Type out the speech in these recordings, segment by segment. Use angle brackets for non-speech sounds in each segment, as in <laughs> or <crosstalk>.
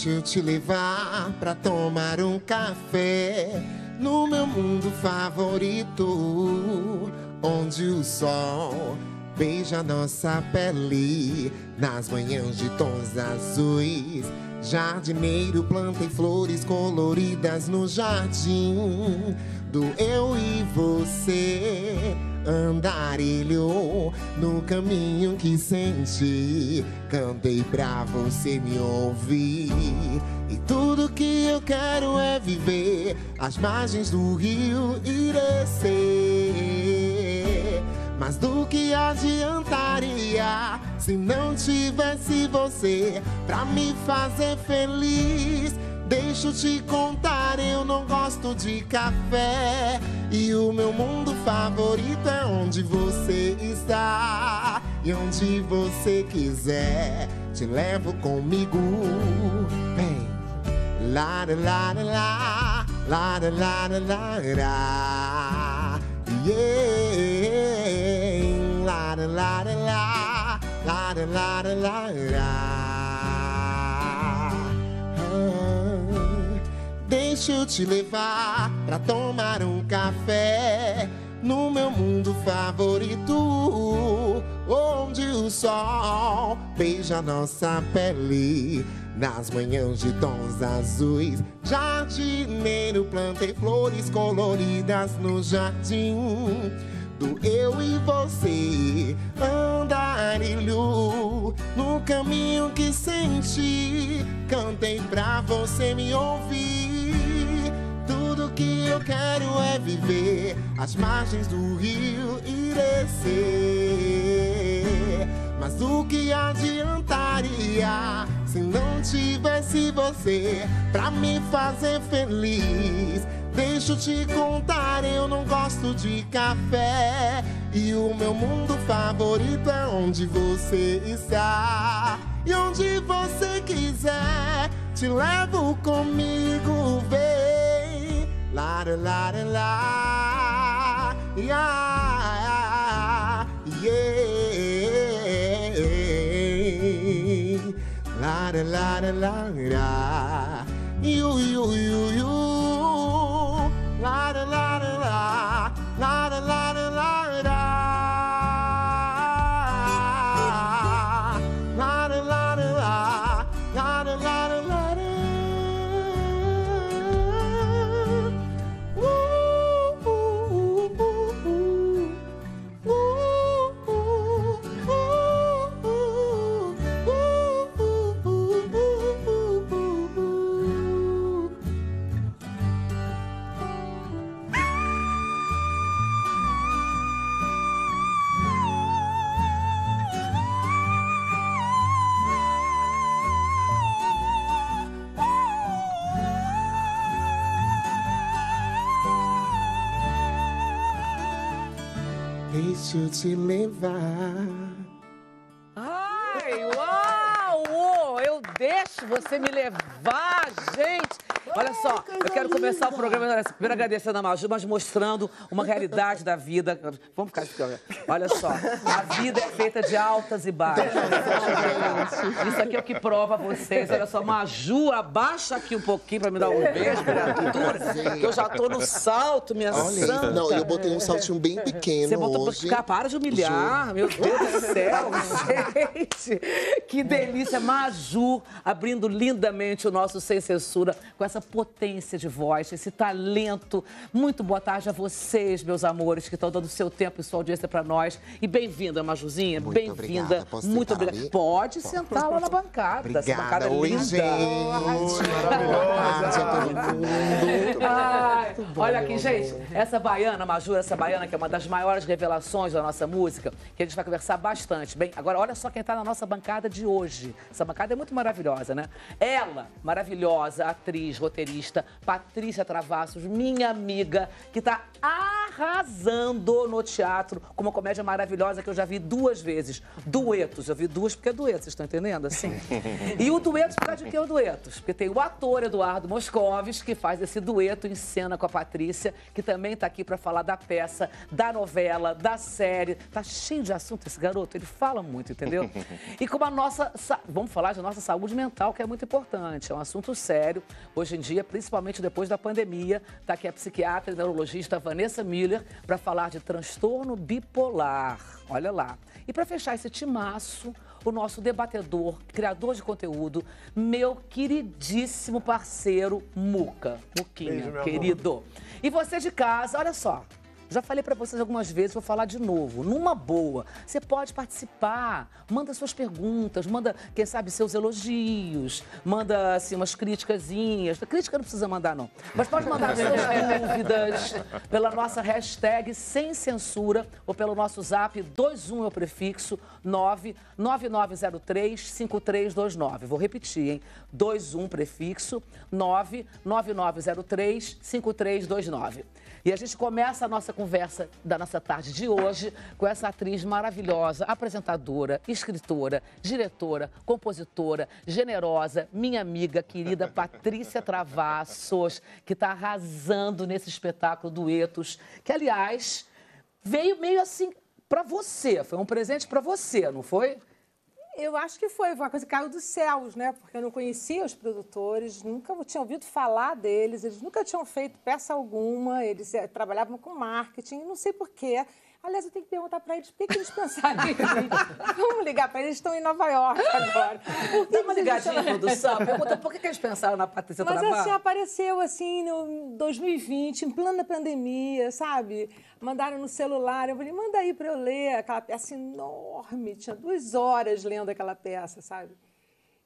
Deixa eu te levar pra tomar um café no meu mundo favorito, onde o sol beija nossa pele nas manhãs de tons azuis. Jardineiro planta em flores coloridas no jardim do eu e você andarilho no caminho que senti, Cantei pra você me ouvir. E tudo que eu quero é viver às margens do rio Irecê. Mas do que adiantaria se não tivesse você pra me fazer feliz? Deixa eu te contar, eu não gosto de café. E o meu mundo favorito é onde você está. E onde você quiser, te levo comigo. Vem, lá, lá, lá, lá, lá, lá, lá, lá. Yeah, lá, lá, la, la lá, la lá, la. Deixa eu te levar pra tomar um café no meu mundo favorito, onde o sol beija nossa pele. Nas manhãs de tons azuis, jardineiro, plantei flores coloridas no jardim do eu e você andarilho no caminho que senti cantei pra você me ouvir que eu quero é viver as margens do rio e descer. Mas o que adiantaria se não tivesse você pra me fazer feliz? Deixa eu te contar, eu não gosto de café. E o meu mundo favorito é onde você está. E onde você quiser, te levo comigo ver. La da la da la, yeah, yeah. La da la da la da, you you you you. La da la da la, la da la da la. fácil te levar. Ai, uau! Eu deixo você me levar, gente! Olha só, eu quero começar o programa, primeiro agradecendo a Maju, mas mostrando uma realidade da vida. Vamos ficar de câmera. Olha só, a vida é feita de altas e baixas. Isso aqui é o que prova vocês. Olha só, Maju, abaixa aqui um pouquinho pra me dar um beijo, criatura, que eu já tô no salto, minha Olha, santa. Não, eu botei um saltinho bem pequeno Você botou hoje. Pra ficar, para de humilhar, Ju. meu Deus do céu, <laughs> gente. Que delícia, Maju, abrindo lindamente o nosso Sem Censura com essa essa potência de voz, esse talento. Muito boa tarde a vocês, meus amores, que estão dando seu tempo e sua audiência para nós. E bem-vinda, Majuzinha. Bem-vinda. Muito obrigada. Ali? Pode sentar lá na bancada. Obrigada. Essa bancada é linda. Gente. Oi, Ai, olha aqui, gente. Essa baiana, Maju, essa baiana que é uma das maiores revelações da nossa música, que a gente vai conversar bastante. Bem, agora olha só quem está na nossa bancada de hoje. Essa bancada é muito maravilhosa, né? Ela, maravilhosa, atriz, roteirista, Patrícia Travassos, minha amiga, que tá arrasando no teatro com uma comédia maravilhosa que eu já vi duas vezes. Duetos, eu vi duas porque é dueto, vocês estão entendendo? Assim. E o dueto, por causa de que é o dueto? Porque tem o ator Eduardo Moscovis, que faz esse dueto em cena com a Patrícia, que também tá aqui para falar da peça, da novela, da série. Tá cheio de assunto esse garoto, ele fala muito, entendeu? E como a nossa. Vamos falar de nossa saúde mental, que é muito importante. É um assunto sério. Hoje em dia, principalmente depois da pandemia. Está aqui a psiquiatra e neurologista Vanessa Miller para falar de transtorno bipolar. Olha lá. E para fechar esse timaço, o nosso debatedor, criador de conteúdo, meu queridíssimo parceiro Muca. Muquinha, Beijo, querido. Amor. E você de casa, olha só. Já falei para vocês algumas vezes, vou falar de novo. Numa boa, você pode participar, manda suas perguntas, manda, quem sabe, seus elogios, manda assim umas críticas. Crítica não precisa mandar não, mas pode mandar <laughs> suas dúvidas pela nossa hashtag sem censura ou pelo nosso zap 21 é o prefixo 99903 5329. Vou repetir, hein? 21 prefixo 99903 5329. E a gente começa a nossa conversa da nossa tarde de hoje com essa atriz maravilhosa, apresentadora, escritora, diretora, compositora, generosa, minha amiga querida <laughs> Patrícia Travassos, que está arrasando nesse espetáculo Duetos, que aliás veio meio assim para você, foi um presente para você, não foi? Eu acho que foi uma coisa que caiu dos céus, né? Porque eu não conhecia os produtores, nunca tinha ouvido falar deles, eles nunca tinham feito peça alguma, eles eh, trabalhavam com marketing, não sei porquê. Aliás, eu tenho que perguntar para eles por que, eles pensaram nisso. <laughs> Vamos ligar para eles, eles estão em Nova York agora. Por que Dá uma ligadinha, produção. Pergunta por que, que eles pensaram na Patrícia Mas assim, apareceu assim, no 2020, em plena pandemia, sabe? Mandaram no celular, eu falei, manda aí para eu ler aquela peça enorme, tinha duas horas lendo aquela peça, sabe?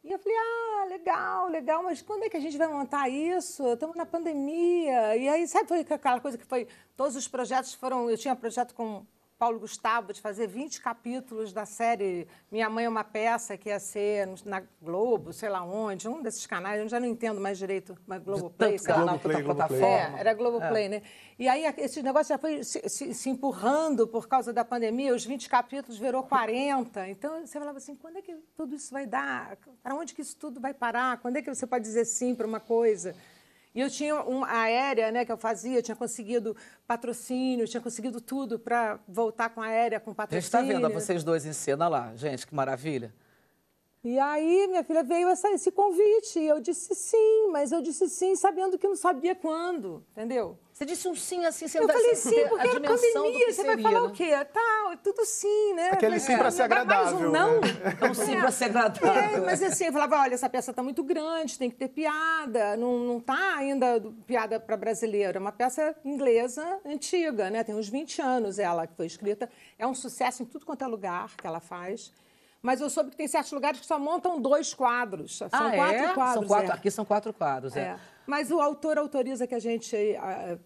E eu falei, ah, legal, legal, mas quando é que a gente vai montar isso? Estamos na pandemia. E aí, sabe, foi aquela coisa que foi, todos os projetos foram, eu tinha um projeto com Paulo Gustavo de fazer 20 capítulos da série Minha Mãe é uma Peça, que ia ser na Globo, sei lá onde, um desses canais, eu já não entendo mais direito, mas Globoplay, sei lá. Globoplay, Globoplay. É, era é. Globoplay, é. né? E aí esse negócio já foi se, se, se, empurrando por causa da pandemia, os 20 capítulos virou 40. Então você falava assim, quando é que tudo isso vai dar? Para onde que isso tudo vai parar? Quando é que você pode dizer sim para uma coisa? E eu tinha uma aérea né, que eu fazia, eu tinha conseguido patrocínio, tinha conseguido tudo para voltar com a aérea, com patrocínio. A gente está vendo a vocês dois em cena lá, gente, que maravilha. E aí, minha filha, veio essa, esse convite. E eu disse sim, mas eu disse sim sabendo que não sabia quando, entendeu? Você disse um sim assim, sem Eu dá, tá falei sim, porque a, pandemia, você vai falar né? o quê? Tá, tudo sim, né? Aquele é mas, sim é, para ah, ser agradável. Mais um não. Né? É um sim é. para ser agradável. É, mas assim, eu falava, olha, essa peça está muito grande, tem que ter piada, não, não tá ainda piada para brasileiro, é uma peça inglesa antiga, né? Tem uns 20 anos ela que foi escrita, é um sucesso em tudo quanto é lugar que ela faz mas eu soube que tem certos lugares que só montam dois quadros. São ah, quatro é? quadros. São quatro, é. Aqui são quatro quadros, é. Mas o autor autoriza que a gente. É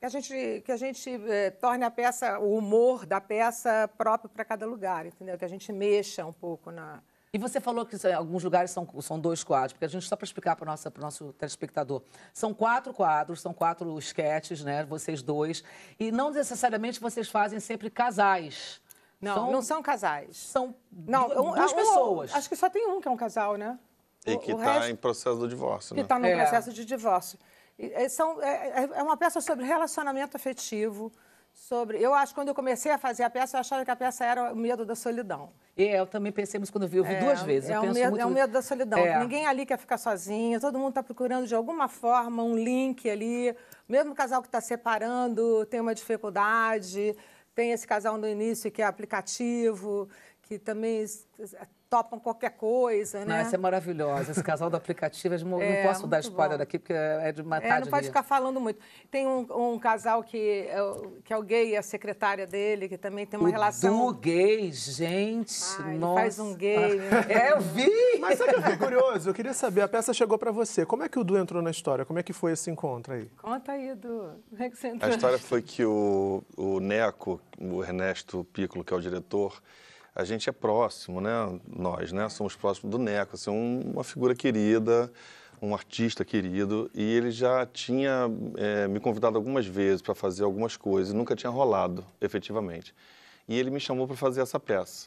que a gente, que a gente eh, torne a peça, o humor da peça próprio para cada lugar, entendeu? Que a gente mexa um pouco na, e você falou que alguns lugares são, são dois quadros, porque a gente, só para explicar para o nosso telespectador, são quatro quadros, são quatro esquetes, né? Vocês dois. E não necessariamente vocês fazem sempre casais. Não, são, não são casais. São não, duas, um, pessoas. Um, acho que só tem um que é um casal, né? E que tá está em processo do divórcio, que né? Que está no é. processo de divórcio. E, é, são, é, é, é uma peça sobre relacionamento afetivo, sobre. Eu acho que quando eu comecei a fazer a peça, eu achava que a peça era o medo da solidão. E é, eu também pensamos quando vi, eu vi é, duas vezes. É, o medo, muito... é o medo da solidão. É. Ninguém ali quer ficar sozinho, todo mundo está procurando de alguma forma um link ali. Mesmo o casal que está separando tem uma dificuldade. Tem esse casal no início que é aplicativo, que também topam qualquer coisa, né? Não, essa é maravilhosa. Esse casal do aplicativo, de é, não posso dar spoiler bom. aqui, porque é de matar é, Não pode rir. ficar falando muito. Tem um, um casal que é, o, que é o gay, a secretária dele, que também tem uma o relação... Do gay, gente, Ai, ah, nossa. faz um gay. Né? <laughs> É, eu vi! Mas sabe que eu fiquei curioso? Eu queria saber, a peça chegou para você. Como é que o Du entrou na história? Como é que foi esse encontro aí? Conta aí, Du. Como é que você entrou? A história foi que o, o Neco, o Ernesto Piccolo, que é o diretor a gente é próximo, né? Nós, né? Somos próximos do Neco, assim, uma figura querida, um artista querido, e ele já tinha é, me convidado algumas vezes para fazer algumas coisas, nunca tinha rolado, efetivamente. E ele me chamou para fazer essa peça,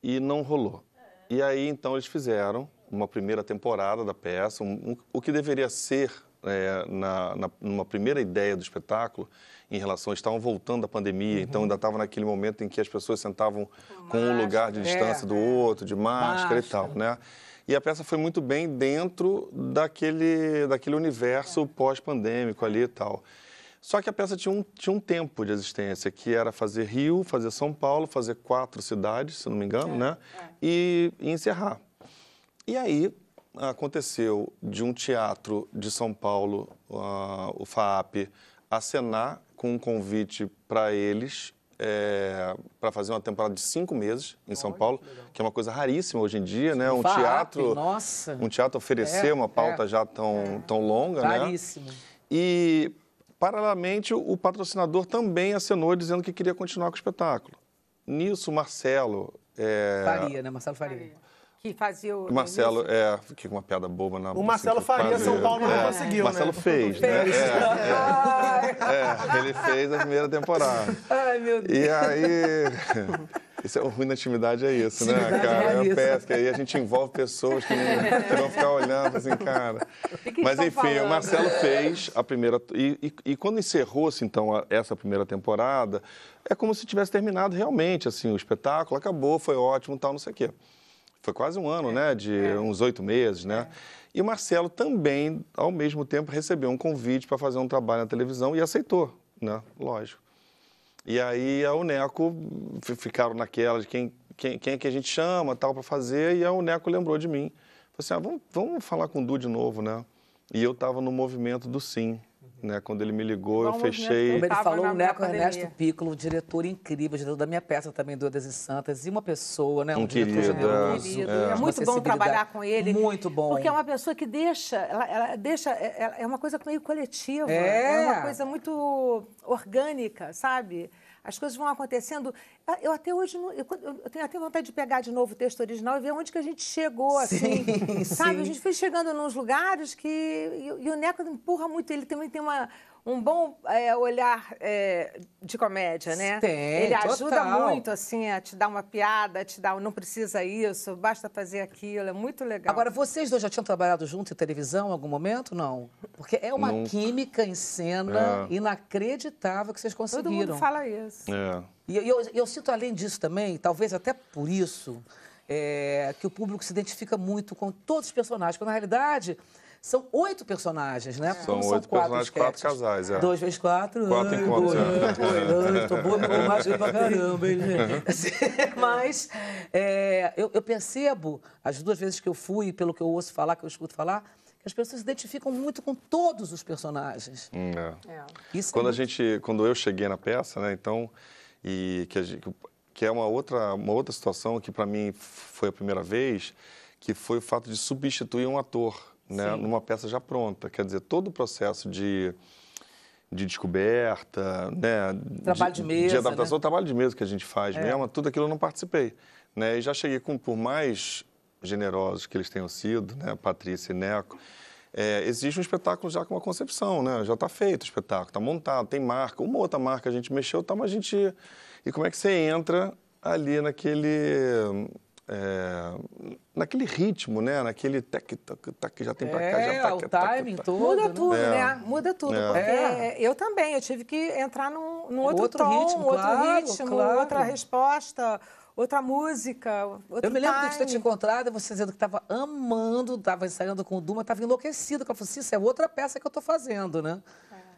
e não rolou. E aí, então, eles fizeram uma primeira temporada da peça, um, um, o que deveria ser é, na, na, numa primeira ideia do espetáculo, em relação, estavam voltando da pandemia, então uhum. então ainda estava naquele momento em que as pessoas sentavam com, com um lugar de distância é, do outro, de máscara, e tal, né? E a peça foi muito bem dentro daquele, daquele universo é. pós-pandêmico ali e tal. Só que a peça tinha um, tinha um tempo de existência, que era fazer Rio, fazer São Paulo, fazer quatro cidades, se não me engano, é, né? É. E, e, encerrar. E aí aconteceu de um teatro de São Paulo, uh, o FAAP, acenar com um convite para eles é, para fazer uma temporada de cinco meses em São Olha, Paulo, que, que, é uma coisa raríssima hoje em dia, né? Um Vá, teatro, nossa. um teatro oferecer é, uma pauta é, já tão, é. tão longa, né? raríssimo. né? E paralelamente o patrocinador também assinou dizendo que queria continuar com o espetáculo. Nisso, Marcelo é, Faria, né? Marcelo Faria que fazia o. o Marcelo, é, fiquei com uma piada boba na O Marcelo faria, fazer. São Paulo não é. conseguiu. O Marcelo né? fez, né? É, é. <laughs> é, ele fez a primeira temporada. Ai, meu Deus. E aí. <laughs> Isso é o ruim da intimidade, é isso, né, intimidade né, cara? É, é pesca. Aí a gente envolve pessoas que, que vão ficar olhando assim, cara. Mas enfim, falando? o Marcelo fez a primeira. E, e, e quando encerrou-se, então, a, essa primeira temporada, é como se tivesse terminado realmente, assim, o espetáculo acabou, foi ótimo tal, não sei o quê foi quase um ano, é, né? De é. uns oito meses, né? É. E o Marcelo também, ao mesmo tempo, recebeu um convite para fazer um trabalho na televisão e aceitou, né? Lógico. E aí a Uneco ficaram naquela de quem, quem, quem é que a gente chama tal para fazer e a Uneco lembrou de mim. Falei assim, ah, vamos, vamos falar com o Du de novo, né? E eu estava no movimento do Sim, né? Quando ele me ligou, eu fechei. Como ele falou, né, o Neco Ernesto Piccolo, um diretor incrível, diretor da minha peça também, Doidas e Santas, e uma pessoa, né? Um, um querido, generoso, é. É. é. muito bom trabalhar com ele. Né? Muito bom. Porque é uma pessoa que deixa, ela, ela deixa, é, é uma coisa meio coletiva, é. é uma coisa muito orgânica, sabe? As coisas vão acontecendo. Ah, eu até hoje não, eu, eu, tenho até vontade de pegar de novo o texto original e ver onde que a gente chegou, assim. Sim, sabe? Sim. A gente foi chegando nos lugares que. E, e o Neco empurra muito, ele também tem uma um bom é, olhar é, de comédia, né? Tem, Ele ajuda muito, assim, a te dar uma piada, a te dar não precisa isso, basta fazer aquilo, é muito legal. Agora, vocês dois já tinham trabalhado junto em televisão em algum momento? Não? Porque é uma Nunca. química em cena é. inacreditável que vocês conseguiram. Todo mundo fala isso. É. E eu, eu, eu sinto, além disso também, talvez até por isso, é, que o público se identifica muito com todos os personagens, porque, na realidade... São oito personagens, né? São oito são quatro personagens, quatro casais. É. Dois vezes quatro. Quatro encontros. É. Tô boa, me pra caramba, hein? Mas é, eu, eu percebo, as duas vezes que eu fui, pelo que eu ouço falar, que eu escuto falar, que as pessoas se identificam muito com todos os personagens. é. É. Isso quando é a gente, quando eu cheguei na peça, né, então e que, gente, que é uma outra uma outra situação que para mim foi a primeira vez, que foi o fato de substituir um ator né, numa peça já pronta. Quer dizer, todo o processo de, de descoberta, né, trabalho de, de mesa, de adaptação, né? trabalho de mesa que a gente faz é. mesmo, tudo aquilo eu não participei. Né, e já cheguei com, por mais generosos que eles tenham sido, né, Patrícia e Neco, é, existe um espetáculo já com uma concepção, né? Já está feito o espetáculo, está montado, tem marca. Uma outra marca a gente mexeu, tá, mas a gente... E como é que você entra ali naquele, é, naquele ritmo, né? Naquele tec tac, tac, já tem pra cá, é, já tac, o Muda né? tudo, né? É. Muda tudo, é. porque é. eu também, eu tive que entrar num, num outro, outro tom, ritmo, outro claro, ritmo, claro. outra resposta, outra música, outro Eu me lembro de ter te encontrado, você dizendo que tava amando, tava ensaiando com o Duma, tava enlouquecida, que eu falei assim, isso é outra peça que eu tô fazendo, né?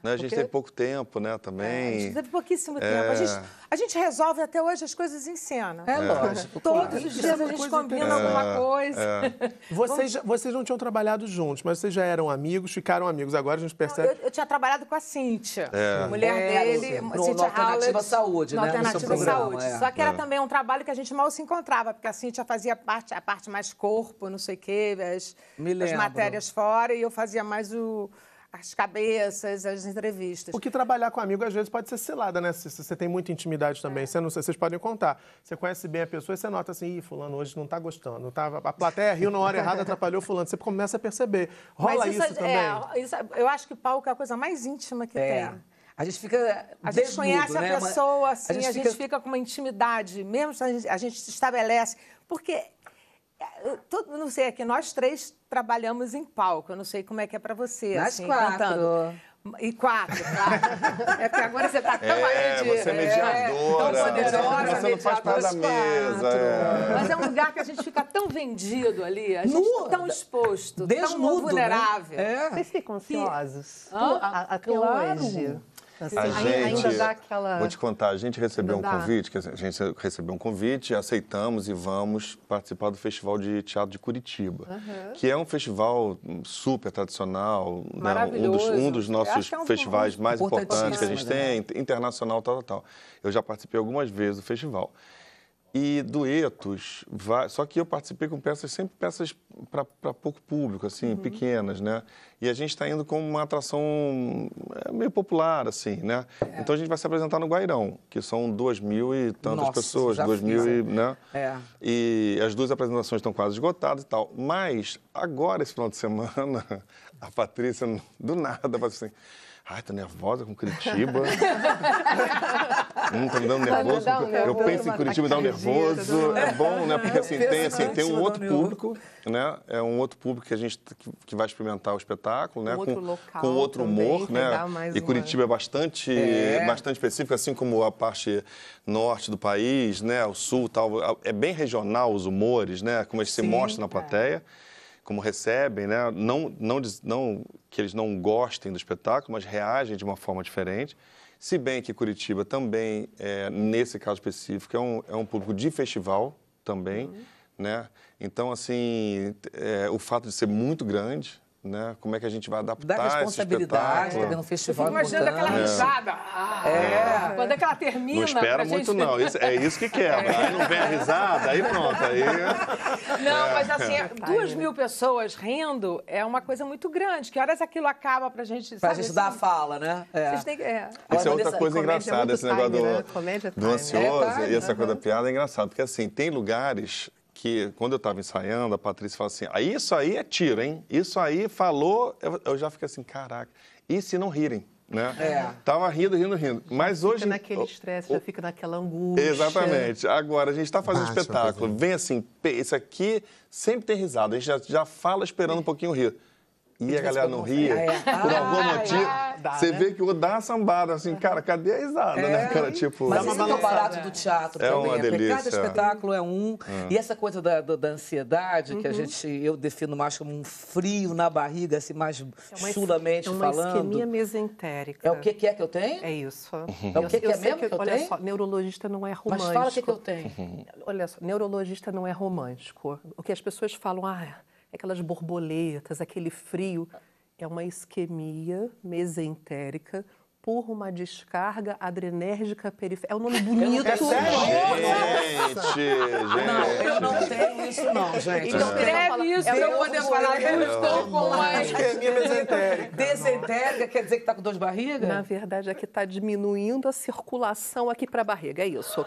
Né? A gente Porque... teve pouco tempo, né, também. É, a gente teve pouquíssimo é... tempo. A gente, a gente, resolve até hoje as coisas em cena. É, é. lógico. Todos claro. os é dias a gente combina alguma é, coisa. <laughs> Vocês, vocês não tinham trabalhado juntos, mas vocês já eram amigos, ficaram amigos. Agora a gente percebe... eu, eu, tinha trabalhado com a Cíntia, mulher dele. No, Cíntia no Alternativa Howlett, Saúde, né? No Alternativa programa, Saúde. Só que era também um trabalho que a gente mal se encontrava, porque a Cíntia fazia parte, a parte mais corpo, não sei o quê, as, as matérias fora, e eu fazia mais o as cabeças, as entrevistas. Porque trabalhar com amigo às vezes pode ser selada, né? Se você tem muita intimidade também, é. você não, vocês podem contar. Você conhece bem a pessoa e você nota assim, ih, fulano hoje não tá gostando, tá, a plateia riu na hora errada, atrapalhou fulano. Você começa a perceber. Rola isso, isso, também? É, isso, eu acho que palco é a coisa mais íntima que é. tem. A gente fica. A gente desnudo, conhece né? a pessoa, assim, a gente, a gente fica... fica... com uma intimidade, mesmo a gente, a gente estabelece. Porque é, Tudo, não sei, é que nós três trabalhamos em palco. Eu não sei como é que é para você. Nós assim, quatro. Cantando. E quatro, claro. <laughs> É porque agora você está tão é, aí de... Você é mediadora. É, tão tá mediadora, você, você não faz nada da mesa. É. Mas é um lugar que a gente fica tão vendido ali, a gente no... Tá tão exposto, Desnudo, tão né? vulnerável. Né? É. Vocês ficam ansiosos? Que... Ah, até claro. hoje. Assim, a gente, ainda dá aquela... Vou te contar, a gente recebeu ainda um dá. convite, que a gente recebeu um convite, aceitamos e vamos participar do Festival de Teatro de Curitiba, uhum. que é um festival super tradicional, né? um, dos, um, dos, nossos é um festivais mais importantes que a gente tem, né? internacional, tal, tal, tal. Eu já participei algumas vezes do festival e duetos. Só que eu participei com peças, sempre peças para pouco público, assim, uhum. pequenas, né? E a gente está indo com uma atração é, meio popular, assim, né? É. Então a gente vai se apresentar no Guairão, que são duas mil e tantas Nossa, pessoas, duas mil e, é. né? É. E as duas apresentações estão quase esgotadas e tal. Mas agora, esse final de semana, <laughs> a Patrícia, do nada, vai Patrícia assim Ai, tô nervosa com Curitiba. <laughs> hum, tá tá me dando nervoso. Dá um nervoso eu penso em Curitiba, dá um nervoso. Dia, é bom, né? Porque assim, <laughs> tem, assim, tem um outro público, né? É um outro público que a gente que vai experimentar o espetáculo, né? Um com, local com outro também, humor, né? E Curitiba uma... é bastante, é. bastante específico, assim como a parte norte do país, né? O sul tal. É bem regional os humores, né? Como a Sim, se mostra na é. plateia. É como recebem, né? não, não, não que eles não gostem do espetáculo, mas reagem de uma forma diferente. Se bem que Curitiba também, é, nesse caso específico, é um, é um público de festival também, uhum. né? Então, assim, é, o fato de ser muito grande, né? Como é que a gente vai adaptar da responsabilidade esse no tá festival. Imaginando aquela é. risada. É. Ah, é. Quando é que ela termina? Não espera muito gente... não. Isso, é isso que quebra. <laughs> É. Aí não vem a risada, aí pronto. Aí... É. Não, é. mas assim, duas mil pessoas rindo é uma coisa muito grande. Que horas aquilo acaba pra gente... Pra sabe, gente assim? dar a assim? fala, né? É. têm... é. Isso é outra coisa engraçada, esse time, negócio né? do, do ansioso e tá. essa coisa da piada é engraçada. Porque assim, tem lugares que quando eu estava ensaiando, a Patrícia falou assim: ah, isso aí é tiro, hein? Isso aí falou. Eu, eu já fiquei assim: caraca, e se não rirem? Né? É. Tava rindo, rindo, rindo. Mas fica hoje. Fica naquele estresse, já fica naquela angústia. Exatamente. Agora, a gente está fazendo Baixa, ah, é espetáculo. Vem assim, isso aqui sempre tem risada. A gente já, já fala esperando é. um pouquinho rir e a galera não ria, por algum motivo, você né? vê que o dá uma sambada, assim, é. cara, cadê a risada, né, é. cara? Tipo... Mas esse é barato do teatro é também. Né? Uma delícia. Cada espetáculo é um. É. E essa coisa da, da, ansiedade, que a uhum. gente, eu defino mais como um frio na barriga, assim, mais é chulamente falando. É uma isquemia mesentérica. É o que, que é que eu tenho? É isso. É o que, que é mesmo que eu olha tenho? Olha só, neurologista não é romântico. Mas fala o que, que eu tenho. Olha só, neurologista não é romântico. O que as pessoas falam, ah aquelas borboletas, aquele frio. É uma isquemia mesentérica por uma descarga adrenérgica periférica. É um nome bonito. É sério? Gente, gente. Não, eu não tenho isso não, gente. Então, Escreve isso pra eu poder falar. Eu estou com uma isquemia mesentérica. Desentérica quer dizer que está com dor de barriga? Na verdade, é que está diminuindo a circulação aqui para a barriga. É isso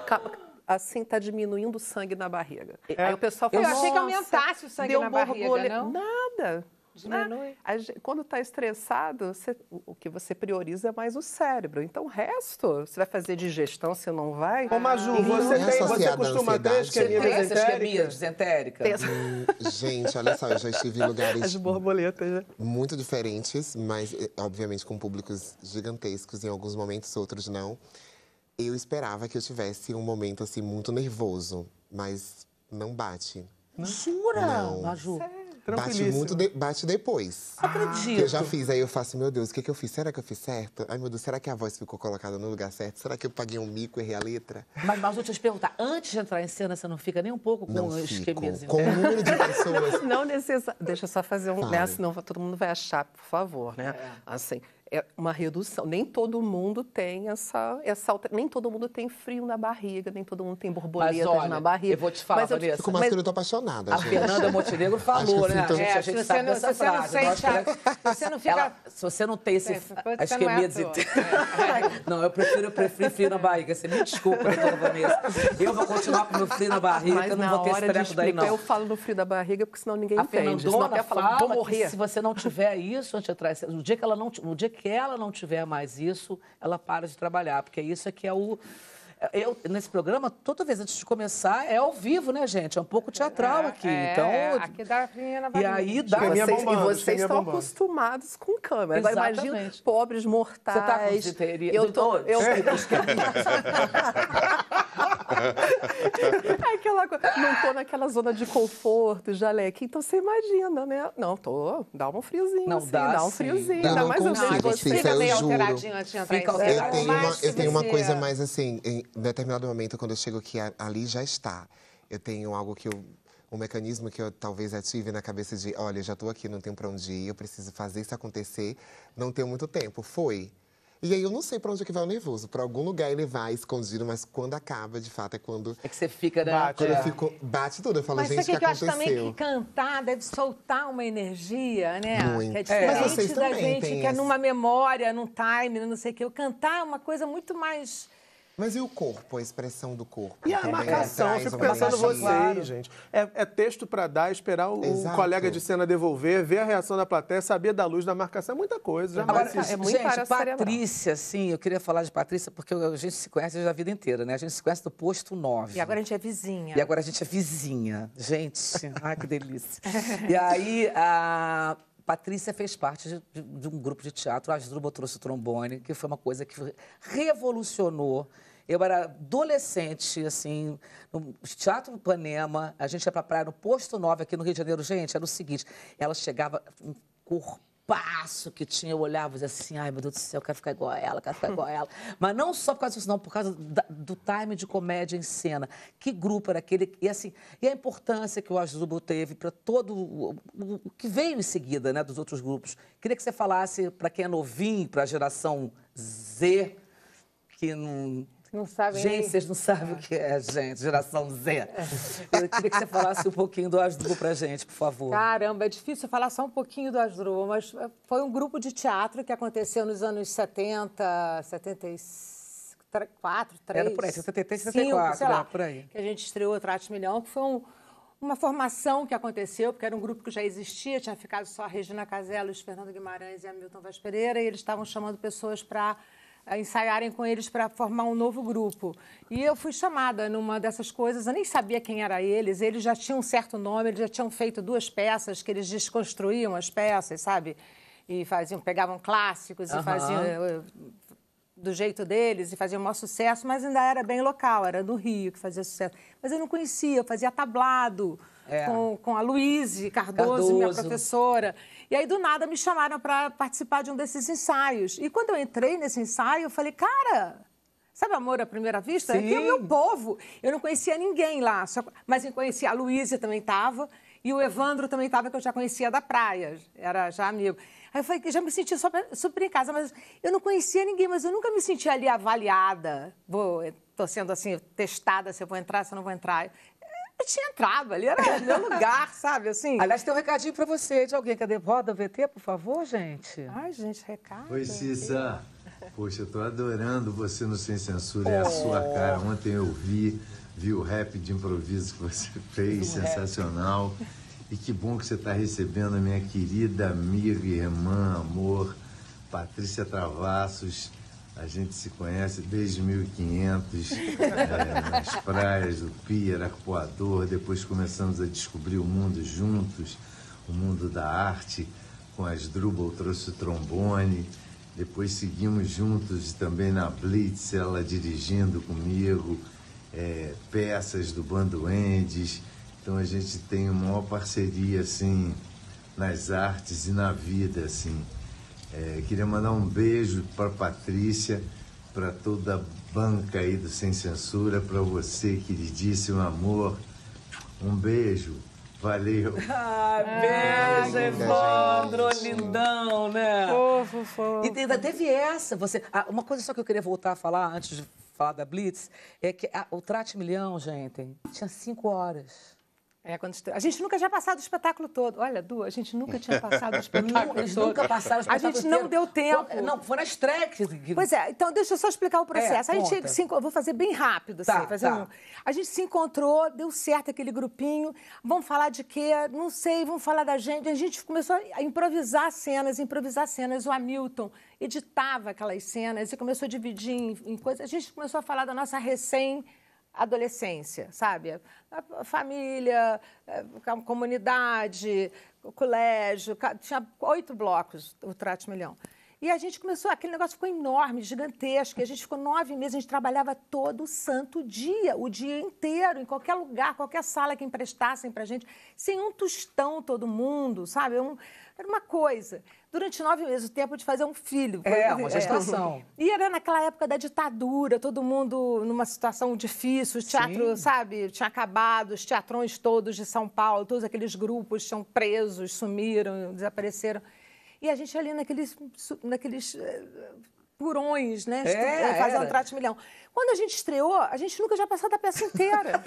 assim está diminuindo o sangue na barriga. É. Aí o pessoal fala, Eu ah, achei que aumentasse o sangue na barriga, barriga, não? Nada. Diminui. gente, quando está estressado, você, o que você prioriza é mais o cérebro. Então, o resto, você vai fazer digestão, você não vai. Ô, Maju, ah, você, tem, é você costuma ter isquemia desentérica? Hum, gente, olha só, eu já estive em lugares... As borboletas, né? Muito diferentes, mas, eh, obviamente, com públicos gigantescos em alguns momentos, outros não. Eu esperava que eu tivesse um momento assim muito nervoso, mas não bate. Jura, não. Maju? Bate muito, de, bate depois. Acredito. Ah, eu já fiz, aí eu faço, meu Deus, o que, que eu fiz? Será que eu fiz certo? Ai, meu Deus, será que a voz ficou colocada no lugar certo? Será que eu paguei um mico, errei a letra? Mas, mas vou te perguntar, antes de entrar em cena, você não fica nem um pouco com os um Com o número de pessoas. <laughs> não necessariamente. Deixa eu só fazer um, claro. né? Senão todo mundo vai achar, por favor, né? É. Assim é uma redução. Nem todo mundo tem essa, essa nem todo mundo tem frio na barriga, nem todo mundo tem borboletas olha, na barriga. Eu vou te falar, mas Vanessa. Eu fico mais mas... apaixonada. A gente. Fernanda Montenegro falou, né? Sinto... É, é, a gente sabe dessa frase. Você não né? sente, se, você não fica... Ela, se você não tem esse é, isquemia é é. Não, eu prefiro, eu prefiro frio na barriga. Você me desculpa, doutora Vanessa. Eu vou continuar com o meu frio na barriga, mas eu não vou ter esse daí, não. Eu falo no frio da barriga, porque senão ninguém a entende. A Fernandona fala, fala se você não tiver isso, antes atrás, no dia que ela não... No dia que que ela não tiver mais isso, ela para de trabalhar, porque isso é que é o, é, eu, nesse programa, toda vez antes de começar, é ao vivo, né, gente? É um pouco teatral é, aqui. É, então, aqui dá a E aí dá. Vocês, bombando, e vocês estão bombando. acostumados com câmera. Agora imagina pobres mortais. Você tá com diteria? Eu tô. Eu... <laughs> <laughs> é aquela coisa. Não tô naquela zona de conforto, jaleque. Então você imagina, né? Não, tô. Dá um friozinho. Não, assim, dá, dá um friozinho. Dá, dá mais um assim. friozinho. Fica meio alteradinho antes de entrar eu tenho, uma, eu tenho uma coisa mais assim, em determinado momento, quando eu chego que ali já está, eu tenho algo que eu um mecanismo que eu talvez ative na cabeça de, olha, já estou aqui, não tenho para onde ir, eu preciso fazer isso acontecer, não tenho muito tempo. Foi. E aí eu não sei para onde é que vai o nervoso, para algum lugar ele vai escondido, mas quando acaba, de fato, é quando É que você fica né? bate, quando é. eu fico, bate tudo, eu falo, mas gente, que, que, aconteceu? Mas acho também que cantar deve soltar uma energia, né? Muito. Que é diferente é. Mas vocês da gente que é numa memória, num time, né, não sei o quê. O cantar é uma coisa muito mais mas e o corpo, a expressão do corpo? E a marcação, eu fico pensando vocês, claro. gente. É, é texto para dar, esperar o, o, colega de cena devolver, ver a reação da plateia, saber da luz da marcação, é muita coisa. Agora, é muito gente, Patrícia, sim, eu queria falar de Patrícia porque a gente se conhece da vida inteira, né? A gente se conhece do posto 9. E agora a gente é vizinha. E agora a gente é vizinha. Gente, <laughs> ai que delícia. e <laughs> aí, a... Patrícia fez parte de, de, de, um grupo de teatro, a Asdruba trouxe o trombone, que foi uma coisa que revolucionou eu era adolescente, assim, no Teatro Ipanema, a gente ia pra praia no Posto 9 aqui no Rio de Janeiro. Gente, era o seguinte, ela chegava um corpo passo que tinha, eu olhava e dizia assim, ai meu Deus do céu, eu quero ficar igual a ela, quero ficar igual a ela. <laughs> Mas não só por causa disso, não, por causa da, do time de comédia em cena. Que grupo era aquele? E assim, e a importância que o Ajubo teve para todo o, o, o, que veio em seguida, né, dos outros grupos. Queria que você falasse para quem é novinho, para a geração Z, que não não sabem. Gente, vocês não sabem o que é, gente, geração Z. É. Eu queria que você falasse um pouquinho do Asdrubal pra gente, por favor. Caramba, é difícil falar só um pouquinho do Asdrubal, mas foi um grupo de teatro que aconteceu nos anos 70, 74, 4, 3, Era por aí, 73, 74, 5, sei lá, por aí. Que a gente estreou o Trate Milhão, que foi um, uma formação que aconteceu, porque era um grupo que já existia, tinha ficado só a Regina Casé, Luiz Fernando Guimarães e Hamilton Vaz Pereira, e eles estavam chamando pessoas para ensaiarem com eles para formar um novo grupo. E eu fui chamada numa dessas coisas, eu nem sabia quem era eles, eles já tinham um certo nome, eles já tinham feito duas peças que eles desconstruíam as peças, sabe? E faziam, pegavam clássicos uhum. e faziam eh, do jeito deles e faziam o maior sucesso, mas ainda era bem local, era no Rio que fazia sucesso. Mas eu não conhecia, eu fazia tablado é. com, com a Luíse Cardoso, Cardoso, minha professora. E aí, do nada, me chamaram para participar de um desses ensaios. E quando eu entrei nesse ensaio, eu falei, cara, Sabe amor à primeira vista? Sim. Aqui é o meu povo. Eu não conhecia ninguém lá, só... mas eu conhecia a Luísa também estava e o Evandro também estava, que eu já conhecia da praia, era já amigo. Aí eu falei, já me senti super, super em casa, mas eu não conhecia ninguém, mas eu nunca me senti ali avaliada. Vou, eh, sendo assim, testada se eu vou entrar, se eu não vou entrar a gente entrava ali, era meu lugar, <laughs> sabe? Assim. Aliás, tem um recadinho para você de alguém. Cadê? Roda VT, por favor, gente. Ai, gente, recado. Oi, Cissa. Poxa, eu tô adorando você no Sem Censura. É a oh. sua cara. Ontem eu vi, vi o rap de improviso que você <laughs> fez, sensacional. E que bom que você está recebendo a minha querida amiga e irmã, amor, Patrícia Travassos. A gente se conhece desde 1500, <laughs> é, nas praias do Pia, Arcoador. Depois começamos a descobrir o mundo juntos, o mundo da arte. Com Asdrubal trouxe o trombone. Depois seguimos juntos também na Blitz, ela dirigindo comigo, é, peças do Bando Endes. Então a gente tem uma maior parceria assim nas artes e na vida assim. É, queria mandar um beijo para Patrícia, para toda a banca aí do Sem Censura, para você, queridíssimo amor. Um beijo. Valeu. <laughs> Ah, beijo, ah, Evandro, gente. lindão, né? Fofo, fofo. E teve essa, você... Ah, uma coisa só que eu queria voltar a falar antes de falar da Blitz, é que a, ah, o Trate Milhão, gente, tinha cinco horas. É, quando a gente nunca tinha passado o espetáculo todo. Olha, Du, a gente nunca tinha passado o <laughs> espetáculo todo. nunca passaram o espetáculo A gente não deu tempo. não, foi na estreia que... Pois é, então deixa eu só explicar o é, processo. É, a gente se, vou fazer bem rápido, assim, tá, fazer tá. um. A gente se encontrou, deu certo aquele grupinho. Vamos falar de quê? Não sei, vamos falar da gente. A gente começou a improvisar cenas, improvisar cenas. O Hamilton editava aquelas cenas e começou a dividir em, em coisas. A gente começou a falar da nossa recém adolescência, sabe? família, é, comunidade, colégio, tinha oito blocos o Trate Milhão. E a gente começou, aquele negócio ficou enorme, gigantesco. E a gente ficou nove meses, a gente trabalhava todo santo dia, o dia inteiro, em qualquer lugar, qualquer sala que emprestassem pra gente, sem um tostão todo mundo, sabe? Um, era uma coisa. Durante nove meses, o tempo de fazer um filho. É, uma gestação. É. E era naquela época da ditadura, todo mundo numa situação difícil, o teatro, Sim. sabe, tinha acabado, os teatrões todos de São Paulo, todos aqueles grupos tinham presos, sumiram, desapareceram. E a gente ali naqueles, naqueles eh, purões, né? É, fazendo um trato milhão. Quando a gente estreou, a gente nunca já passou da peça inteira.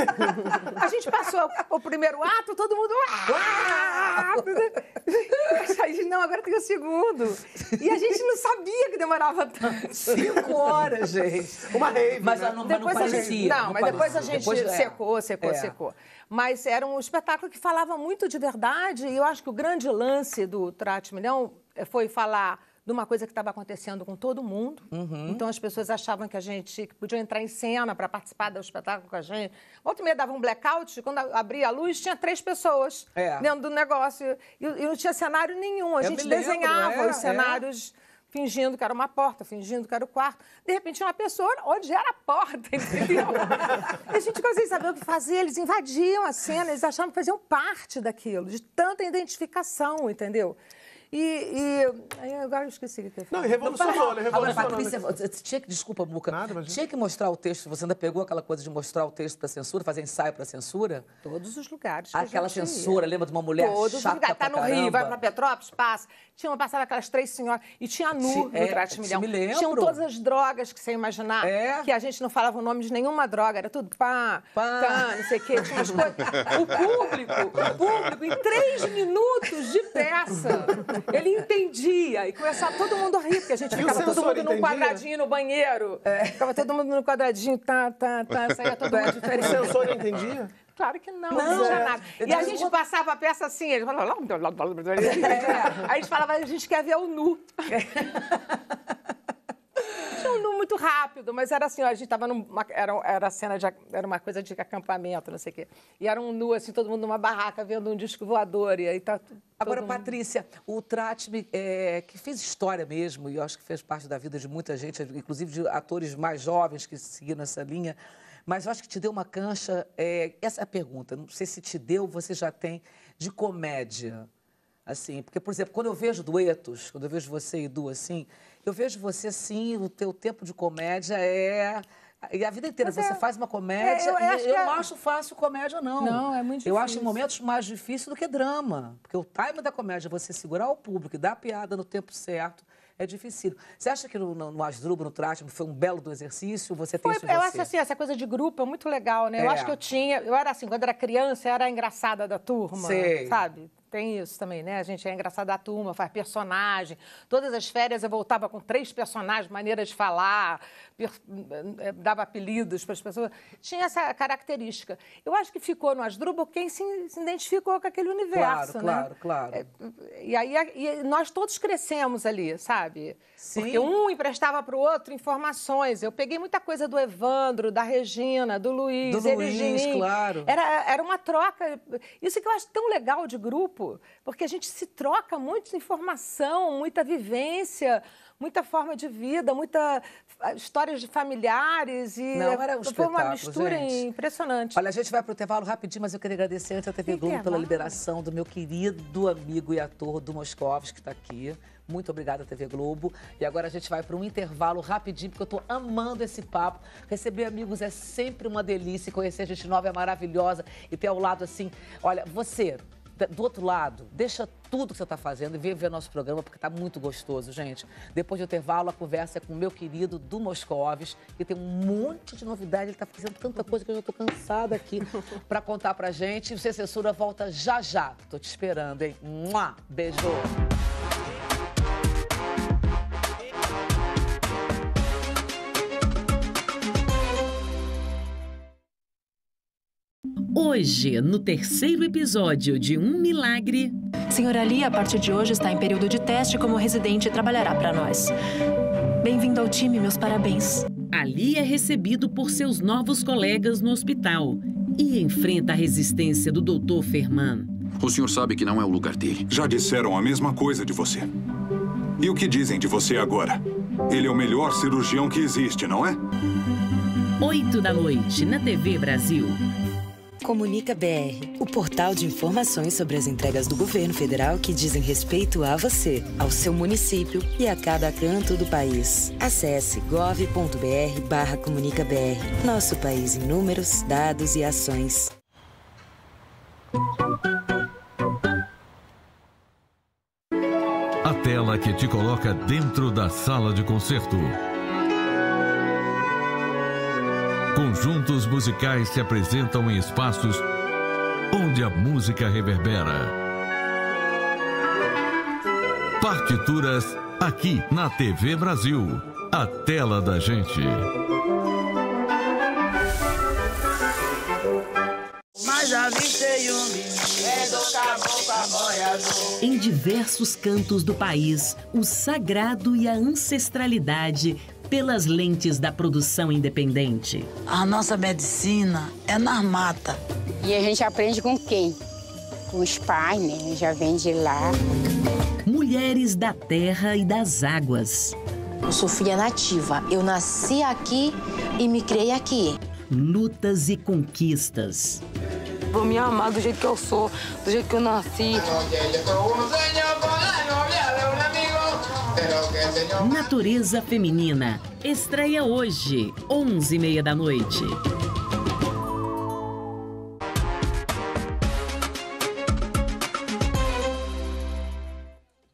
a gente passou o primeiro ato, todo mundo. Ah! a gente, não, agora tem o segundo. E a gente não sabia que demorava tanto. Cinco horas, gente. Uma rave. Mas, né? não, mas não parecia. Gente, não, não mas depois parecia. a gente depois, é. secou, secou, é. secou. Mas era um espetáculo que falava muito de verdade, e eu acho que o grande lance do Trate Milhão eh, foi falar de uma coisa que estava acontecendo com todo mundo. Uhum. Então as pessoas achavam que a gente que podiam entrar em cena para participar do espetáculo com a gente. outro e meia dava um blackout, quando abria a luz, tinha três pessoas é. dentro do negócio. E, e, não tinha cenário nenhum. A Eu gente desenhava lembro, é, os é. cenários. É. Fingindo que era uma porta, fingindo que era o quarto. De repente, uma pessoa onde era a porta, <laughs> entendeu? a gente ficou sem saber o que fazer. Eles invadiam a cena, eles achavam que faziam parte daquilo, de tanta identificação, entendeu? E, e agora eu esqueci o que eu falei. Não, revolucionou, revolucionou. Agora, né? Patrícia, você tinha que, desculpa, Muca, Nada, mas... tinha que mostrar o texto, você ainda pegou aquela coisa de mostrar o texto para censura, fazer ensaio para censura? Todos os lugares. Aquela censura, lembra de uma mulher Todos chata Todos os lugares, tá no Rio, vai para Petrópolis, passa. Tinha uma passada aquelas três senhoras e tinha nu Sim, é, no Trate Milhão. Me lembro. Tinham todas as drogas que você imaginar, é. que a gente não falava o nome de nenhuma droga, era tudo pá, pá, não sei o quê, tinha umas coisas. O público, o público, em três minutos de peça, ele entendia e começava todo mundo a rir, porque a gente ficava todo mundo entendia? num quadradinho no banheiro. É. Ficava todo mundo no quadradinho, tá, tá, tá, saía todo é. mundo diferente. O sensor entendia? Claro que não, não, não nada. E a gente passava a peça assim, a gente É. <laughs> a gente quer ver o nu. <laughs> Tinha um nu muito rápido, mas era assim, ó, a gente tava numa... Era, era cena de... Era uma coisa de acampamento, não sei o quê. E era um nu, assim, todo mundo numa barraca, vendo um disco voador, e aí tá... Agora, mundo... Patrícia, o Tratme, é, que fez história mesmo, e eu acho que fez parte da vida de muita gente, inclusive de atores mais jovens que seguiram essa linha... Mas eu acho que te deu uma cancha. É, essa é a pergunta. Não sei se te deu, você já tem de comédia. Assim, porque, por exemplo, quando eu vejo duetos, quando eu vejo você e Du assim, eu vejo você sim, o teu tempo de comédia é. E a vida inteira você é... faz uma comédia. É, eu, acho eu é... não acho fácil comédia, não. Não, é muito difícil. Eu acho em momentos mais difíceis do que drama. Porque o time da comédia é você segurar o público e dar a piada no tempo certo é difícil. Você acha que no, no, no Asdrubo, no Trátimo, foi um belo do exercício? Você tem foi, isso em Eu você? acho assim, essa coisa de grupo é muito legal, né? É. Eu acho que eu tinha... Eu era assim, quando era criança, eu era a engraçada da turma, Sei. sabe? Tem isso também, né? A gente é engraçada a turma, faz personagem. Todas as férias eu voltava com três personagens, maneiras de falar, per... Eh, eh, dava apelidos para as pessoas. Tinha essa característica. Eu acho que ficou no Asdrubal quem se, identificou com aquele universo, claro, né? Claro, claro, claro. É, e aí e nós todos crescemos ali, sabe? Sim. Porque um emprestava para o outro informações. Eu peguei muita coisa do Evandro, da Regina, do Luiz. Do Luiz, claro. Era, era uma troca. Isso que eu acho tão legal de grupo, porque a gente se troca muita informação, muita vivência, muita forma de vida, muita ah, histórias de familiares e Não, era um foi uma mistura gente. impressionante. Olha, a gente vai para o intervalo rapidinho, mas eu queria agradecer antes a TV Globo pela liberação do meu querido amigo e ator do Moscovski, que está aqui. Muito obrigada, TV Globo. E agora a gente vai para um intervalo rapidinho, porque eu estou amando esse papo. Receber amigos é sempre uma delícia, conhecer gente nova é maravilhosa. E ter ao lado assim, olha, você do outro lado, deixa tudo que você está fazendo e vem ver nosso programa, porque está muito gostoso, gente. Depois do intervalo, a conversa é com o meu querido Du Moscovis, que tem um monte de novidade, ele está fazendo tanta coisa que eu já estou cansada aqui <laughs> para contar para gente. E o Censura volta já já. Estou te esperando, hein? Mua! Beijo! Hoje, no terceiro episódio de Um Milagre. Senhora Lia, a partir de hoje está em período de teste como residente e trabalhará para nós. Bem-vindo ao time, meus parabéns. Ali é recebido por seus novos colegas no hospital e enfrenta a resistência do Dr. Ferman. O senhor sabe que não é o lugar dele. Já disseram a mesma coisa de você. E o que dizem de você agora? Ele é o melhor cirurgião que existe, não é? Oito da noite, na TV Brasil. Comunica BR, o portal de informações sobre as entregas do governo federal que dizem respeito a você, ao seu município e a cada canto do país. Acesse gov.br/comunicabr. Nosso país em números, dados e ações. A tela que te coloca dentro da sala de concerto Conjuntos musicais se apresentam em espaços onde a música reverbera. Partituras aqui na TV Brasil, a tela da gente. É em diversos cantos do país, o sagrado e a ancestralidade pelas lentes da produção independente. A nossa medicina é na mata. E a gente aprende com quem? Com os pais, né? Já vem de lá. Mulheres da terra e das águas. Eu sou filha nativa. Eu nasci aqui e me criei aqui. Lutas e conquistas vou me amar do jeito que eu sou, do jeito que eu nasci. Natureza Feminina. Estreia hoje, 11h30 da noite.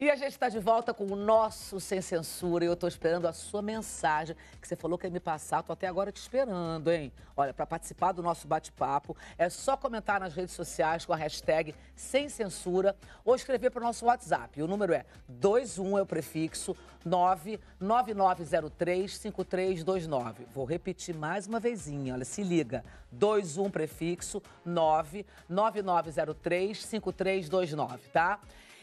E a gente está de volta com o nosso Sem Censura. E eu estou esperando a sua mensagem, que você falou que ia me passar. Estou até agora te esperando, hein? Olha, para participar do nosso bate-papo, é só comentar nas redes sociais com a hashtag Sem Censura ou escrever para o nosso WhatsApp. O número é 21, é o prefixo, 999035329. Vou repetir mais uma vezinha, olha, se liga. 21, prefixo, 999035329, tá?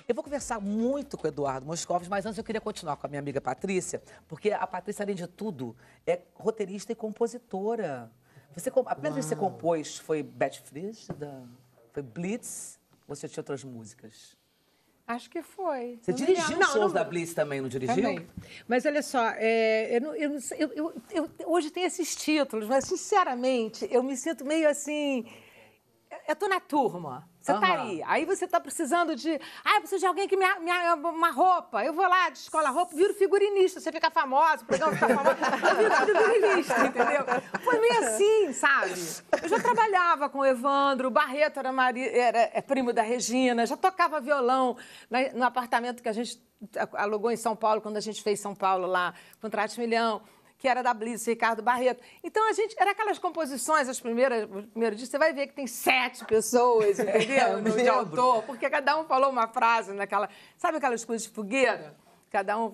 Eu vou conversar muito com o Eduardo Moscovis, mas antes eu queria continuar com a minha amiga Patrícia, porque a Patrícia, além de tudo, é roteirista e compositora. Você, a primeira vez que você compôs foi Beth Frida? Foi Blitz? Ou você tinha outras músicas? Acho que foi. Você não dirigiu os shows da Blitz também, não dirigiu? Também. Mas olha só, é, eu, não, eu, eu, eu, hoje tem esses títulos, mas sinceramente eu me sinto meio assim. Eu tô na turma. Você uhum. tá aí. Aí você tá precisando de. Ah, eu preciso de alguém que me, me uma roupa. Eu vou lá, de escola roupa, viro figurinista. Você fica famosa, o programa fica famoso. Eu viro figurinista, entendeu? Foi meio é assim, sabe? Eu já trabalhava com o Evandro, o Barreto era, mari... era é primo da Regina, já tocava violão no apartamento que a gente alugou em São Paulo, quando a gente fez São Paulo lá, contrato milhão que era da Blitz, Ricardo Barreto. Então a gente, era aquelas composições, as primeiras, primeiro você vai ver que tem sete pessoas, entendeu? <laughs> É, no, de autor, porque cada um falou uma frase naquela. Sabe aquelas coisas de fogueira? Cada um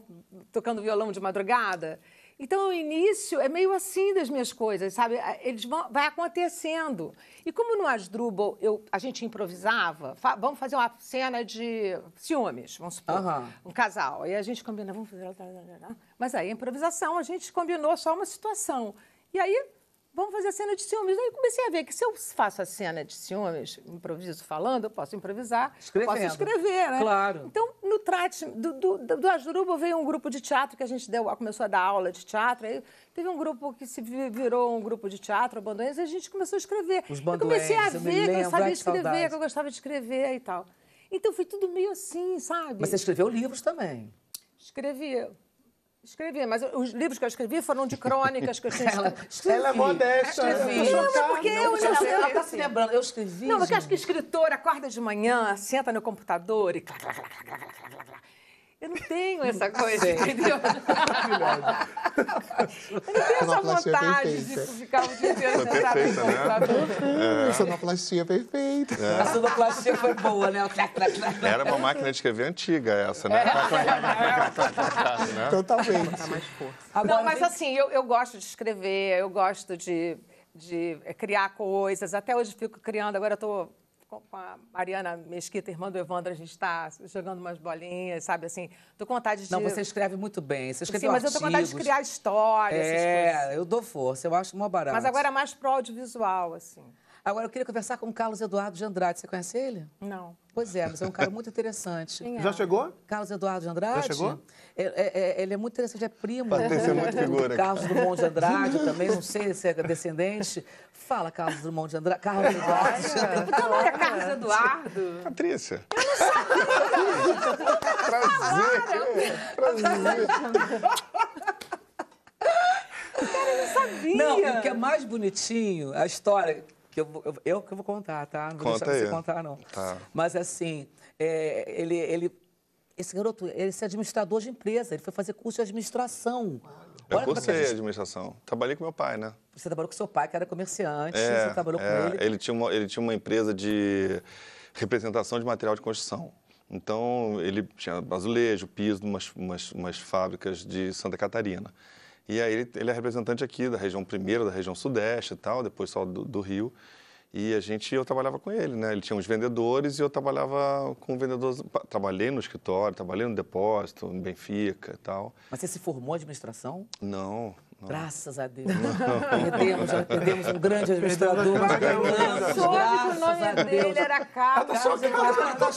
tocando violão de madrugada? Então, o início é meio assim das minhas coisas, sabe? Eles vão, vai acontecendo. E como no Asdrubal eu, a gente improvisava, fa, vamos fazer uma cena de ciúmes, vamos supor, um casal. E a gente combina, vamos fazer... Mas aí, improvisação, a gente combinou só uma situação. E aí, vamos fazer a cena de ciúmes. Daí comecei a ver que se eu faço a cena de ciúmes, improviso falando, eu posso improvisar, Escrevendo. posso escrever, né? Claro. Então, no trate do, do, do Ajuruba veio um grupo de teatro que a gente deu, começou a dar aula de teatro, aí teve um grupo que se virou um grupo de teatro, bandoenses, e a gente começou a escrever. Os eu comecei a ver que eu sabia escrever, que eu gostava de escrever e tal. Então, foi tudo meio assim, sabe? Mas você escreveu livros também. Escrevi. Escrevi, mas os livros que eu escrevi foram de crônicas que eu escrevi. ela, é modesta. Escrevi. Não, mas porque não, eu, não, eu, ela está se lembrando, eu escrevi. Não, porque acho que escritor acorda de manhã, senta no computador e. Eu não tenho essa coisa, Sim. <laughs> entendeu? eu não tenho essa é vontade de ficar o dia inteiro é sentado em né? uhum. computador. É. Sonoplastia é perfeita. A sonoplastia foi boa, né? Era uma máquina de escrever antiga essa, né? Totalmente. Tá né? então, não, mas assim, eu, eu gosto de escrever, eu gosto de de criar coisas. Até hoje fico criando, agora estou com a Mariana Mesquita, irmã do Evandro, a gente está jogando umas bolinhas, sabe assim? Tô com vontade de. Não, você escreve muito bem. Você escreve Sim, mas artigos. eu tô com vontade de criar histórias. É, eu dou força, eu acho uma barata. Mas agora é mais pro audiovisual, assim. Agora, eu queria conversar com o Carlos Eduardo de Andrade. Você conhece ele? Não. Pois é, mas é um cara muito interessante. É? Já chegou? Carlos Eduardo de Andrade. Já chegou? É, é, é, ele é muito interessante, é primo. Patrícia é muito figura. Carlos Drummond de Andrade também, não sei se é descendente. Fala, Carlos Drummond de Andrade. Carlos Eduardo de Andrade. É, é Carlos Eduardo? Patrícia. Eu não sabia. Prazer. Prazer. Cara, eu não sabia. Não, o que é mais bonitinho, a história que eu, eu, eu, que vou contar, tá? Não vou Conta deixar aí. você contar, não. Tá. Mas assim, é, ele, ele. Esse garoto, ele é administrador de empresa, ele foi fazer curso de administração. Eu Olha é cursei gente... É administração. Trabalhei com meu pai, né? Você trabalhou com seu pai, que era comerciante, é, você trabalhou é, com ele. Ele tinha, uma, ele tinha uma empresa de representação de material de construção. Então, ele tinha azulejo, piso, umas, umas, umas fábricas de Santa Catarina. E aí ele, ele é representante aqui da região primeira, da região sudeste e tal, depois só do, do Rio. E a gente, eu trabalhava com ele, né? Ele tinha uns vendedores e eu trabalhava com vendedores. Trabalhei no escritório, trabalhei no depósito, no Benfica e tal. Mas você se formou em administração? Não, Graças a Deus. perdemos, perdemos um grande administrador. Mas ganhamos. Soube que o nome a dele Deus. era Cata. Tá só que Cata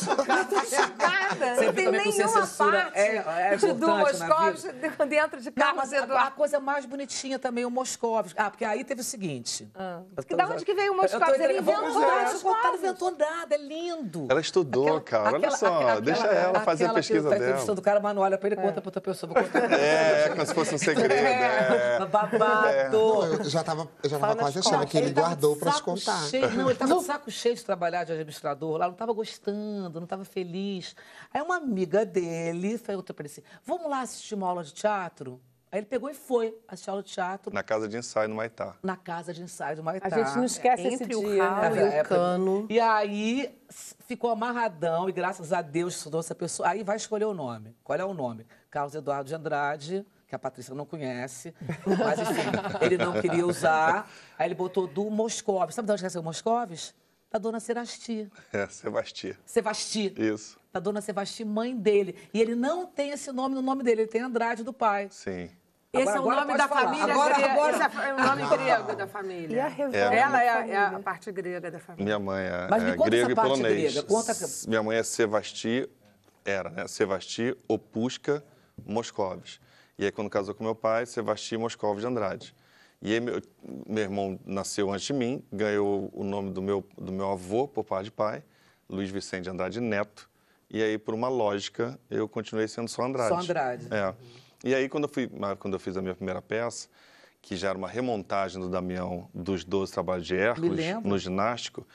chocada. Não tem nenhuma parte é, é de do Moscovitch dentro de Carlos Eduardo. A, a coisa mais bonitinha também, o Moscovitch. Ah, porque aí teve o seguinte. Ah. Que da onde que veio o Moscovitch? Ele inventou é. Não inventou nada, é lindo. Ela estudou, aquela, cara. Aquela, olha só, aquela, deixa ela fazer a pesquisa tá- dela. está entrevistando o cara, mas não olha pra ele, conta é. para outra pessoa. É, é como se fosse um segredo. É. Né? É. Babado. É. Não, eu já estava eu já tava quase achando que ele, ele guardou para se contar. Cheio, não, ele estava de saco cheio de trabalhar de administrador lá, não estava gostando, não estava feliz. Aí uma amiga dele falou para ele assim, vamos lá assistir uma aula de teatro? Aí ele pegou e foi assistir aula de teatro. Na casa de ensaio do Maitá. Na casa de ensaio do Maitá. A gente não esquece Entre esse dia, o né? Raul e o é Cano. E aí ficou amarradão e graças a Deus estudou essa pessoa. Aí vai escolher o nome. Qual é o nome? Carlos Eduardo de Andrade que a Patrícia não conhece, mas enfim, assim, ele não queria usar. Aí ele botou do Moscovis. Sabe de onde que é o Moscovis? Da dona Serasti. É, Sebasti. Sebasti. Isso. Da dona Sebasti, mãe dele. E ele não tem esse nome no nome dele, ele tem Andrade do pai. Sim. Esse agora, é o nome da falar. família agora, grega. Agora... Esse é o nome grego da família. E a revolta Ela é a, é, a parte grega da família. Minha mãe é, Mas me é conta grega e polonês. Grega. Conta... Minha mãe é Sevasti, era, né? Sevasti Opusca Moscovis. E aí, quando casou com meu pai, Sebastião Moscovo de Andrade. E aí, meu, meu, irmão nasceu antes de mim, ganhou o nome do meu, do meu avô por parte de pai, Luiz Vicente Andrade Neto. E aí, por uma lógica, eu continuei sendo só Andrade. Só Andrade. É. E aí, quando eu, fui, quando eu fiz a minha primeira peça, que já era uma remontagem do Damião dos 12 Trabalhos de Hércules, no ginástico,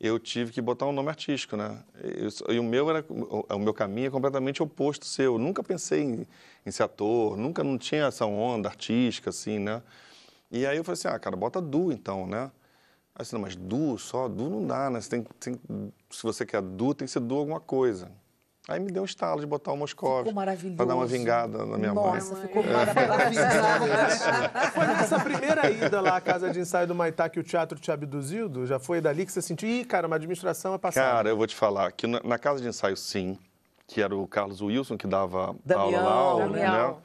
eu tive que botar um nome artístico, né? Eu, e o meu era o meu caminho é completamente oposto ao seu. Eu nunca pensei em, em, ser ator, nunca não tinha essa onda artística assim, né? E aí eu falei assim, ah, cara, bota Du então, né? Aí assim, não, mas Du só, Du não dá, né? Você tem, tem, se você quer Du, tem que ser Du alguma coisa. Aí me deu um estalo de botar o Moscov. Ficou maravilhoso. Pra dar uma vingada na minha Nossa, mãe. Nossa, ficou é. maravilhoso. <laughs> foi nessa primeira ida lá à casa de ensaio do Maitá que o teatro te abduziu? Já foi dali que você sentiu, ih, cara, uma administração é passada. Cara, eu vou te falar que na, na casa de ensaio, sim, que era o Carlos Wilson que dava Damião, aula lá. Né? Damião. Né?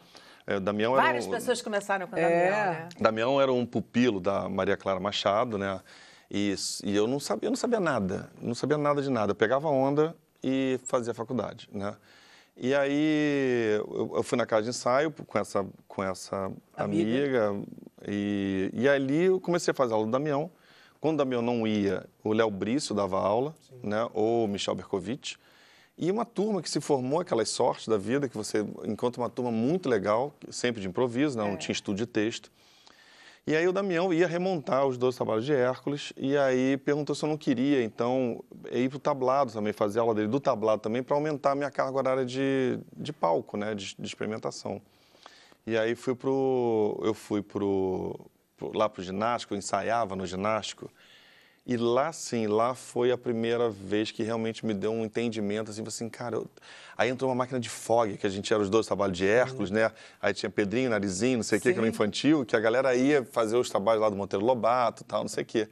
É, Damião Várias um... pessoas começaram com o é. Damião, né? Damião era um pupilo da Maria Clara Machado, né? E, e eu, não sabia, eu não sabia nada, não sabia nada de nada. Eu pegava onda, e fazia faculdade, né? E aí eu, eu, fui na casa de ensaio com essa, com essa amiga, amiga e, e ali eu comecei a fazer aula do Damião. Quando o Damião não ia, o Léo Brício dava aula, Sim. né? ou o Michel Berkovitch. E uma turma que se formou, aquelas sortes da vida, que você encontra uma turma muito legal, sempre de improviso, né? não é. tinha estudo de texto. E aí o Damião ia remontar os dois trabalhos de Hércules e aí perguntou se eu não queria, então, ir para o tablado também, fazer aula dele do tablado também para aumentar a minha carga horária de, de palco, né, de, de experimentação. E aí fui pro, eu fui pro, pro lá para o ginástico, ensaiava no ginástico e lá sim, lá foi a primeira vez que realmente me deu um entendimento, assim, assim, cara, eu... aí entrou uma máquina de fog, que a gente era os dois trabalhos de Hércules, uhum. né? Aí tinha Pedrinho, Narizinho, não sei o que, que era infantil, que a galera ia fazer os trabalhos lá do Monteiro Lobato, tal, não sei o quê.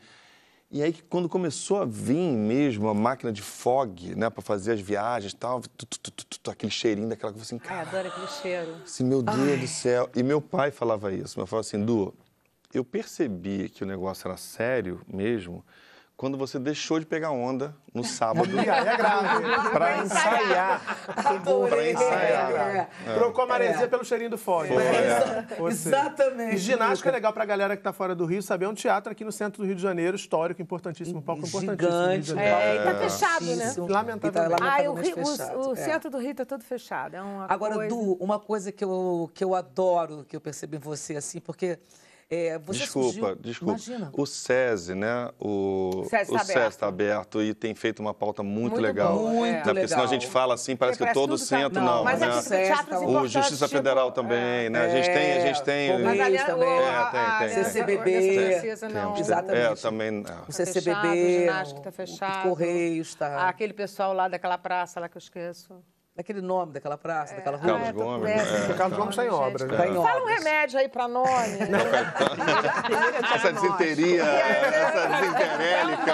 E aí, quando começou a vir mesmo a máquina de fog, né, para fazer as viagens e tal, tu, tu, tu, aquele cheirinho daquela que coisa assim, cara. Ai, adoro aquele cheiro. Assim, meu Deus Ai. do céu. E meu pai falava isso. Meu pai falava assim, Du, eu percebi que o negócio era sério mesmo quando você deixou de pegar onda no <laughs> sábado. e aí é grave. pra ensaiar. pra ensaiar. É é. Trocou a maresia é. pelo cheirinho do fone. Exatamente. E ginástica é legal pra galera que tá fora do Rio saber. É um teatro aqui no centro do Rio de Janeiro, histórico, importantíssimo, um palco importantíssimo. Gigante. É, e tá fechado, né? Tá Lamentavelmente. Ah, o, Rio, o, o centro do Rio tá todo fechado. É uma Agora, coisa... Du, uma coisa que eu, que eu adoro, que eu percebo em você, assim, porque... É, você desculpa, surgiu... desculpa. Imagina. O SESI, né? O SESI está tá aberto. aberto. e tem feito uma pauta muito, muito legal. Né? É. muito né? Porque senão a gente fala assim, parece, parece que todo centro, tá- não. não mas né? é o O Justiça tipo... Federal também, é, né? A gente tem, a gente é. tem. O mas, aliás, é também. O, a, a, tem, tem, CCBB. Exatamente. É, também. O CCBB. Tá fechado, o, tá o Correios tá. Aquele pessoal lá daquela praça lá que eu esqueço daquele nome, daquela praça, é, daquela ah, rua. Carlos é, Gomes. É. Carlos Gomes está tá né? em obra. Né? Fala um remédio aí para nome. zinteria é. <laughs> essa desinteria, né? essa desinterélica,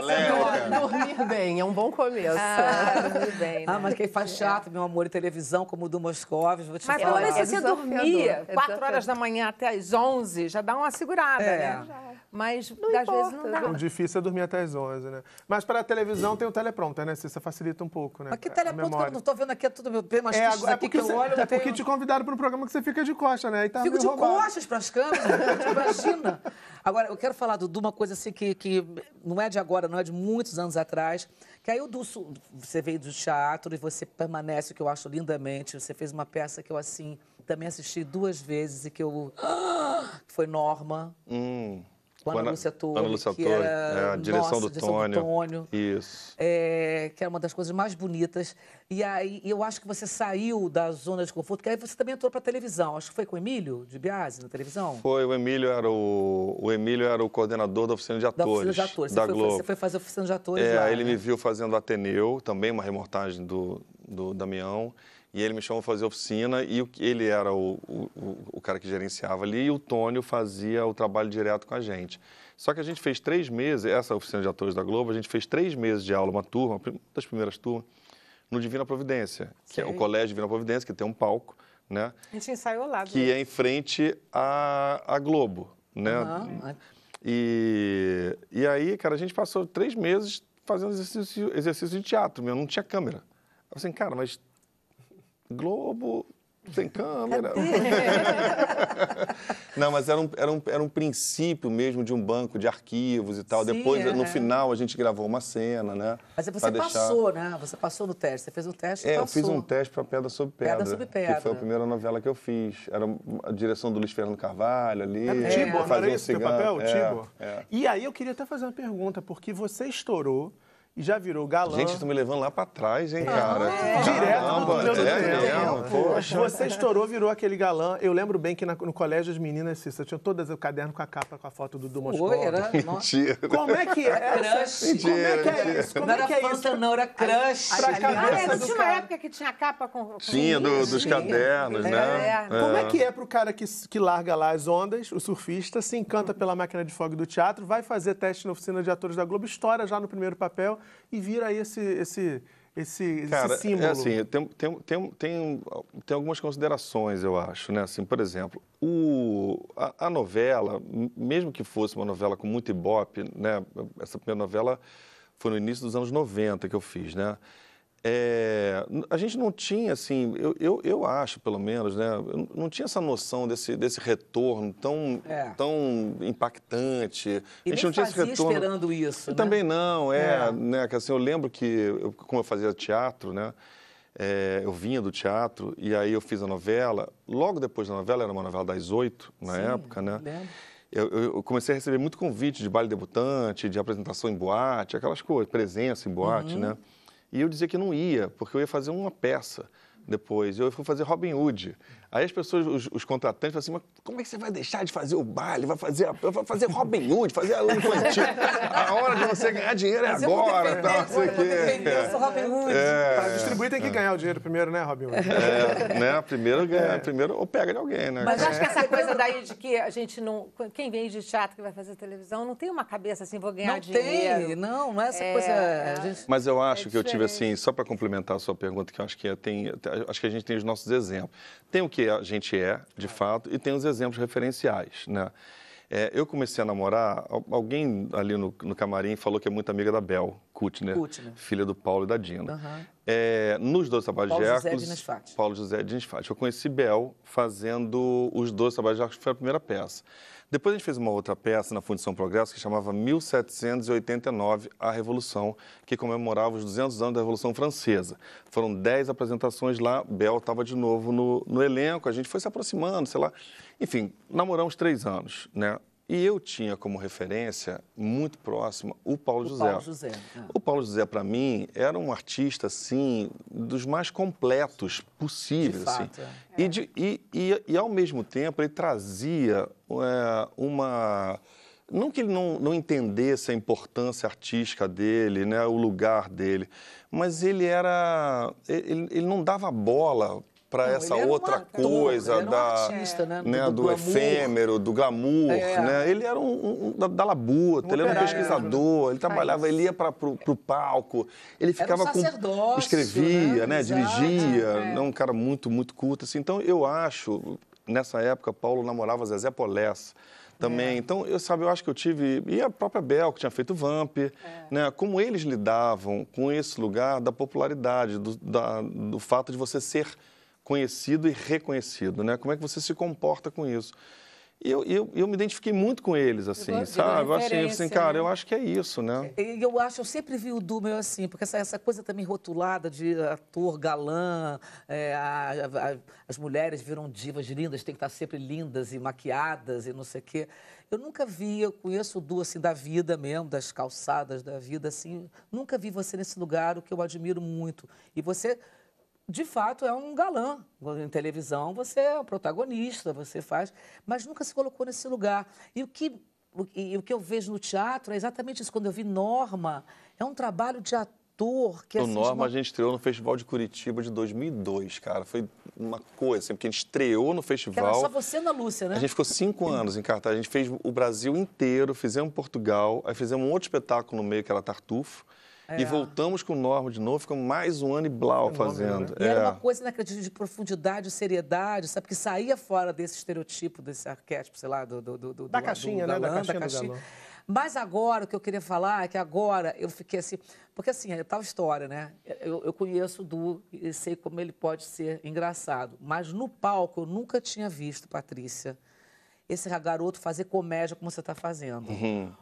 leva Dormir bem, é um bom começo. Ah, dormir bem. Né? Ah, mas quem faz chato, meu amor, televisão, como o do Moscovis, vou te mas falar. Mas se você dormir 4 horas da manhã até as 11, já dá uma segurada, é. né? Mas às vezes não dá. O difícil é dormir até as 11, né? Mas para a televisão tem o teleprompter, né? Isso facilita um pouco, né? Mas que teleprompter? memória. Não tô vendo aqui é tudo meu bem, mas é, agora, é porque, que eu olho, é porque tenho... te convidaram para um programa que você fica de coxa, né? E tá Fico de coxas costas para as câmeras, né? tipo, imagina. Agora, eu quero falar, Dudu, uma coisa assim que, que não é de agora, não é de muitos anos atrás, que aí o Dudu, você veio do teatro e você permanece, o que eu acho lindamente, você fez uma peça que eu, assim, também assisti duas vezes e que eu... Ah, <gasps> foi Norma. Hum com a Ana Lúcia Torre, Ana Lúcia que era, é, a direção, nossa, do, direção Tônio. do Tônio. Isso. É, que era uma das coisas mais bonitas. E aí eu acho que você saiu da zona de conforto, que aí você também entrou para televisão. Acho que foi com o Emílio de Biasi na televisão? Foi, o Emílio era o, o Emílio era o coordenador da oficina de atores. Da oficina de atores. Da você, Globo. Foi, você foi fazer a oficina de atores é, lá, Ele né? me viu fazendo Ateneu, também uma reportagem do, do Damião. E ele me chamou para fazer oficina e ele era o, o, o, cara que gerenciava ali e o Tônio fazia o trabalho direto com a gente. Só que a gente fez três meses, essa oficina de atores da Globo, a gente fez três meses de aula, uma turma, uma das primeiras turmas, no Divina Providência, Sim. que é o Colégio Divina Providência, que tem um palco, né? A gente ensaiou lá. Que né? é em frente à, Globo, né? Uhum. E, e aí, cara, a gente passou três meses fazendo exercício, exercício de teatro, meu, não tinha câmera. Eu falei assim, cara, mas Globo, sem câmera. <laughs> não, mas era um, era, um, era um princípio mesmo de um banco de arquivos e tal. Sim, Depois, é. no final, a gente gravou uma cena, né? Mas é, você deixar... passou, né? Você passou no teste, você fez um teste É, passou. eu fiz um teste para Pedra Sobre Pedra. Pedra Sobre Pedra. Que foi a primeira novela que eu fiz. Era a direção do Luiz Fernando Carvalho ali. É, o Tibor, fazia era isso, papel, é, Tibor. É. E aí eu queria até fazer uma pergunta, porque você estourou e já virou galã. Gente, estão me levando lá pra trás, hein, é. cara? É. Direto Caramba, meu é, é, Poxa. Você estourou, virou aquele galã. Eu lembro bem que na, no colégio as meninas, Cícero, tinham todas o caderno com a capa, com a foto do Dumas Foi, era... Mentira. Como é que é? Crush. Mentira, Como é que é isso? Como não é era é fanta, não, era crush. Pra tinha uma época que tinha capa com... com tinha, do, dos cadernos, né? É. Como é que é pro cara que, que larga lá as ondas, o surfista, se encanta pela máquina de fogo do teatro, vai fazer teste na oficina de atores da Globo, estoura já no primeiro papel e vira esse, esse, esse, Cara, esse é símbolo. É assim, tem, tem, tem, tem, tem algumas considerações, eu acho. Né? Assim, por exemplo, o, a, a novela, mesmo que fosse uma novela com muito ibope, né? essa primeira novela foi no início dos anos 90 que eu fiz, né? É, a gente não tinha, assim, eu, eu, eu, acho, pelo menos, né? Não tinha essa noção desse, desse retorno tão, é. tão impactante. E a gente não tinha esse retorno. esperando isso. Né? Também não, é, é. Né, que, assim, eu lembro que, eu, como eu fazia teatro, né? É, eu vinha do teatro e aí eu fiz a novela. Logo depois da novela, era uma novela das oito, na Sim, época, né? Eu, eu, comecei a receber muito convite de baile debutante, de apresentação em boate, aquelas coisas, presença em boate, uhum. né? E eu dizia que não ia, porque eu ia fazer uma peça depois. Eu fui fazer Robin Hood, Aí as pessoas, os, os contratantes, falam assim: mas como é que você vai deixar de fazer o baile? Vai fazer, vai fazer Robin Hood, fazer a infantil. a hora de você ganhar dinheiro é mas agora. Eu não sei o quê. sou Robin Hood. É. Para tá, distribuir tem que ganhar o dinheiro primeiro, né, Robin Hood? É, né? Primeiro, ganha, é. primeiro ou pega de alguém, né? Mas acho que essa coisa daí de que a gente não. Quem vem de teatro que vai fazer televisão não tem uma cabeça assim, vou ganhar não dinheiro. Não tem, não, não é essa é, coisa. É. Gente... Mas eu acho que eu tive assim, só para complementar a sua pergunta, que eu acho que tem. Acho que a gente tem os nossos exemplos. Tem o que a gente é, de é. fato, e tem os exemplos referenciais, né? É, eu comecei a namorar, alguém ali no, no, camarim falou que é muito amiga da Bel. Kutner, né? Kutner, né? filha do Paulo e da Dina. Uhum. É, nos Dois Tabagercos... Paulo José de Fati. Paulo José Dinas Fati. Eu conheci Bel fazendo Os Dois Tabagercos, que foi a primeira peça. Depois a gente fez uma outra peça na Fundição Progresso que chamava 1789, a Revolução, que comemorava os 200 anos da Revolução Francesa. Foram 10 apresentações lá, Bel estava de novo no, no elenco, a gente foi se aproximando, sei lá. Enfim, namoramos três anos, né? E eu tinha como referência muito próxima o Paulo o José. Paulo José. Ah. O Paulo José, para mim, era um artista assim dos mais completos possíveis. assim. é. e, e, e, e, ao mesmo tempo ele trazia é, uma não que ele não, não entendesse a importância artística dele, né, o lugar dele, mas ele era ele, ele não dava bola para essa outra coisa da, um artista, né? Né, do, do, do efêmero, do glamour. É. Né? Ele era um, um da, da, labuta, ele era um pesquisador, ele né? trabalhava, ele ia para o palco, ele ficava com. Escrevia, né? né dirigia. É. Né, um cara muito, muito culto. Assim. Então eu acho, nessa época, Paulo namorava Zezé Polessa também. É. Então, eu, sabe, eu acho que eu tive. E a própria Bel, que tinha feito Vamp, é. né? Como eles lidavam com esse lugar da popularidade, do, da, do fato de você ser conhecido e reconhecido, né? Como é que você se comporta com isso? E eu, eu, eu me identifiquei muito com eles, assim, eu sabe? Eu assim, assim, cara, né? eu acho que é isso, né? Eu acho, eu sempre vi o Du meu assim, porque essa, essa coisa também rotulada de ator, galã, é, a, a, a, as mulheres viram divas lindas, tem que estar sempre lindas e maquiadas e não sei o quê. Eu nunca vi, eu conheço o Du, assim, da vida mesmo, das calçadas da vida, assim, nunca vi você nesse lugar, o que eu admiro muito. E você de fato, é um galã. Em televisão, você é o protagonista, você faz, mas nunca se colocou nesse lugar. E o que, e o que eu vejo no teatro é exatamente isso. Quando eu vi Norma, é um trabalho de ator que... O assim, Norma uma... a gente estreou no Festival de Curitiba de 2002, cara. Foi uma coisa, assim, porque a gente estreou no festival... Que era só você na Lúcia, né? A gente ficou cinco anos em cartaz. A gente fez o Brasil inteiro, fizemos Portugal, aí fizemos um outro espetáculo no meio, que era Tartufo. É. E voltamos com o Norma de novo, ficamos mais um ano e blau fazendo. E é. era uma coisa inacreditável de profundidade, seriedade, sabe? Que saía fora desse estereotipo, desse arquétipo, sei lá, do. do, do da caixinha, do, né? da caixinha. Da caixinha. Mas agora, o que eu queria falar é que agora eu fiquei assim. Porque assim, é tal história, né? Eu, eu conheço o Du e sei como ele pode ser engraçado. Mas no palco eu nunca tinha visto, Patrícia, esse garoto fazer comédia como você está fazendo. Uhum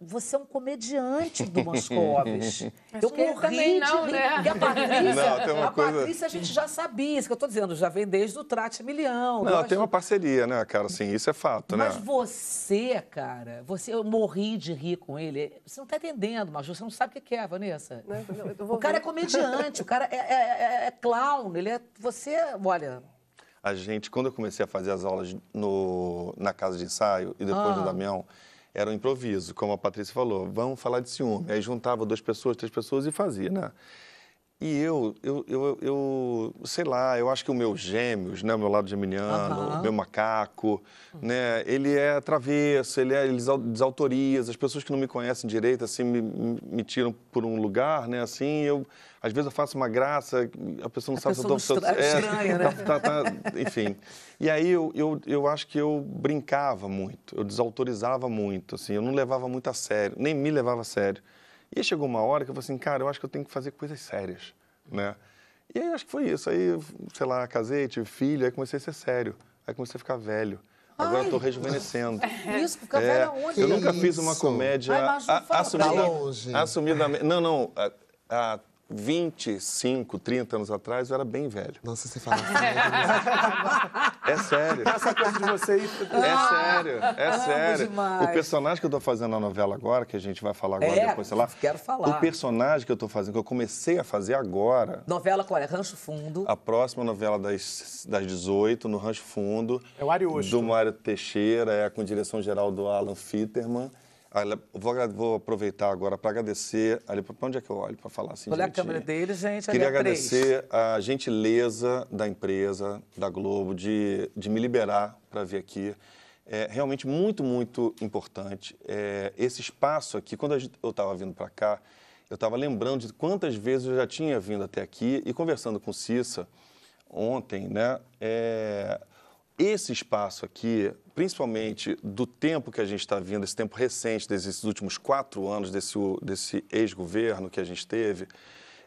você é um comediante do Moscovis. <laughs> eu morri eu não, de né? rir. Né? E a Patrícia, não, a coisa... Patrícia a gente já sabia, isso que eu estou dizendo, já vem desde o Trate Milhão. Não, tem acho... uma parceria, né, cara? Assim, isso é fato, Mas né? Mas você, cara, você, eu morri de rir com ele. Você não está entendendo, Maju, você não sabe o que é, Vanessa. Né? Não, o cara é ver. é comediante, o cara é, é, é, é, é clown, ele é... Você, olha... A gente, quando eu comecei a fazer as aulas no, na casa de ensaio e depois ah. no Damião, era um improviso, como a Patrícia falou, vamos falar de ciúme. Aí juntava duas pessoas, três pessoas e fazia, né? E eu, eu, eu, eu, sei lá, eu acho que o meu gêmeos, né, meu lado geminiano, uhum. meu macaco, né, ele é travesso, ele, é, ele desautoriza, as pessoas que não me conhecem direito, assim, me, me tiram por um lugar, né, assim, eu, às vezes eu faço uma graça, a pessoa não a sabe pessoa se eu tô... É, estranha, tá, né? Tá, tá, tá, enfim. E aí eu, eu, eu acho que eu brincava muito, eu desautorizava muito, assim, eu não levava muito a sério, nem me levava a sério. E aí chegou uma hora que eu falei assim, cara, eu acho que eu tenho que fazer coisas sérias, né? E aí acho que foi isso. Aí, sei lá, casei, tive filho, aí comecei a ser sério. Aí comecei a ficar velho. Agora Ai. eu tô rejuvenescendo. <laughs> Isso, fica é, velho aonde? Eu nunca fiz uma comédia Ai, assumida, assumidamente. Não, não. A, a, 25, 30 anos atrás, eu era bem velho. Nossa, você fala sério. é sério. Essa coisa de você ir... É assim. sério, é ah, sério. Demais. O personagem que eu tô fazendo na novela agora, que a gente vai falar agora é, depois, sei lá. Quero falar. O personagem que eu tô fazendo, que eu comecei a fazer agora. Novela qual é? Rancho Fundo. A próxima novela das, das 18, no Rancho Fundo. É o Ariosto. Do Mário Teixeira, é com direção geral do Alan Fitterman. Ah, vou, aproveitar agora para agradecer. Ali, para onde é que eu olho para falar assim? Olha a câmera dele, gente. Queria é agradecer a gentileza da empresa, da Globo, de, de me liberar para vir aqui. É realmente muito, muito importante. É, esse espaço aqui, quando eu estava vindo para cá, eu estava lembrando de quantas vezes eu já tinha vindo até aqui e conversando com Cissa ontem, né? É, esse espaço aqui, principalmente do tempo que a gente está vindo, esse tempo recente, desses últimos quatro anos desse, desse ex-governo que a gente teve,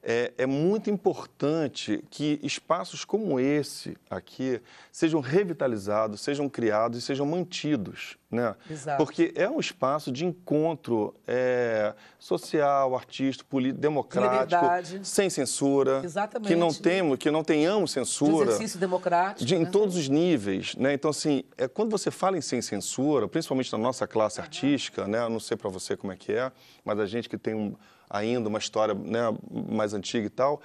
é, é muito importante que espaços como esse aqui sejam revitalizados, sejam criados e sejam mantidos. Né? Porque é um espaço de encontro é, social, artístico, político, democrático, Liberdade. sem censura, Exatamente, que não temos, que não tenhamos censura, de exercício democrático, de, em né? todos os níveis, né? Então assim, é quando você fala em sem censura, principalmente na nossa classe artística, né? Eu não sei para você como é que é, mas a gente que tem um ainda, uma história né, mais antiga e tal.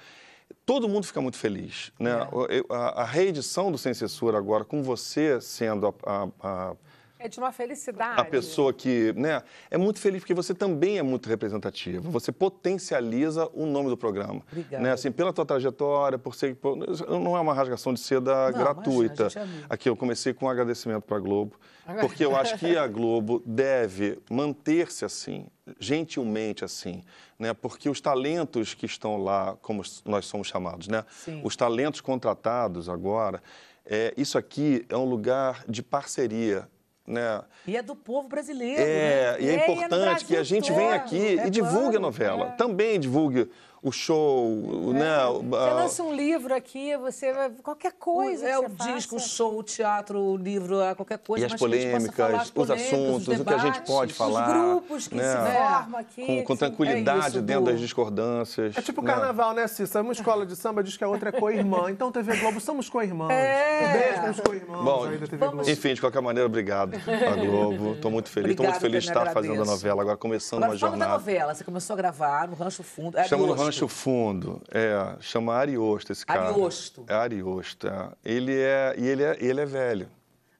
Todo mundo fica muito feliz. Né? É. A, a, reedição do Sem Censura agora, com você sendo a, a, a é de uma felicidade. A pessoa que, né, é muito feliz porque você também é muito representativa. Você potencializa o nome do programa, Obrigada. né? Assim, pela tua trajetória, por ser por, não é uma rasgação de seda não, gratuita. Imagina, é Aqui eu comecei com um agradecimento para a Globo. Porque eu acho que a Globo deve manter-se assim, gentilmente assim, né? Porque os talentos que estão lá, como nós somos chamados, né? Os talentos contratados agora, é, isso aqui é um lugar de parceria, né? E é do povo brasileiro. É, né? e é, é importante que a gente venha aqui é, e né? divulgue a novela. É. Também divulgue o show, é. né? Você lança um livro aqui, você qualquer coisa. É o disco, o show, o teatro, o livro, qualquer coisa. E as polêmicas, os assuntos, os debates, o que a gente pode falar. Os grupos que né? se é. formam aqui. Com, com é tranquilidade é isso, dentro do... das discordâncias. É tipo o né? carnaval, né, Cissa? Uma escola de samba diz que a outra é co-irmã. Então, TV Globo, somos co irmãs É. Beijo para co irmãs Bom, aí da TV Globo. Enfim, de qualquer maneira, obrigado à Globo. Estou muito feliz. Estou muito feliz de estar agradeço. fazendo a novela, agora começando agora, uma jornada. Agora, da novela. Você começou a gravar no Rancho Fundo. É Chama no Rancho Rancho Fundo, é, chama Ariosto esse cara. Ariosto. É Ariosto, é. Ele é, e ele é, ele é velho.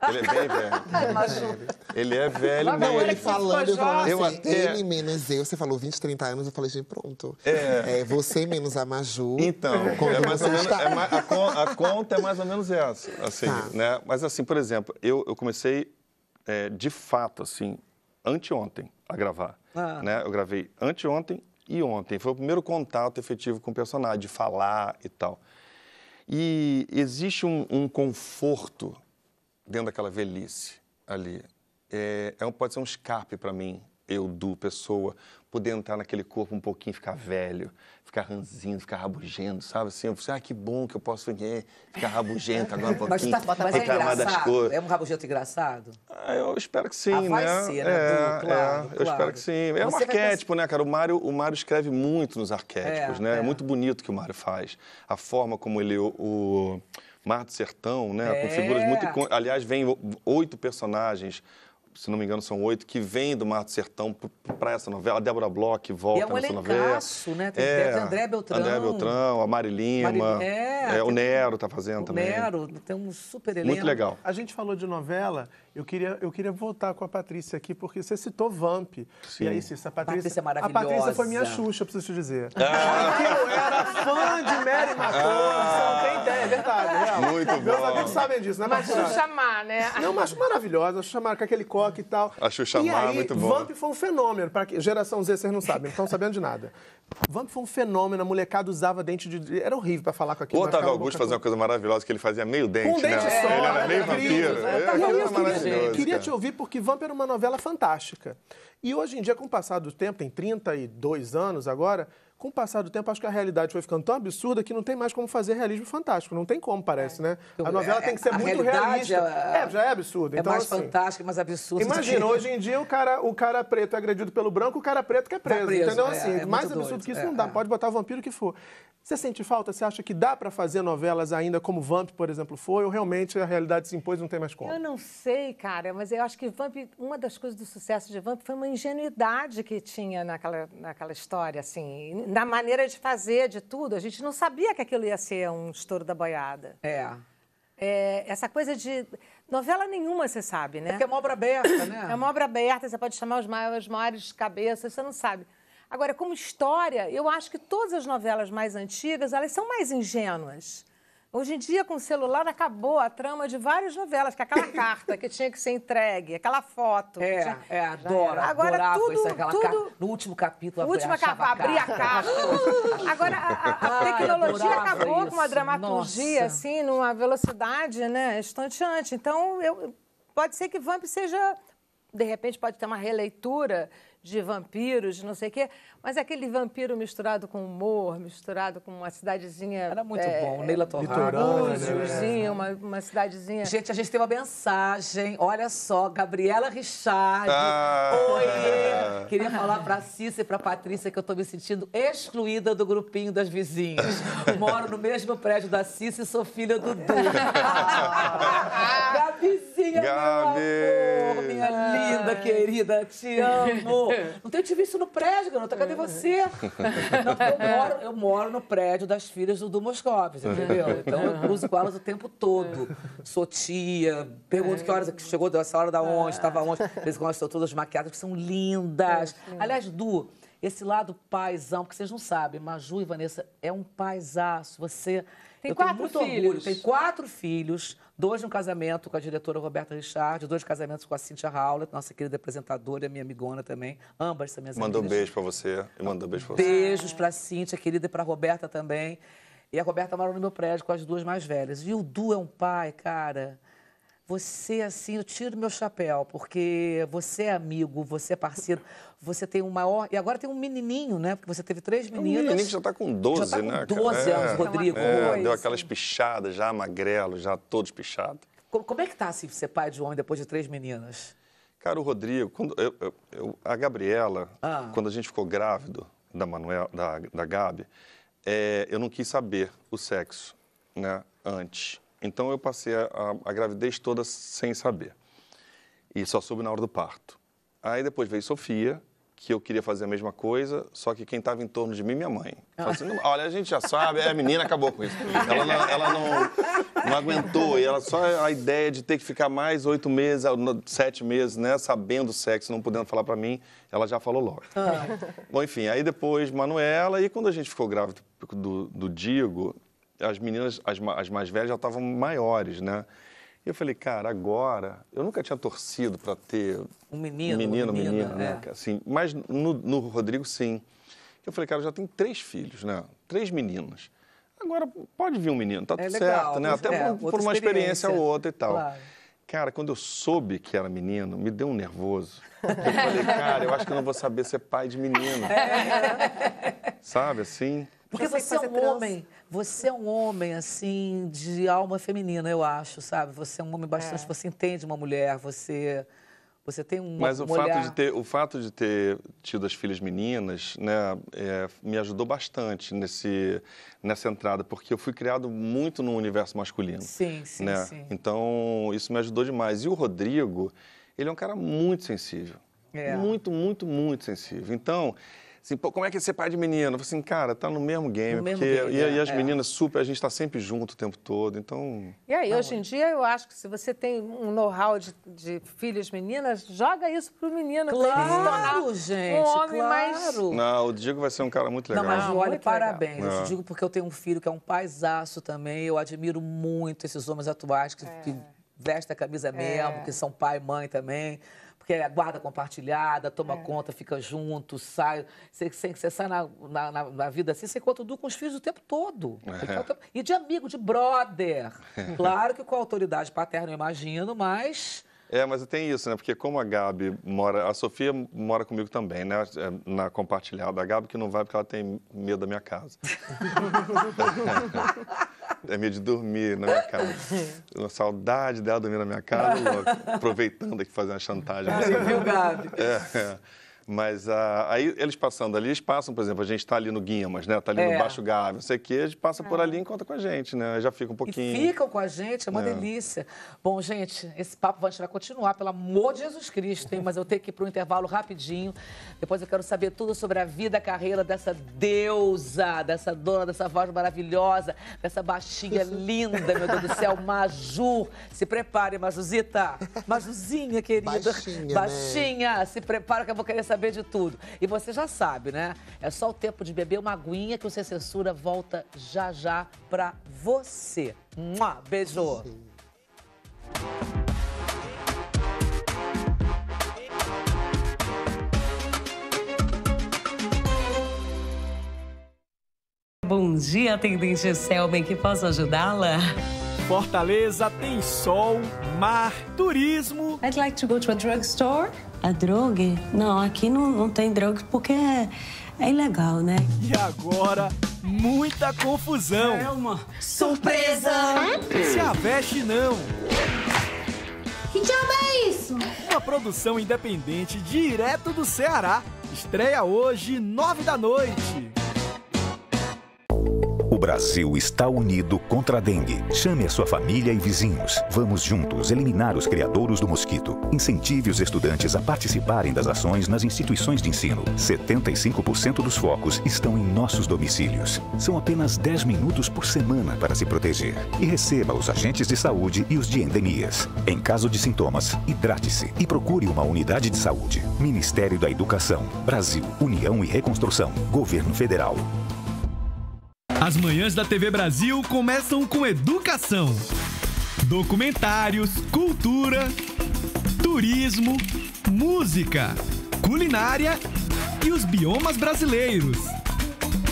Ele é bem <laughs> velho. É, ele é velho mesmo. Né? Ele falando, eu falava assim, eu até... ele é menos eu. Você falou 20, 30 anos, eu falei, assim, pronto. É. é você menos a Maju. Então, é mais ou menos, é mais, a, con, a, conta é mais ou menos essa. Assim, tá. né? Mas assim, por exemplo, eu, eu comecei, é, de fato, assim, anteontem a gravar. Ah. Né? Eu gravei anteontem e ontem. Foi o primeiro contato efetivo com o personagem, de falar e tal. E existe um, um conforto dentro daquela velhice ali. É, é, pode ser um escape para mim, eu, do pessoa, poder entrar naquele corpo um pouquinho, ficar velho, ficar ranzinho, ficar rabugento, sabe? Assim, eu pensei, assim, ah, que bom que eu posso é, ficar rabugento agora um <laughs> tá pouquinho. mas, tá, mas é engraçado? É um rabugento engraçado? Ah, eu espero que sim, ah, vai né? Ser, né? É, claro, é, claro, Eu espero que sim. É Você um arquétipo, né, cara? O Mário, o Mário escreve muito nos arquétipos, é, né? É. é. muito bonito que o Mário faz. A forma como ele... o, o Mar do Sertão, né? É. Com figuras muito. Aliás, vem oito personagens se não me engano, são oito, que vêm do Mato Sertão para essa novela. A Débora Bloch volta novela. é um de novela. Né? Tem é, André Beltrão. André Beltrão, a Mari Lima. Mari... É, é, o Nero está fazendo o também. Nero, tem um super elenco. Muito legal. A gente falou de novela eu queria, eu queria voltar com a Patrícia aqui, porque você citou Vamp. Sim. E aí, se a Patrícia... Patrícia é maravilhosa. A Patrícia foi minha Xuxa, preciso te dizer. Ah. Porque eu era fã de Mary Matou, ah. você não tem ideia, é verdade. É real. Muito Meus bom. Meus amigos sabem disso, né? Mas Xuxa Má, né? Não, mas maravilhosa, Xuxa Mar, com aquele coque e tal. A Xuxa Mar, muito bom. Vamp foi um fenômeno, para geração Z, vocês não sabem, não estão sabendo de nada. Vamp foi um fenômeno, a molecada usava dente de... Era horrível para falar com aquele O Otávio Augusto fazia uma coisa maravilhosa, que ele fazia meio dente, né? só. Ele era meio né? vampiro. É, é, Queria te ouvir porque Vamp era uma novela fantástica. E hoje em dia, com o passar do tempo, tem 32 anos agora, com o passar do tempo, acho que a realidade foi ficando tão absurda que não tem mais como fazer realismo fantástico. Não tem como, parece, é. né? A então, novela é, tem que ser muito realista. É, é, já é absurdo. É então, mais assim, fantástica, mais absurdo Imagina, <laughs> hoje em dia o cara, o cara preto é agredido pelo branco, o cara preto que é preso. Tá preso entendeu? É, assim, é mais absurdo doido. que isso é, não dá. Pode botar vampiro que for. Você sente falta? Você acha que dá para fazer novelas ainda como Vamp, por exemplo, foi? Ou realmente a realidade se impôs e não tem mais como? Eu não sei, cara, mas eu acho que Vamp, uma das coisas do sucesso de Vamp foi uma ingenuidade que tinha naquela, naquela história, assim na maneira de fazer, de tudo. A gente não sabia que aquilo ia ser um estouro da boiada. É. é essa coisa de. Novela nenhuma, você sabe, né? É porque é uma obra aberta, né? É uma obra aberta, você pode chamar os maiores, maiores cabeças, você não sabe. Agora, como história, eu acho que todas as novelas mais antigas, elas são mais ingênuas. Hoje em dia, com o celular, acabou a trama de várias novelas, que é aquela <laughs> carta que tinha que ser entregue, aquela foto. É, tinha... é adoro, Agora, adorava tudo, isso, aquela tudo... No último capítulo, última capa, abri a carta. <laughs> Agora, a, a tecnologia acabou isso. com uma dramaturgia, Nossa. assim, numa velocidade, né, estonteante. Então, eu, pode ser que Vamp seja... De repente, pode ter uma releitura de vampiros, não sei o quê, mas é aquele vampiro misturado com humor, misturado com uma cidadezinha... Era muito é, bom, Neila Torrada. Né? Uma, uma cidadezinha... Gente, a gente tem uma mensagem, olha só, Gabriela Richard. Ah. Queria falar pra Cícia e pra Patrícia que eu tô me sentindo excluída do grupinho das vizinhas. Moro no mesmo prédio da Cícia e sou filha do Du. Gabizinha! <laughs> Gabi! Amor, minha Ai. linda, querida, te amo! <laughs> Não tenho te visto no prédio, garota, cadê você? É. Não, eu, moro, eu moro no prédio das filhas do Moscovitz, entendeu? É. Então eu cruzo com elas o tempo todo. Sou tia, pergunto que é. horas que chegou, essa hora da onde, estava onde. De vez em estão todas maquiadas, que são lindas. Aliás, Du, esse lado paisão, que vocês não sabem, Maju e Vanessa, é um paisaço. Você tem eu quatro tenho muito filhos. Tem Tenho quatro filhos, dois de um casamento com a diretora Roberta Richard, dois casamentos com a Cíntia Howlett, nossa querida apresentadora, minha amigona também. Ambas são minhas Mandou amigas. um beijo para você. e manda um beijo pra você. Beijos para Cíntia, querida, e para Roberta também. E a Roberta mora no meu prédio com as duas mais velhas. E o Du é um pai, cara você, assim, eu tiro meu chapéu, porque você é amigo, você é parceiro, você tem um maior. E agora tem um menininho, né? Porque você teve três meninas. O menininho já está com 12, já tá com tá né? 12 é, anos, Rodrigo. É, deu aquelas pichadas, já magrelo, já todos pichados. Como é que tá, assim, ser pai de homem depois de três meninas? Cara, o Rodrigo, quando eu, eu, eu a Gabriela, ah. quando a gente ficou grávido da Manuel, da, da Gabi, é, eu não quis saber o sexo, né, antes. Então eu passei a, a gravidez toda sem saber. E só soube na hora do parto. Aí depois veio Sofia, que eu queria fazer a mesma coisa, só que quem estava em torno de mim, minha mãe. Assim, olha, a gente já sabe, é a menina, acabou com isso. Ela, não, ela não, não, aguentou, e ela só a ideia de ter que ficar mais oito meses, sete meses, né, sabendo o sexo, não podendo falar para mim, ela já falou logo. Ah. Bom, enfim, aí depois Manuela, e quando a gente ficou grávida do, do as meninas, as, as mais velhas, já estavam maiores, né? E eu falei, cara, agora. Eu nunca tinha torcido para ter. Um menino. Um menino, menina, né? Assim, mas no, no Rodrigo, sim. Eu falei, cara, eu já tenho três filhos, né? Três meninas. Agora pode vir um menino, tá é tudo legal, certo, né? Até é, por, por, uma experiência ou outra e tal. Claro. Cara, quando eu soube que era menino, me deu um nervoso. Eu falei, cara, eu acho que eu não vou saber ser pai de menino. <laughs> É. Sabe assim? Porque você é um trans. homem, você é um homem, assim, de alma feminina, eu acho, sabe? Você é um homem bastante, é. você entende uma mulher, você... Você tem um Mas o, fato de ter, o fato de ter tido as filhas meninas né, é, me ajudou bastante nesse, nessa entrada, porque eu fui criado muito no universo masculino. Sim, sim, né? sim. Então, isso me ajudou demais. E o Rodrigo, ele é um cara muito sensível. É. Muito, muito, muito sensível. Então, Assim, como é que é ser pai de menino? Eu falei assim, cara, tá no mesmo game. No mesmo game e, é, e, as é. meninas super, a gente tá sempre junto o tempo todo, então... E aí, não, hoje em dia, eu acho que se você tem um know-how de, de filhos meninas, joga isso pro menino. Claro, gente, um homem claro. Mais... Não, o Diego vai ser um cara muito legal. Não, mas olha, parabéns. Legal. Eu te digo porque eu tenho um filho que é um paisaço também, eu admiro muito esses homens atuais que, é. que vestem a camisa mesmo, é. que são pai e mãe também que a é guarda compartilhada, toma é. conta, fica junto, sai. Você, você sai na, na, na, vida assim, você encontra o Du com os filhos o tempo todo. É. Tá e de amigo, de brother. É. Claro que com a autoridade paterna, eu imagino, mas é, mas tem isso, né? Porque como a Gabi mora, a Sofia mora comigo também, né? É, na compartilhada. A Gabi que não vai porque ela tem medo da minha casa. <laughs> é medo de dormir na minha casa. Uma saudade dela dormir na minha casa, logo, aproveitando aqui fazer uma chantagem. Ah, Cara, viu, Gabi? É, é. Mas uh, aí eles passando ali, eles passam, por exemplo, a gente está ali no Guimas, né? Está ali é. no Baixo Gávea, não sei o quê, eles passam ah. por ali e conta com a gente, né? Já fica um pouquinho. E ficam com a gente, é uma é. delícia. Bom, gente, esse papo vai continuar, pelo amor de Jesus Cristo, hein? Mas eu tenho que ir para um intervalo rapidinho. Depois eu quero saber tudo sobre a vida, a carreira dessa deusa, dessa dona, dessa voz maravilhosa, dessa baixinha linda, meu Deus do céu, <laughs> Maju. Se prepare, Majuzita. Majuzinha, querida. Baixinha, né? Baixinha. Né? Se prepara que eu vou querer saber saber de tudo. E você já sabe, né? É só o tempo de beber uma aguinha que o Sem Censura volta já já pra você. Mua, beijo! Sim. Bom dia, atendente Selma, que posso ajudá-la? Fortaleza tem sol, mar, turismo. I'd like to go to a drugstore. A drogue? Não, aqui não, não tem drogas porque é, é ilegal, né? E agora, muita confusão. É uma surpresa. Se aveste não. Que diabo é isso? Uma produção independente direto do Ceará. Estreia hoje, nove da noite. Brasil está unido contra a dengue. Chame a sua família e vizinhos. Vamos juntos eliminar os criadouros do mosquito. Incentive os estudantes a participarem das ações nas instituições de ensino. 75% dos focos estão em nossos domicílios. São apenas 10 minutos por semana para se proteger. E receba os agentes de saúde e os de endemias. Em caso de sintomas, hidrate-se e procure uma unidade de saúde. Ministério da Educação. Brasil. União e Reconstrução. Governo Federal. As manhãs da TV Brasil começam com educação, documentários, cultura, turismo, música, culinária e os biomas brasileiros.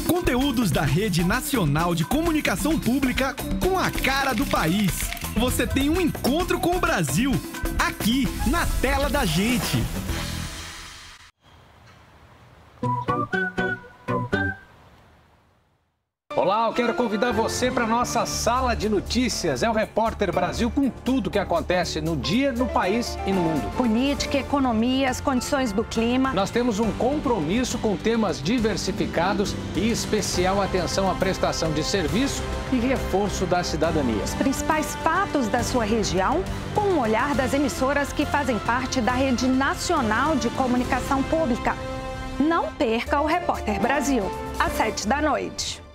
Conteúdos da Rede Nacional de Comunicação Pública com a cara do país. Você tem um encontro com o Brasil aqui na tela da gente. Olá, eu quero convidar você para nossa sala de notícias. É o Repórter Brasil com tudo que acontece no dia, no país e no mundo. Política, economia, as condições do clima. Nós temos um compromisso com temas diversificados e especial atenção à prestação de serviço e reforço da cidadania. Os principais fatos da sua região com um olhar das emissoras que fazem parte da rede nacional de comunicação pública. Não perca o Repórter Brasil, às sete da noite.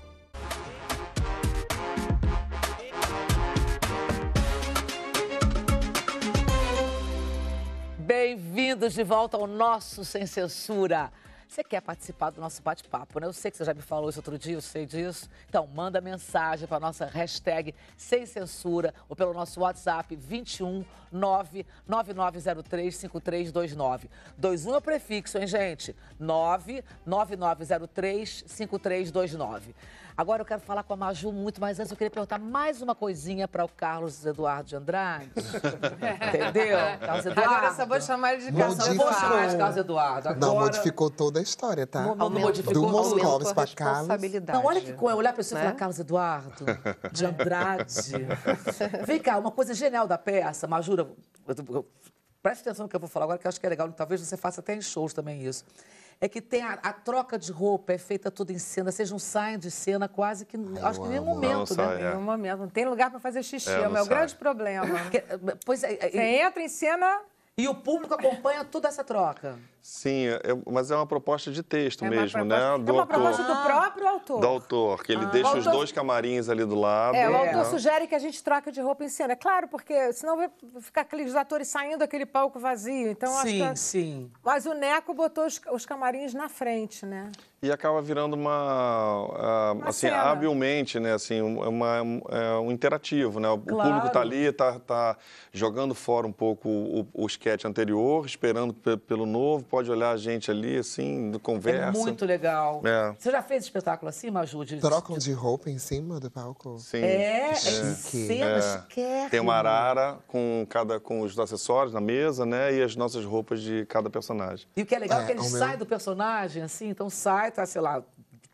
Bem-vindos de volta ao nosso Sem Censura. Você quer participar do nosso bate-papo, né? Eu sei que você já me falou isso outro dia, eu sei disso. Então, manda mensagem para a nossa hashtag Sem Censura ou pelo nosso WhatsApp 21 99903 5329. 21 é o prefixo, hein, gente? 99903 5329. Agora eu quero falar com a Maju muito, mas antes eu queria perguntar mais uma coisinha para o Carlos Eduardo de Andrade. <laughs> Entendeu? Carlos Eduardo. Agora eu só vou chamar ele de Carlos Eduardo. Não vou chamar de Carlos Eduardo. Agora... Não, modificou toda a história, tá? Momento, Do modificou Moscovitz para Carlos. Não, olha que coisa. Olhar para pessoa e né? falar Carlos Eduardo de Andrade. <laughs> Vem cá, uma coisa genial da peça, Majura, Preste atenção no que eu vou falar agora, que eu acho que é legal. Talvez você faça até em shows também isso é que tem a, a, troca de roupa é feita tudo em cena, vocês não saem de cena quase que, acho que nem momento, não, né? Sai, é. Nenhum momento, não tem lugar para fazer xixi, é, é o meu sai. grande problema. <laughs> Porque, eh, pois é, Você entra em cena, e o público acompanha toda essa troca. Sim, eu, mas é uma proposta de texto é mesmo, né? Do é uma proposta do ah. próprio autor. Do autor, que ele ah. deixa autor... os dois camarins ali do lado. É, o autor né? sugere que a gente troque de roupa em cena. É claro, porque senão vai ficar aqueles atores saindo daquele palco vazio. Então, sim, acho que... sim. Mas o Neco botou os, os camarins na frente, né? e acaba virando uma, ah, uma assim, cena. habilmente, né, assim, uma, uma, é, um interativo, né? O tá claro. público está ali, está tá jogando fora um pouco o, o sketch anterior, esperando pelo novo, pode olhar a gente ali, assim, é conversa. É muito legal. É. Você já fez espetáculo assim, Maju? De... Trocam de roupa em cima do palco? Sim. É, é. é. é. Tem uma arara com, cada, com os acessórios na mesa, né, e as nossas roupas de cada personagem. E o que é legal é, é que ele sai meu... do personagem, assim, então sai tá, sei lá,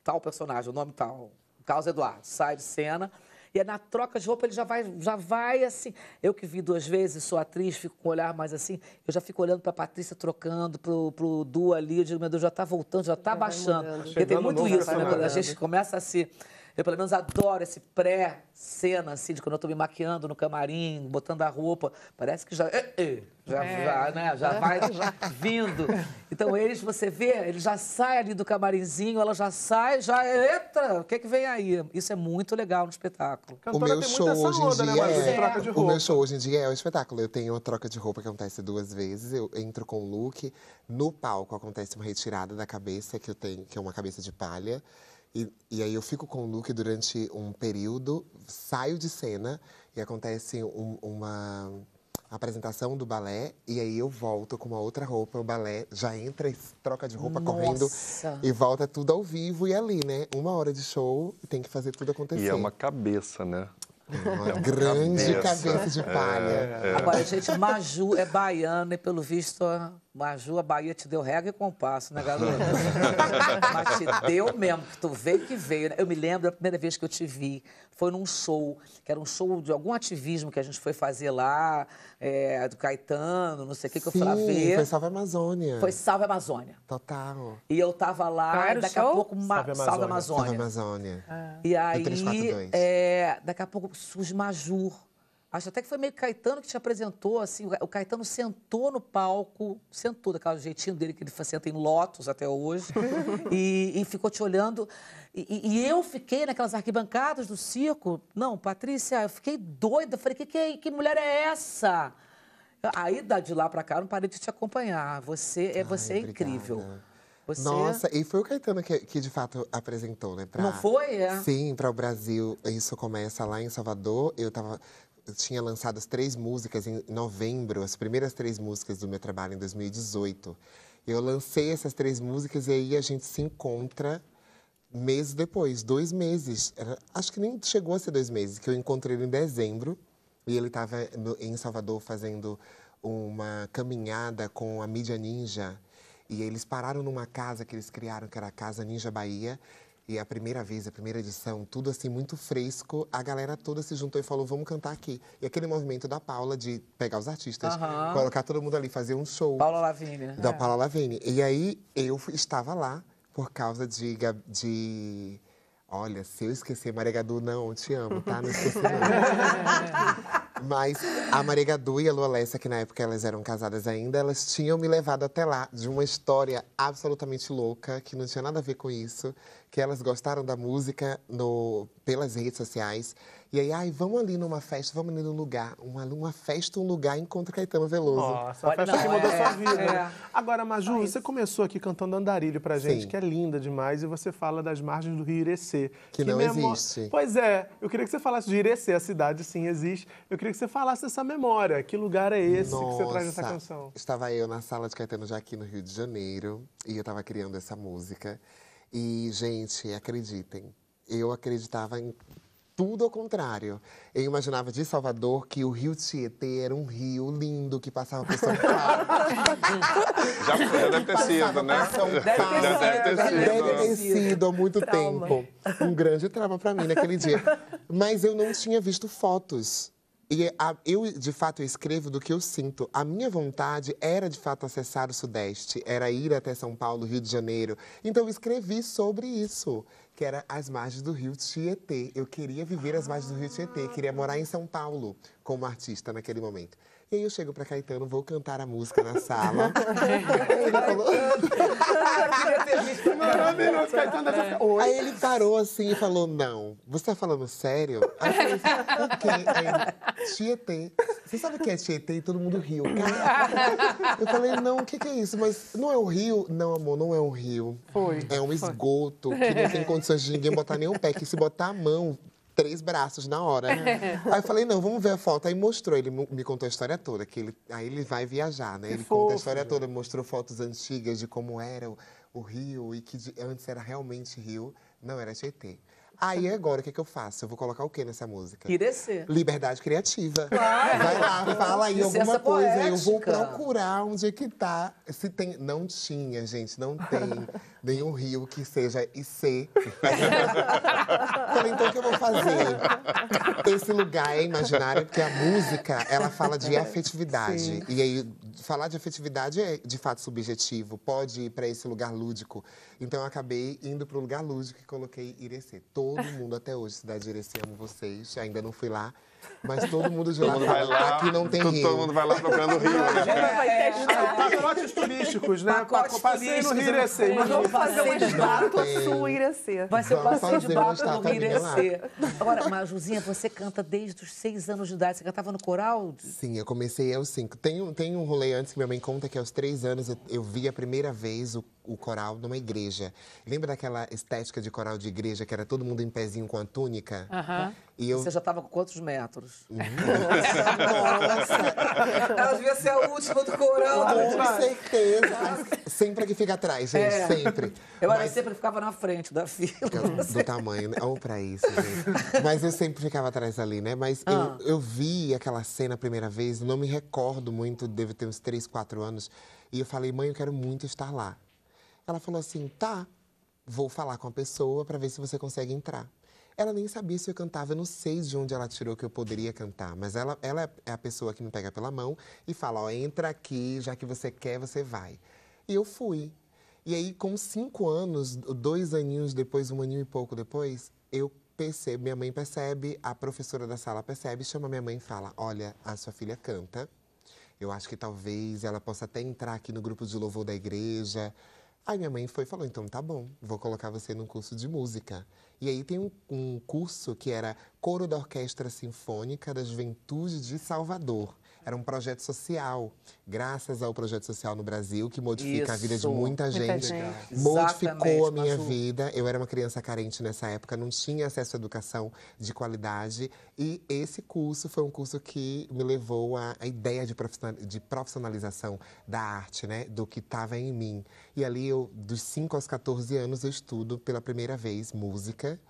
tal personagem, o nome tal, Carlos Eduardo, sai de cena. E é na troca de roupa ele já vai, já vai assim. Eu que vi duas vezes, sou atriz, fico com o olhar mais assim. Eu já fico olhando para Patrícia trocando, pro, pro Du ali. Eu digo, meu Deus, já tá voltando, já tá já baixando. Porque tem muito isso, né? a gente começa a se. Assim, eu, pelo menos, adoro esse pré-cena, assim, de quando eu tô me maquiando no camarim, botando a roupa. Parece que já. Eh, eh, já, é. já, né? já vai já, <laughs> vindo. Então, eles, você vê, ele já sai ali do camarinzinho, ela já sai, já. Eita, o que, é que vem aí? Isso é muito legal no espetáculo. O meu né? é show hoje em dia. é, o meu show hoje em dia é o um espetáculo. Eu tenho a troca de roupa que acontece duas vezes. Eu entro com o look. No palco acontece uma retirada da cabeça que eu tenho, que é uma cabeça de palha. E, e aí eu fico com o Luke durante um período, saio de cena e acontece um, uma apresentação do balé e aí eu volto com uma outra roupa, o balé já entra e troca de roupa Nossa. correndo e volta tudo ao vivo e ali, né? Uma hora de show e tem que fazer tudo acontecer. E é uma cabeça, né? Uma é grande cabeça, cabeça de palha. É, é. Agora, gente, Maju é baiana e pelo visto Maju, a Bahia te deu regra e compasso, né, galera? <laughs> Mas te deu mesmo, que tu veio que veio. Né? Eu me lembro da primeira vez que eu te vi, foi num show, que era um show de algum ativismo que a gente foi fazer lá, é, do Caetano, não sei o que, que eu fui lá ver. foi Salve Amazônia. Foi Salve Amazônia. Total. E eu tava lá, e daqui show? a pouco... Ma... Salve Amazônia. Salve Amazônia. Salve Amazônia. E aí, é, daqui a pouco surge Maju Acho até que foi meio Caetano que te apresentou, assim, o Caetano sentou no palco, sentou daquele jeitinho dele que ele senta em lotos até hoje, <laughs> e, e, ficou te olhando. E, e, eu fiquei naquelas arquibancadas do circo. Não, Patrícia, eu fiquei doida. Falei, que, que, que mulher é essa? Aí, de lá pra cá, não parei de te acompanhar. Você é, Ai, você é incrível. Você... Nossa, e foi o Caetano que, que de fato apresentou, né? Pra... Não foi? É? Sim, para o Brasil. Isso começa lá em Salvador. Eu estava tinha lançado as três músicas em novembro, as primeiras três músicas do meu trabalho em 2018. Eu lancei essas três músicas e aí a gente se encontra meses depois, dois meses. Era, acho que nem chegou a ser dois meses, que eu encontrei ele em dezembro e ele estava em Salvador fazendo uma caminhada com a mídia ninja. E eles pararam numa casa que eles criaram, que era a Casa Ninja Bahia, e a primeira vez, a primeira edição, tudo assim muito fresco. A galera toda se juntou e falou: vamos cantar aqui. E aquele movimento da Paula de pegar os artistas, uhum. colocar todo mundo ali, fazer um show. Paula Lavigne. Né? Da é. Paula Lavigne. E aí eu estava lá por causa de. de Olha, se eu esquecer Maria Gadu, não, te amo, tá? Não esqueci. Não. <laughs> Mas a Maria Gadu e a Lua Lessa, que na época elas eram casadas ainda, elas tinham me levado até lá de uma história absolutamente louca, que não tinha nada a ver com isso, que elas gostaram da música no, pelas redes sociais e aí, ai, vamos ali numa festa, vamos ali num lugar. Uma, uma festa, um lugar, encontra Caetano Veloso. Nossa, a festa não, que mudou é, sua vida. É. Agora, Maju, Mas... você começou aqui cantando Andarilho pra gente, Sim. que é linda demais, e você fala das margens do Rio Irecê. Que, que não memó... existe. Pois é, eu queria que você falasse de Irecê, a cidade sim existe. Eu queria que você falasse dessa memória. Que lugar é esse Nossa. que você traz essa canção? Estava eu na sala de Caetano Jaqui, no Rio de Janeiro, e eu estava criando essa música. E, gente, acreditem, eu acreditava em tudo ao contrário. Eu imaginava de Salvador que o rio Tietê era um rio lindo que passava por São Paulo. <laughs> Já deve ter sido, né? Deve ter, deve, ter sido. deve ter sido há muito trauma. tempo. Um grande trauma para mim naquele dia. Mas eu não tinha visto fotos e a, eu, de fato, escrevo do que eu sinto. A minha vontade era, de fato, acessar o Sudeste, era ir até São Paulo, Rio de Janeiro. Então, eu escrevi sobre isso, que era as margens do Rio Tietê. Eu queria viver as margens do Rio Tietê, queria morar em São Paulo como artista naquele momento. E aí eu chego pra Caetano, vou cantar a música na sala. aí <laughs> ele falou. Maravilhoso, Caetano Aí ele parou assim e falou: Não, você tá falando sério? Aí eu falei: O quê? Aí, Tietê. Você sabe o que é Tietê? E todo mundo riu. eu falei: Não, o que, que é isso? Mas não é um rio? Não, amor, não é um rio. Foi. É um esgoto que não tem condições de ninguém botar nenhum pé, que se botar a mão, três braços na hora. Né? <laughs> aí eu falei, não, vamos ver a foto. Aí mostrou, ele me contou a história toda, que ele, aí ele vai viajar, né? ele conta a história toda, mostrou fotos antigas de como era o, o Rio e que de, antes era realmente Rio, não era Tietê. Aí agora, o que, que eu faço? Eu vou colocar o que nessa música? Crescer. Liberdade criativa. Claro. Vai lá, fala aí Licença alguma coisa. Eu vou procurar onde é que tá. Se tem. Não tinha, gente, não tem nenhum rio que seja IC. <laughs> Falei, então o que eu vou fazer? Esse lugar é imaginário, porque a música, ela fala de afetividade. Sim. E aí, falar de afetividade é de fato subjetivo, pode ir para esse lugar lúdico. Então eu acabei indo para o lugar lúdico e coloquei Irecê. Todo todo mundo até hoje. Cidade de Irecê, amo vocês. Ainda não fui lá, mas todo mundo de todo lá, tá lá, aqui não tem todo rio. Todo mundo vai lá procurando rio. Né? É, é, pacotes turísticos, né? Pacotes passeio no rio Irecê. Mas vamos fazer uma estátua é. sua Irecê. Vai ser o passeio de barco no Irecê. Agora, Majuzinha, você canta desde os seis anos de idade. Você cantava no coral? Sim, eu comecei aos cinco. Tem um, tem um rolê antes que minha mãe conta que aos três anos eu, eu vi a primeira vez o o coral numa igreja. Lembra daquela estética de coral de igreja que era todo mundo em pezinho com a túnica? Uhum. E eu... Você já estava com quantos metros? Uhum. Nossa, <laughs> nossa! Ela devia ser a última do coral. Né? Com certeza. sempre que fica atrás, gente, é. sempre. Eu Mas... sempre ficava na frente da fila. Do tamanho, né? Ou pra isso, gente. Mas eu sempre ficava atrás ali, né? Mas ah. eu, eu vi aquela cena a primeira vez, não me recordo muito, deve ter uns 3, 4 anos. E eu falei, mãe, eu quero muito estar lá. Ela falou assim, tá, vou falar com a pessoa para ver se você consegue entrar. Ela nem sabia se eu cantava. Eu não sei de onde ela tirou que eu poderia cantar. Mas ela, ela é a pessoa que me pega pela mão e fala: Ó, entra aqui, já que você quer, você vai. E eu fui. E aí, com cinco anos, dois aninhos depois, um aninho e pouco depois, eu percebo, minha mãe percebe, a professora da sala percebe, chama minha mãe e fala: Olha, a sua filha canta. Eu acho que talvez ela possa até entrar aqui no grupo de louvor da igreja. Aí minha mãe foi e falou: Então tá bom, vou colocar você num curso de música. E aí tem um, um curso que era Coro da Orquestra Sinfônica da Juventude de Salvador. Era um projeto social. Graças ao projeto social no Brasil, que modifica Isso. a vida de muita gente, muita gente. modificou a minha vida. Eu era uma criança carente nessa época, não tinha acesso à educação de qualidade. E esse curso foi um curso que me levou à, ideia de profissionalização da arte, né? Do que estava em mim. E ali, eu, dos 5 aos 14 anos, eu estudo pela primeira vez música.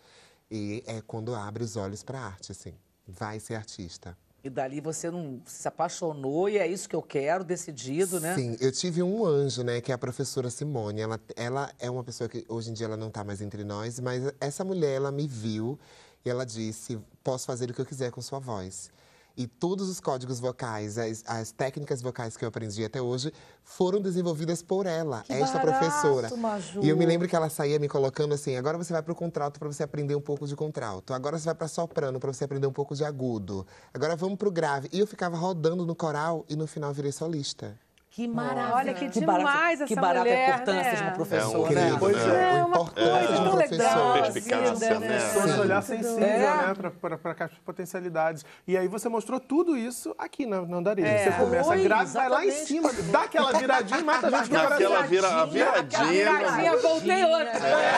E é quando abre os olhos para a arte, assim. Vai ser artista. E dali você não se apaixonou e é isso que eu quero, decidido, né? Sim, eu tive um anjo, né, que é a professora Simone. Ela, ela é uma pessoa que hoje em dia ela não está mais entre nós, mas essa mulher, ela me viu e ela disse: posso fazer o que eu quiser com sua voz. E todos os códigos vocais, as, as, técnicas vocais que eu aprendi até hoje, foram desenvolvidas por ela, que esta barato, professora. Maju. E eu me lembro que ela saía me colocando assim: agora você vai para o contralto para você aprender um pouco de contralto, agora você vai para soprano para você aprender um pouco de agudo, agora vamos para o grave. E eu ficava rodando no coral e no final virei solista. Que maravilha. Olha que, que demais barato, essa Que barata mulher, a importância né? de uma professora. É, um né? Pois é, é uma é, coisa é, tão legal. Assim, perspicácia, né? né? Pessoas olhar sensível, é. né, para as potencialidades. E aí você mostrou tudo isso aqui na, andarilha. É. Você começa Oi, grave, vai lá em cima, dá aquela viradinha e mata a gente no Aquela vira, viradinha. viradinha, voltei outra. É.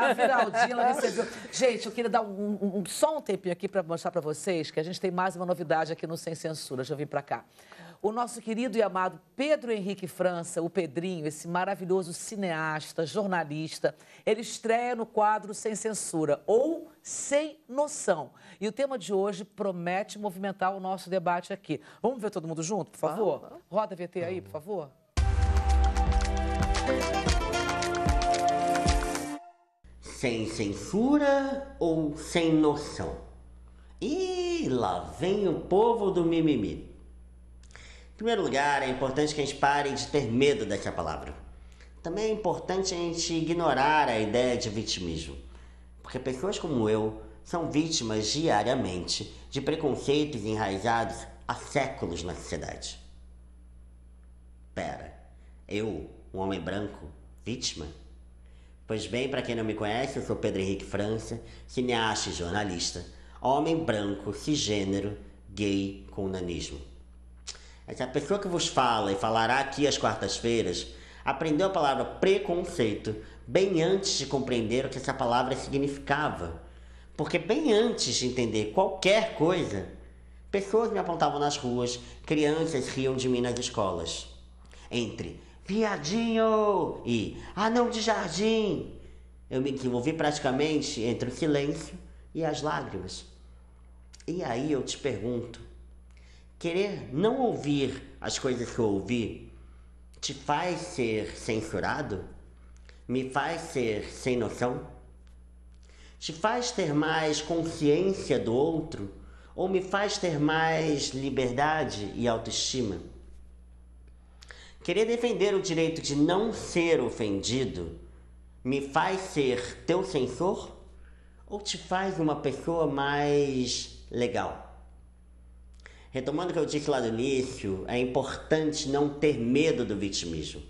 A viraldinha, ela recebeu. Gente, eu queria dar um, um, só um tempinho aqui para mostrar para vocês que a gente tem mais uma novidade aqui no Sem Censura. Já vim para cá o nosso querido e amado Pedro Henrique França, o Pedrinho, esse maravilhoso cineasta, jornalista, ele estreia no quadro Sem Censura ou Sem Noção. E o tema de hoje promete movimentar o nosso debate aqui. Vamos ver todo mundo junto, por favor? Roda a VT aí, por favor. Sem censura ou sem noção? E lá vem o povo do mimimi. Em primeiro lugar, é importante que a gente pare de ter medo dessa palavra. Também é importante a gente ignorar a ideia de vitimismo, porque pessoas como eu são vítimas diariamente de preconceitos enraizados há séculos na sociedade. Pera, eu, um homem branco, vítima? Pois bem, para quem não me conhece, eu sou Pedro Henrique França, cineasta e jornalista, homem branco, cisgênero, gay com nanismo. É a pessoa que vos fala e falará aqui às quartas-feiras aprendeu a palavra preconceito bem antes de compreender o que essa palavra significava. Porque bem antes de entender qualquer coisa, pessoas me apontavam nas ruas, crianças riam de mim nas escolas. Entre piadinho e anão de jardim, eu me desenvolvi praticamente entre o silêncio e as lágrimas. E aí eu te pergunto, Querer não ouvir as coisas que eu ouvi te faz ser censurado? Me faz ser sem noção? Te faz ter mais consciência do outro? Ou me faz ter mais liberdade e autoestima? Querer defender o direito de não ser ofendido me faz ser teu censor? Ou te faz uma pessoa mais legal? Retomando o que eu disse lá no início, é importante não ter medo do vitimismo.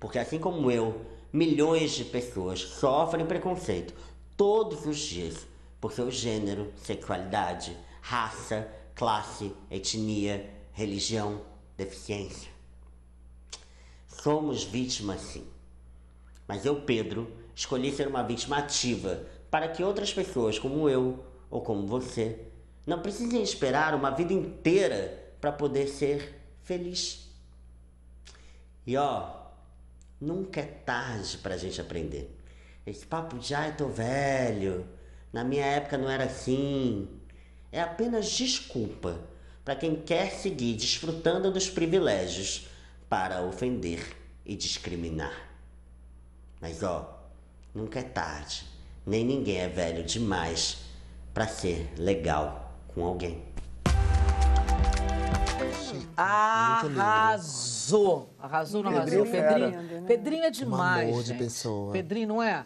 Porque assim como eu, milhões de pessoas sofrem preconceito todos os dias por seu gênero, sexualidade, raça, classe, etnia, religião, deficiência. Somos vítimas sim. Mas eu, Pedro, escolhi ser uma vítima ativa para que outras pessoas como eu ou como você não precisem esperar uma vida inteira para poder ser feliz. E ó, nunca é tarde para a gente aprender. Esse papo de ai, tô velho, na minha época não era assim, é apenas desculpa para quem quer seguir desfrutando dos privilégios para ofender e discriminar. Mas ó, nunca é tarde, nem ninguém é velho demais para ser legal com alguém. Arrasou! Arrasou, não arrasou, Pedrinho. É Pedrinho é demais. Um amor de pessoa. Pedrinho, não é?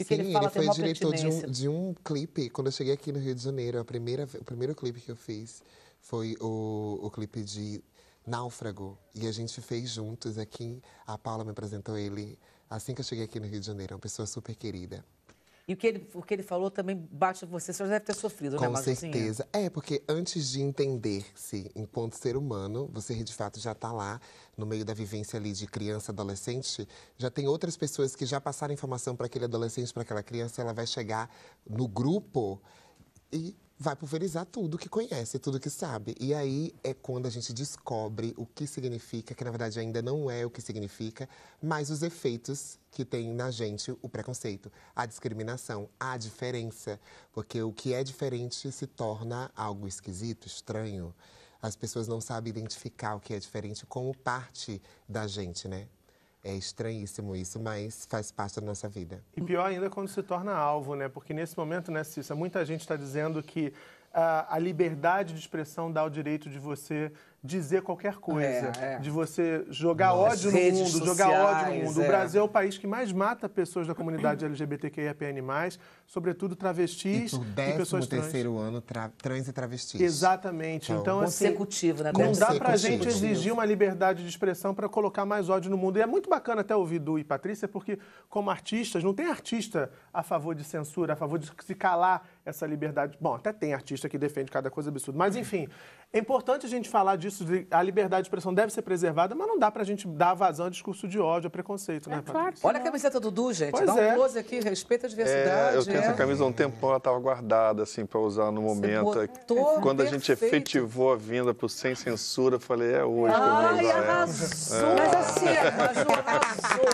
Sim, ele, ele foi diretor de um, de um clipe. Quando eu cheguei aqui no Rio de Janeiro, a primeira, o primeiro clipe que eu fiz foi o, o clipe de Náufrago. E a gente fez juntos aqui. A Paula me apresentou ele assim que eu cheguei aqui no Rio de Janeiro. É uma pessoa super querida. E o que ele, o que ele falou também bate você. Você deve ter sofrido, Com né, Com certeza. É, porque antes de entender-se enquanto ser humano, você de fato já está lá, no meio da vivência ali de criança, adolescente, já tem outras pessoas que já passaram informação para aquele adolescente, para aquela criança, ela vai chegar no grupo e vai pulverizar tudo que conhece, tudo que sabe. E aí é quando a gente descobre o que significa, que na verdade ainda não é o que significa, mas os efeitos que tem na gente o preconceito, a discriminação, a diferença. Porque o que é diferente se torna algo esquisito, estranho. As pessoas não sabem identificar o que é diferente como parte da gente, né? É estranhíssimo isso, mas faz parte da nossa vida. E pior ainda quando se torna alvo, né? Porque nesse momento, né, Cissa, muita gente está dizendo que ah, a liberdade de expressão dá o direito de você dizer qualquer coisa, é, é. de você jogar ódio no mundo, sociais, jogar ódio no mundo. É. O Brasil é o país que mais mata pessoas da comunidade <clears throat> LGBTQIAPN+, sobretudo travestis e, e pessoas trans. terceiro ano tra trans e travestis. Exatamente. É então, então consecutivo, assim, né? Não dá pra gente exigir uma liberdade de expressão para colocar mais ódio no mundo. E é muito bacana até ouvir Du e Patrícia, porque como artistas, não tem artista a favor de censura, a favor de se calar essa liberdade. Bom, até tem artista que defende cada coisa absurda, mas enfim, é importante a gente falar disso, de, a liberdade de expressão deve ser preservada, mas não dá para a gente dar vazão a discurso de ódio, a preconceito, né, é, né, claro Olha não. a camiseta do Du, gente. Pois dá um é. close aqui, respeita a diversidade. É, eu tenho é. essa camisa há um tempão, ela estava guardada, assim, para usar no momento. É, quando a gente efetivou a vinda para Sem Censura, eu falei, é hoje Ai, que eu vou usar. Arrasou. É. Mas assim, arrasou,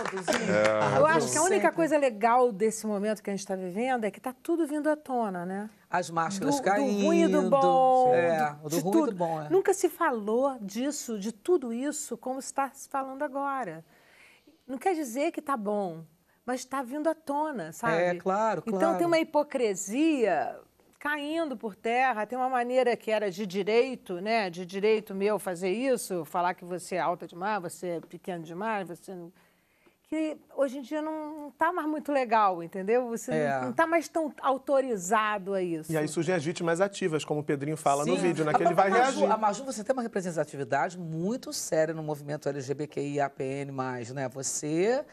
é, Eu acho que a única coisa legal desse momento que a gente está vivendo é que está tudo vindo à tona, né? as máscaras do, caindo. Do ruim e do bom. É, do, ruim tudo. e do bom. É. Nunca se falou disso, de tudo isso, como está se falando agora. Não quer dizer que está bom, mas está vindo à tona, sabe? É, claro, claro. Então tem uma hipocrisia caindo por terra, tem uma maneira que era de direito, né? De direito meu fazer isso, falar que você é alta demais, você é pequeno demais, você não que hoje em dia não está mais muito legal, entendeu? Você é. não está mais tão autorizado a isso. E aí surgem as vítimas ativas, como o Pedrinho fala Sim. no vídeo, né? Que a ele vai Maju, reagir. A Maju, você tem uma representatividade muito séria no movimento LGBTIAPN+, né? Você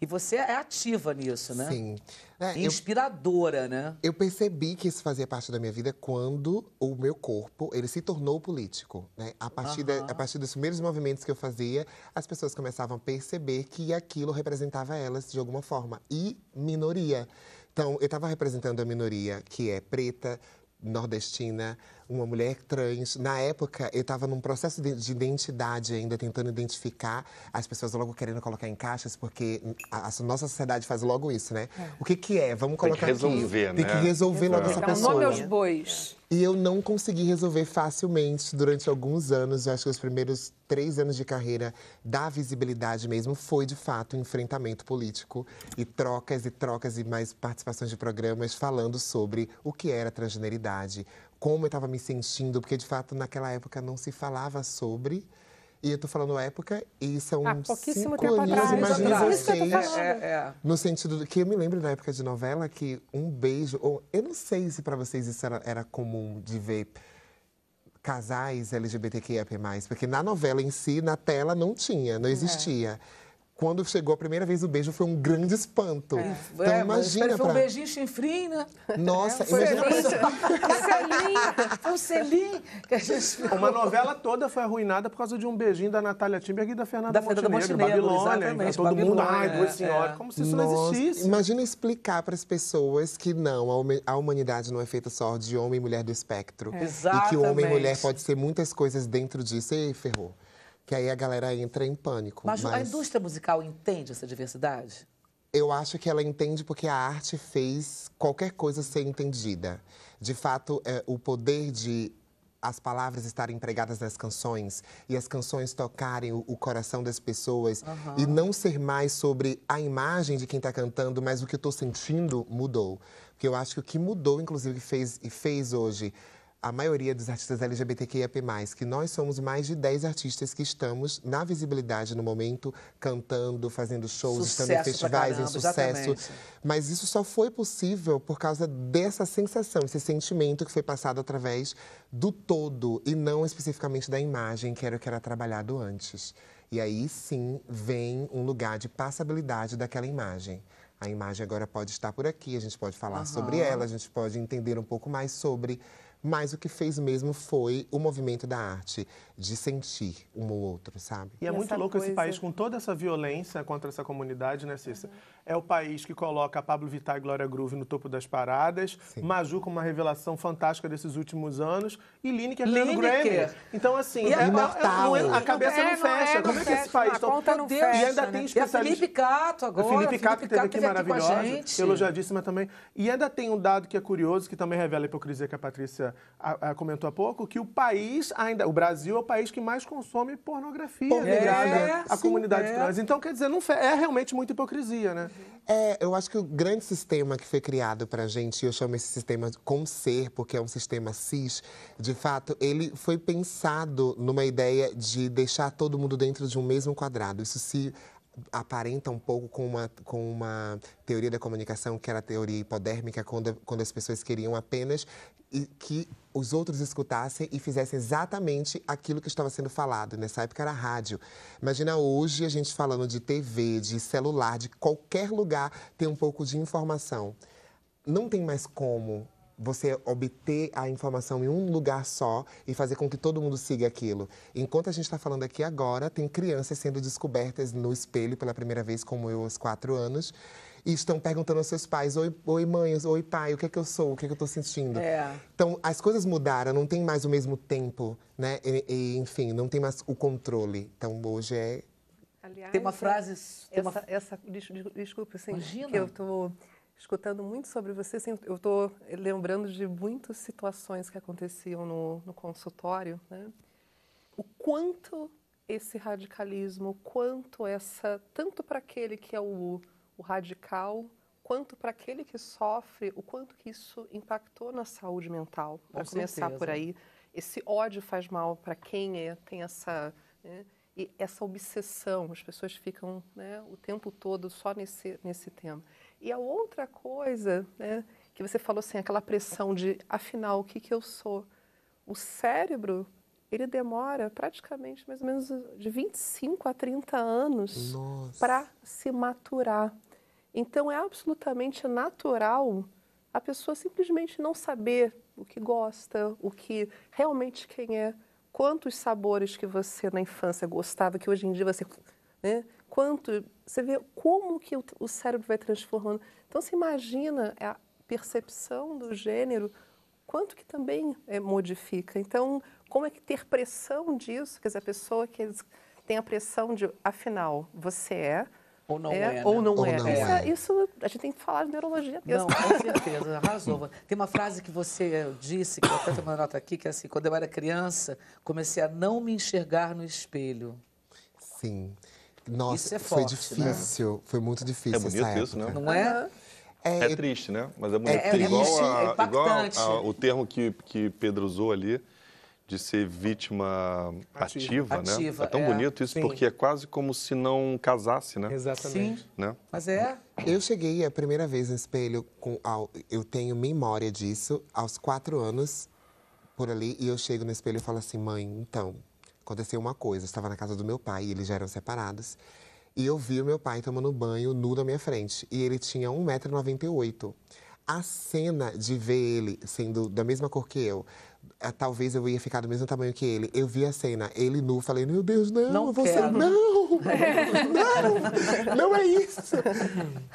e você é ativa nisso, né? Sim. É, Inspiradora, eu, né? Eu percebi que isso fazia parte da minha vida quando o meu corpo, ele se tornou político, né? A partir, da, a partir dos primeiros movimentos que eu fazia, as pessoas começavam a perceber que aquilo representava elas de alguma forma. E minoria. Então, eu estava representando a minoria que é preta, nordestina, uma mulher trans. Na época, eu estava num processo de identidade ainda, tentando identificar as pessoas logo querendo colocar em caixas, porque a, a nossa sociedade faz logo isso, né? É. O que, que é? Vamos colocar Tem que resolver, aqui. né? Tem que né? resolver é. logo essa pessoa. Então, nome aos bois. E eu não consegui resolver facilmente durante alguns anos, acho que os primeiros três anos de carreira da visibilidade mesmo, foi de fato um enfrentamento político e trocas e trocas e mais participações de programas falando sobre o que era transgeneridade, como eu estava me sentindo, porque de fato naquela época não se falava sobre. E eu tô falando época, e ah, isso é um Há pouquíssimo Imagina é, No sentido do que eu me lembro da época de novela que um beijo, ou eu não sei se para vocês isso era, era comum de ver casais LGBTQIA+, porque na novela em si, na tela, não tinha, não é. existia. É quando chegou a primeira vez o beijo foi um grande espanto. É. Então é, imagina foi pra... um beijinho chinfrim, né? Nossa, é, imagina pra... <laughs> um selim, que a gente Uma novela toda foi arruinada por causa de um beijinho da Natália Timberg e da Fernanda, da Montenegro, Montenegro, Babilônia, então, todo Babilônia, mundo, ai, duas é. senhoras, como se isso Nossa, não existisse. Imagina explicar para as pessoas que não, a humanidade não é feita só de homem e mulher do espectro. Exatamente. E que o homem e mulher pode ser muitas coisas dentro disso e ferrou que aí a galera entra em pânico. Mas, mas, a indústria musical entende essa diversidade? Eu acho que ela entende porque a arte fez qualquer coisa ser entendida. De fato, é, o poder de as palavras estarem empregadas nas canções e as canções tocarem o, o coração das pessoas uhum. e não ser mais sobre a imagem de quem está cantando, mas o que eu estou sentindo mudou. Porque eu acho que o que mudou, inclusive, fez, e fez hoje a maioria dos artistas LGBTQIAP+, que nós somos mais de 10 artistas que estamos na visibilidade no momento, cantando, fazendo shows, sucesso estando em festivais, caramba, em sucesso. Exatamente. Mas isso só foi possível por causa dessa sensação, esse sentimento que foi passado através do todo e não especificamente da imagem, que era o que era trabalhado antes. E aí sim vem um lugar de passabilidade daquela imagem. A imagem agora pode estar por aqui, a gente pode falar uhum. sobre ela, a gente pode entender um pouco mais sobre mas o que fez mesmo foi o movimento da arte de sentir um ou outro, sabe? E é muito louco coisa... esse país com toda essa violência contra essa comunidade, né, Cissa? Uhum. É o país que coloca Pablo Vittar e Glória Groove no topo das paradas, Sim. Maju com uma revelação fantástica desses últimos anos e Lineker pelo Grammy. Então, assim, e é, é, é, é imortal. É, a cabeça não, não fecha. Como é que esse país... Então, conta não fecha, e ainda tem né? especialista... E Felipe Cato agora. Felipe Cato, que teve aqui, aqui maravilhosa, elogiadíssima também. E ainda tem um dado que é curioso, que também revela a hipocrisia que a Patrícia a, a, comentou há pouco, que o país ainda... O Brasil país que mais consome pornografia é, ligada à comunidade é. trans. Então, quer dizer, não é realmente muita hipocrisia, né? É, eu acho que o grande sistema que foi criado pra gente, eu chamo esse sistema com ser, porque é um sistema cis, de fato, ele foi pensado numa ideia de deixar todo mundo dentro de um mesmo quadrado. Isso se aparenta um pouco com uma, com uma teoria da comunicação que era a teoria hipodérmica, quando, quando as pessoas queriam apenas que os outros escutassem e fizessem exatamente aquilo que estava sendo falado. Nessa época era rádio. Imagina hoje a gente falando de TV, de celular, de qualquer lugar, ter um pouco de informação. Não tem mais como você obter a informação em um lugar só e fazer com que todo mundo siga aquilo. Enquanto a gente está falando aqui agora, tem crianças sendo descobertas no espelho pela primeira vez, como eu, aos quatro anos e estão perguntando aos seus pais: Oi, oi mães, oi pai, o que é que eu sou, o que é que eu estou sentindo. É. Então, as coisas mudaram, não tem mais o mesmo tempo, né? E, e, enfim, não tem mais o controle. Então, hoje é. Aliás, tem uma frase. Tem essa, uma... essa, desculpa, assim, Imagina. que eu estou. Tô escutando muito sobre você, assim, eu estou lembrando de muitas situações que aconteciam no, no consultório, né? O quanto esse radicalismo, quanto essa, tanto para aquele que é o, o radical, quanto para aquele que sofre, o quanto que isso impactou na saúde mental, para começar por aí. Esse ódio faz mal para quem é, tem essa... Né? e essa obsessão, as pessoas ficam né, o tempo todo só nesse, nesse tema. E a outra coisa, né, que você falou assim, aquela pressão de, afinal, o que, que eu sou? O cérebro, ele demora praticamente mais ou menos de 25 a 30 anos para se maturar. Então, é absolutamente natural a pessoa simplesmente não saber o que gosta, o que realmente quem é, quantos sabores que você na infância gostava, que hoje em dia você né, quanto você vê como que o, o cérebro vai transformando. Então você imagina a percepção do gênero, quanto que também é, modifica. Então como é que ter pressão disso, quer dizer, a pessoa que tem a pressão de, afinal, você é, ou não é, é né? ou não, ou é. não é. Isso, é, isso, a gente tem que falar de neurologia mesmo. Não, com certeza, arrasou. Tem uma frase que você disse, que eu até tomei nota aqui, que é assim, quando eu era criança, comecei a não me enxergar no espelho. Sim. Nossa, é forte, foi né? difícil. Né? Foi muito é difícil. É bonito essa isso, né? época. né? Não é? é? É, é triste, né? Mas é bonito. É, é, é igual, igual a, o termo que, que Pedro usou ali de ser vítima ativa, ativa, né? Ativa, é tão bonito isso, sim. porque é quase como se não casasse, né? Exatamente. Sim. Né? Mas é. Eu cheguei a primeira vez no espelho, com, ao, eu tenho memória disso, aos quatro anos, por ali, e eu chego no espelho e falo assim: mãe, então, aconteceu uma coisa. Eu estava na casa do meu pai, e eles já eram separados. E eu vi o meu pai tomando banho nu na minha frente. E ele tinha 1,98m. A cena de ver ele sendo da mesma cor que eu, eh, talvez eu ia ficar do mesmo tamanho que ele. Eu vi a cena, ele nu, falei, meu Deus, não, não você quero. não! Não! Não é isso!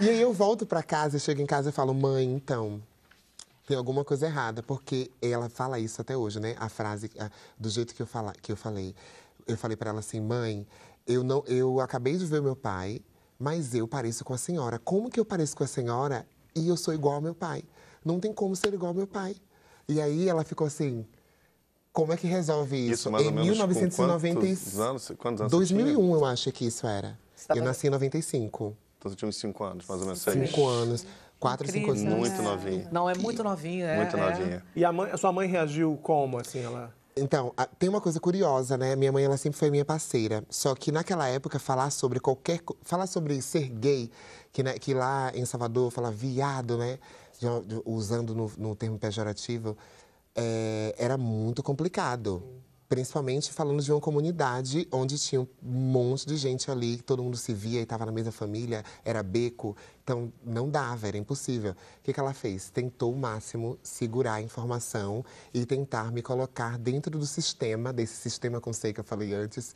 E aí eu volto para casa, eu chego em casa e falo, mãe, então, tem alguma coisa errada, porque ela fala isso até hoje, né? A frase, a, do jeito que eu, fala, que eu falei. Eu falei para ela assim, mãe, eu, não, eu acabei de ver meu pai, mas eu pareço com a senhora. Como que eu pareço com a senhora e eu sou igual ao meu pai? Não tem como ser igual ao meu pai. E aí ela ficou assim, como é que resolve isso? Isso mais em ou menos 1990... quantos anos? Quantos anos 2001 eu acho que isso era. Tá eu bem. nasci em 95. Então você tinha uns 5 anos, mais ou menos 6. 5 anos. 4, cinco anos. Muito né? novinha. Não, é muito novinha, é. Muito novinha. E a, mãe, a sua mãe reagiu como, assim, ela... Então, tem uma coisa curiosa, né? Minha mãe, ela sempre foi minha parceira. Só que naquela época, falar sobre qualquer... Falar sobre ser gay, que, né, que lá em Salvador fala viado, né? usando no, no termo pejorativo, é, era muito complicado. Sim. Principalmente falando de uma comunidade onde tinha um monte de gente ali, todo mundo se via e estava na mesma família, era beco. Então, não dava, era impossível. O que, que ela fez? Tentou o máximo segurar a informação e tentar me colocar dentro do sistema, desse sistema conceito que eu falei antes,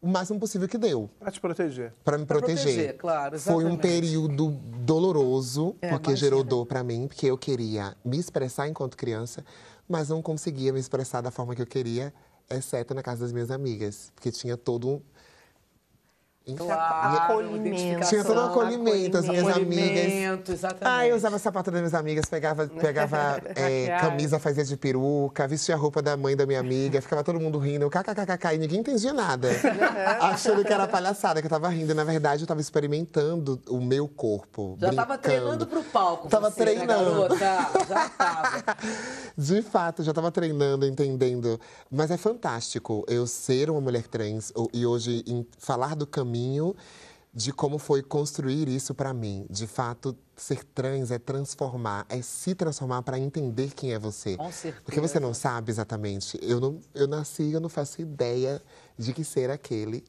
o máximo possível que deu. Para te proteger. Para me pra proteger. proteger claro, Foi um período doloroso, é, porque imagina. gerou dor para mim, porque eu queria me expressar enquanto criança, mas não conseguia me expressar da forma que eu queria, exceto na casa das minhas amigas, porque tinha todo um, então, é claro, acolhimento. Tinha todo um acolhimento, as minhas amigas. Exatamente. Ah, eu usava sapato das minhas amigas, pegava, pegava <laughs> é, camisa, fazia de peruca, vestia a roupa da mãe da minha amiga, ficava todo mundo rindo, kkkk, e ninguém entendia nada. <laughs> achando que era palhaçada, que eu tava rindo. Na verdade, eu tava experimentando o meu corpo. Já brincando. tava treinando pro palco. Tava você, né, treinando. Né, já tava. <laughs> De fato, já tava treinando, entendendo. Mas é fantástico eu ser uma mulher trans e hoje falar do caminho caminho de como foi construir isso para mim. De fato, ser trans é transformar, é se transformar para entender quem é você. Com certeza. Porque você não sabe exatamente. Eu, não, eu nasci, eu não faço ideia de que ser aquele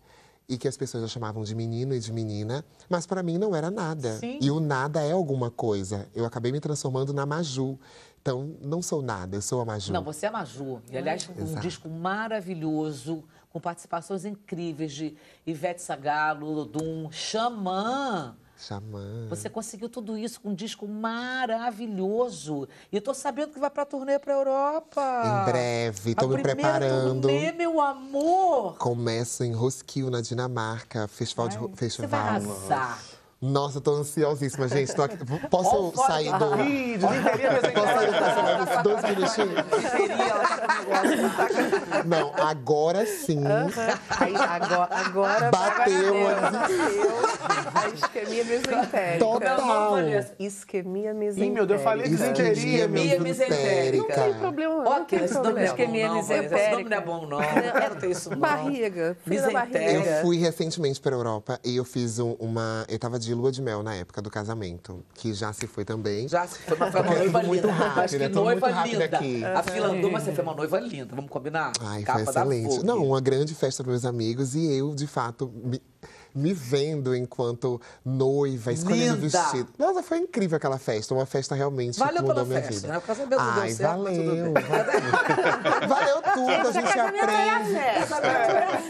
e que as pessoas já chamavam de menino e de menina, mas para mim não era nada. Sim. E o nada é alguma coisa. Eu acabei me transformando na Maju. Então, não sou nada, eu sou a Maju. Não, você é a Maju. E, aliás, um Exato. disco maravilhoso com participações incríveis de Ivete Sangalo, Lodum, Xamã. Xamã. Você conseguiu tudo isso com um disco maravilhoso. E eu tô sabendo que vai pra turnê pra Europa. Em breve, tô a me preparando. Turnê, meu amor! Começa em Roskilde, na Dinamarca, Festival Ai, de Festival. Você vai arrasar. Nossa, eu tô ansiosíssima, gente. Tô aqui... Posso oh, sair do. Posso sair do personagem dois minutinhos? Não, agora sim. Uh -huh. Aí, agora, agora bateu. bateu. A isquemia mesentérica. Total. Isquemia então. mesentérica. Ih, meu Deus, eu falei disenteria, meu Deus. Mesentérica. Não tem problema. Não que esse problema. Isquemia não, mesentérica. Esse nome não é, é, é né? bom, não. Eu quero ter isso, não. Barriga. Barriga. Eu fui recentemente pra Europa e eu fiz uma. Eu tava de de lua de mel na época do casamento, que já se foi também. Já se foi, mas foi uma é noiva muito linda. Rápido, mas que né? noiva linda. Aqui. A fila andou, mas você foi uma noiva linda, vamos combinar? Ai, Capa foi excelente. Não, uma grande festa para meus amigos e eu, de fato, me me vendo enquanto noiva, escolhendo Linda. vestido. Nossa, foi incrível aquela festa. Uma festa realmente valeu que mudou minha festa, vida. Né? Por causa Ai, Deus valeu. Valeu, <laughs> valeu tudo, a gente aprende. É, a festa.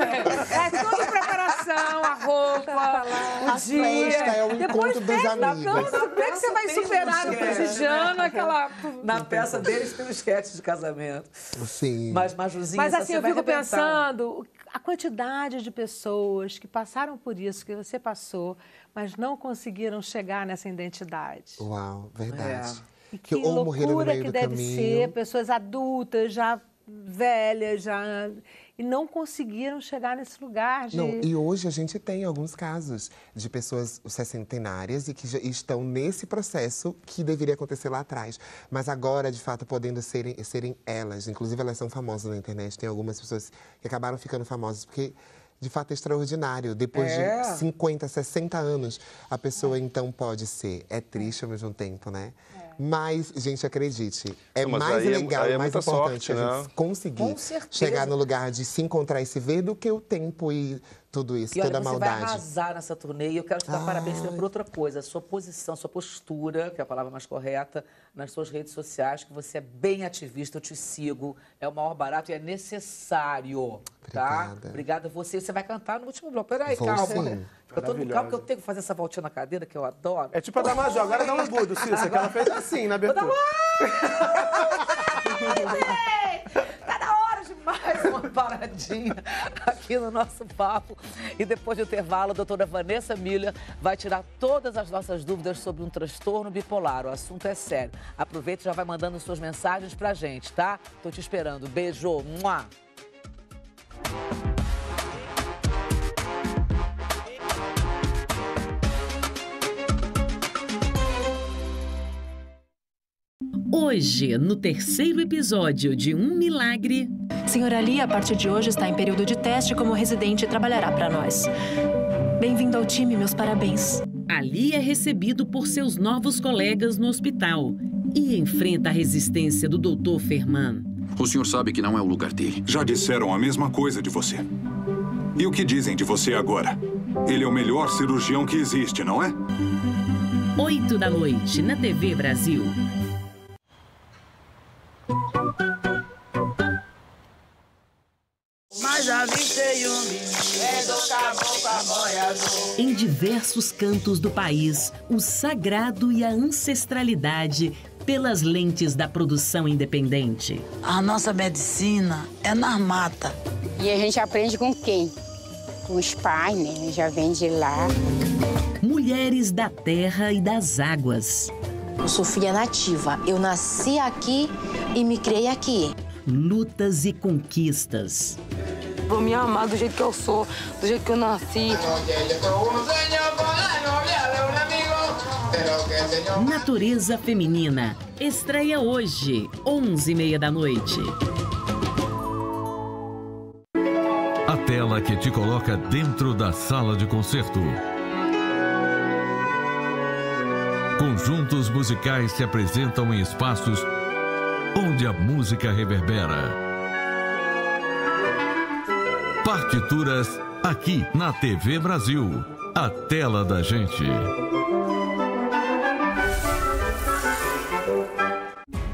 É, é tudo preparação, a roupa, o a dia. festa é o Depois encontro dos amigos. Como é que você vai superar o prestigiano, né? aquela... Na peça deles tem um esquete de casamento. Sim. Mas, Majuzinha, Mas assim, eu fico pensando, a quantidade de pessoas que passaram por isso que você passou, mas não conseguiram chegar nessa identidade. Uau, verdade. É. E que, que loucura que deve caminho. ser, pessoas adultas, já velhas, já e não conseguiram chegar nesse lugar de... Não, e hoje a gente tem alguns casos de pessoas sessentenárias e que estão nesse processo que deveria acontecer lá atrás, mas agora, de fato, podendo serem, serem elas. Inclusive, elas são famosas na internet. Tem algumas pessoas que acabaram ficando famosas porque de fato é extraordinário. Depois é. de 50, 60 anos, a pessoa é. então pode ser. É triste ao mesmo tempo, né? É. Mas, gente, acredite, é Não, mais é legal, é, é mais importante sorte, a gente né? conseguir chegar no lugar de se encontrar e se ver do que o tempo e tudo isso, e toda olha, a maldade. Você vai arrasar nessa turnê e eu quero te dar ah. parabéns também por outra coisa, sua posição, sua postura, que é a palavra mais correta, nas suas redes sociais, que você é bem ativista, eu te sigo, é o maior barato e é necessário, tá? Obrigada. tá? Obrigada a você. Você vai cantar no último bloco. Peraí, Vou calma. Sim. Eu tô no carro porque eu tenho que fazer essa voltinha na cadeira, que eu adoro. É tipo a da Major, agora dá um budo, Cícero, que ela fez assim na abertura. <laughs> <laughs> uma paradinha aqui no nosso papo. E depois do intervalo, a doutora Vanessa Milha vai tirar todas as nossas dúvidas sobre um transtorno bipolar. O assunto é sério. Aproveita e já vai mandando suas mensagens pra gente, tá? Tô te esperando. Beijo. Mua. Hoje, no terceiro episódio de Um Milagre. Senhora Lia, a partir de hoje está em período de teste como residente e trabalhará para nós. Bem-vindo ao time, meus parabéns. Ali é recebido por seus novos colegas no hospital e enfrenta a resistência do Dr. Ferman. O senhor sabe que não é o lugar dele. Já disseram a mesma coisa de você. E o que dizem de você agora? Ele é o melhor cirurgião que existe, não é? Oito da noite, na TV Brasil. Em diversos cantos do país, o sagrado e a ancestralidade pelas lentes da produção independente. A nossa medicina é na mata. E a gente aprende com quem? Com os pais, né? Já vem de lá. Mulheres da terra e das águas. Eu sou filha nativa. Eu nasci aqui e me criei aqui. Lutas e conquistas pra me amar do jeito que eu sou, do jeito que eu nasci. Natureza Feminina. Estreia hoje, 11h30 da noite. A tela que te coloca dentro da sala de concerto. Conjuntos musicais se apresentam em espaços onde a música reverbera Partituras aqui na TV Brasil. A tela da gente.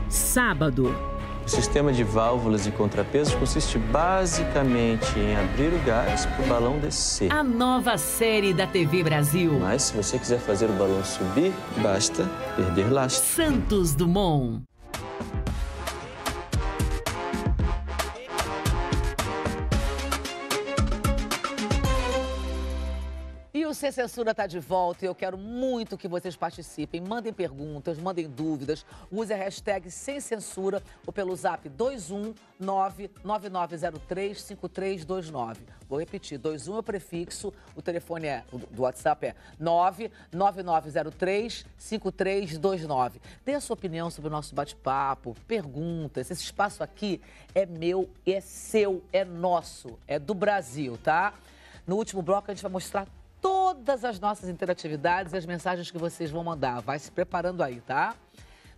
Sábado. O sistema de válvulas e contrapesos consiste basicamente em abrir o gás para o balão descer. A nova série da TV Brasil. Mas se você quiser fazer o balão subir, basta perder lastro. Santos Dumont. o C Censura está de volta e eu quero muito que vocês participem. Mandem perguntas, mandem dúvidas. Use a hashtag Sem Censura ou pelo zap 219-9903-5329. Vou repetir, 21 é o prefixo, o telefone é, do WhatsApp é 99903-5329. Dê a sua opinião sobre o nosso bate-papo, perguntas. Esse espaço aqui é meu, é seu, é nosso, é do Brasil, tá? No último bloco, a gente vai mostrar todas as nossas interatividades e as mensagens que vocês vão mandar. Vai se preparando aí, tá?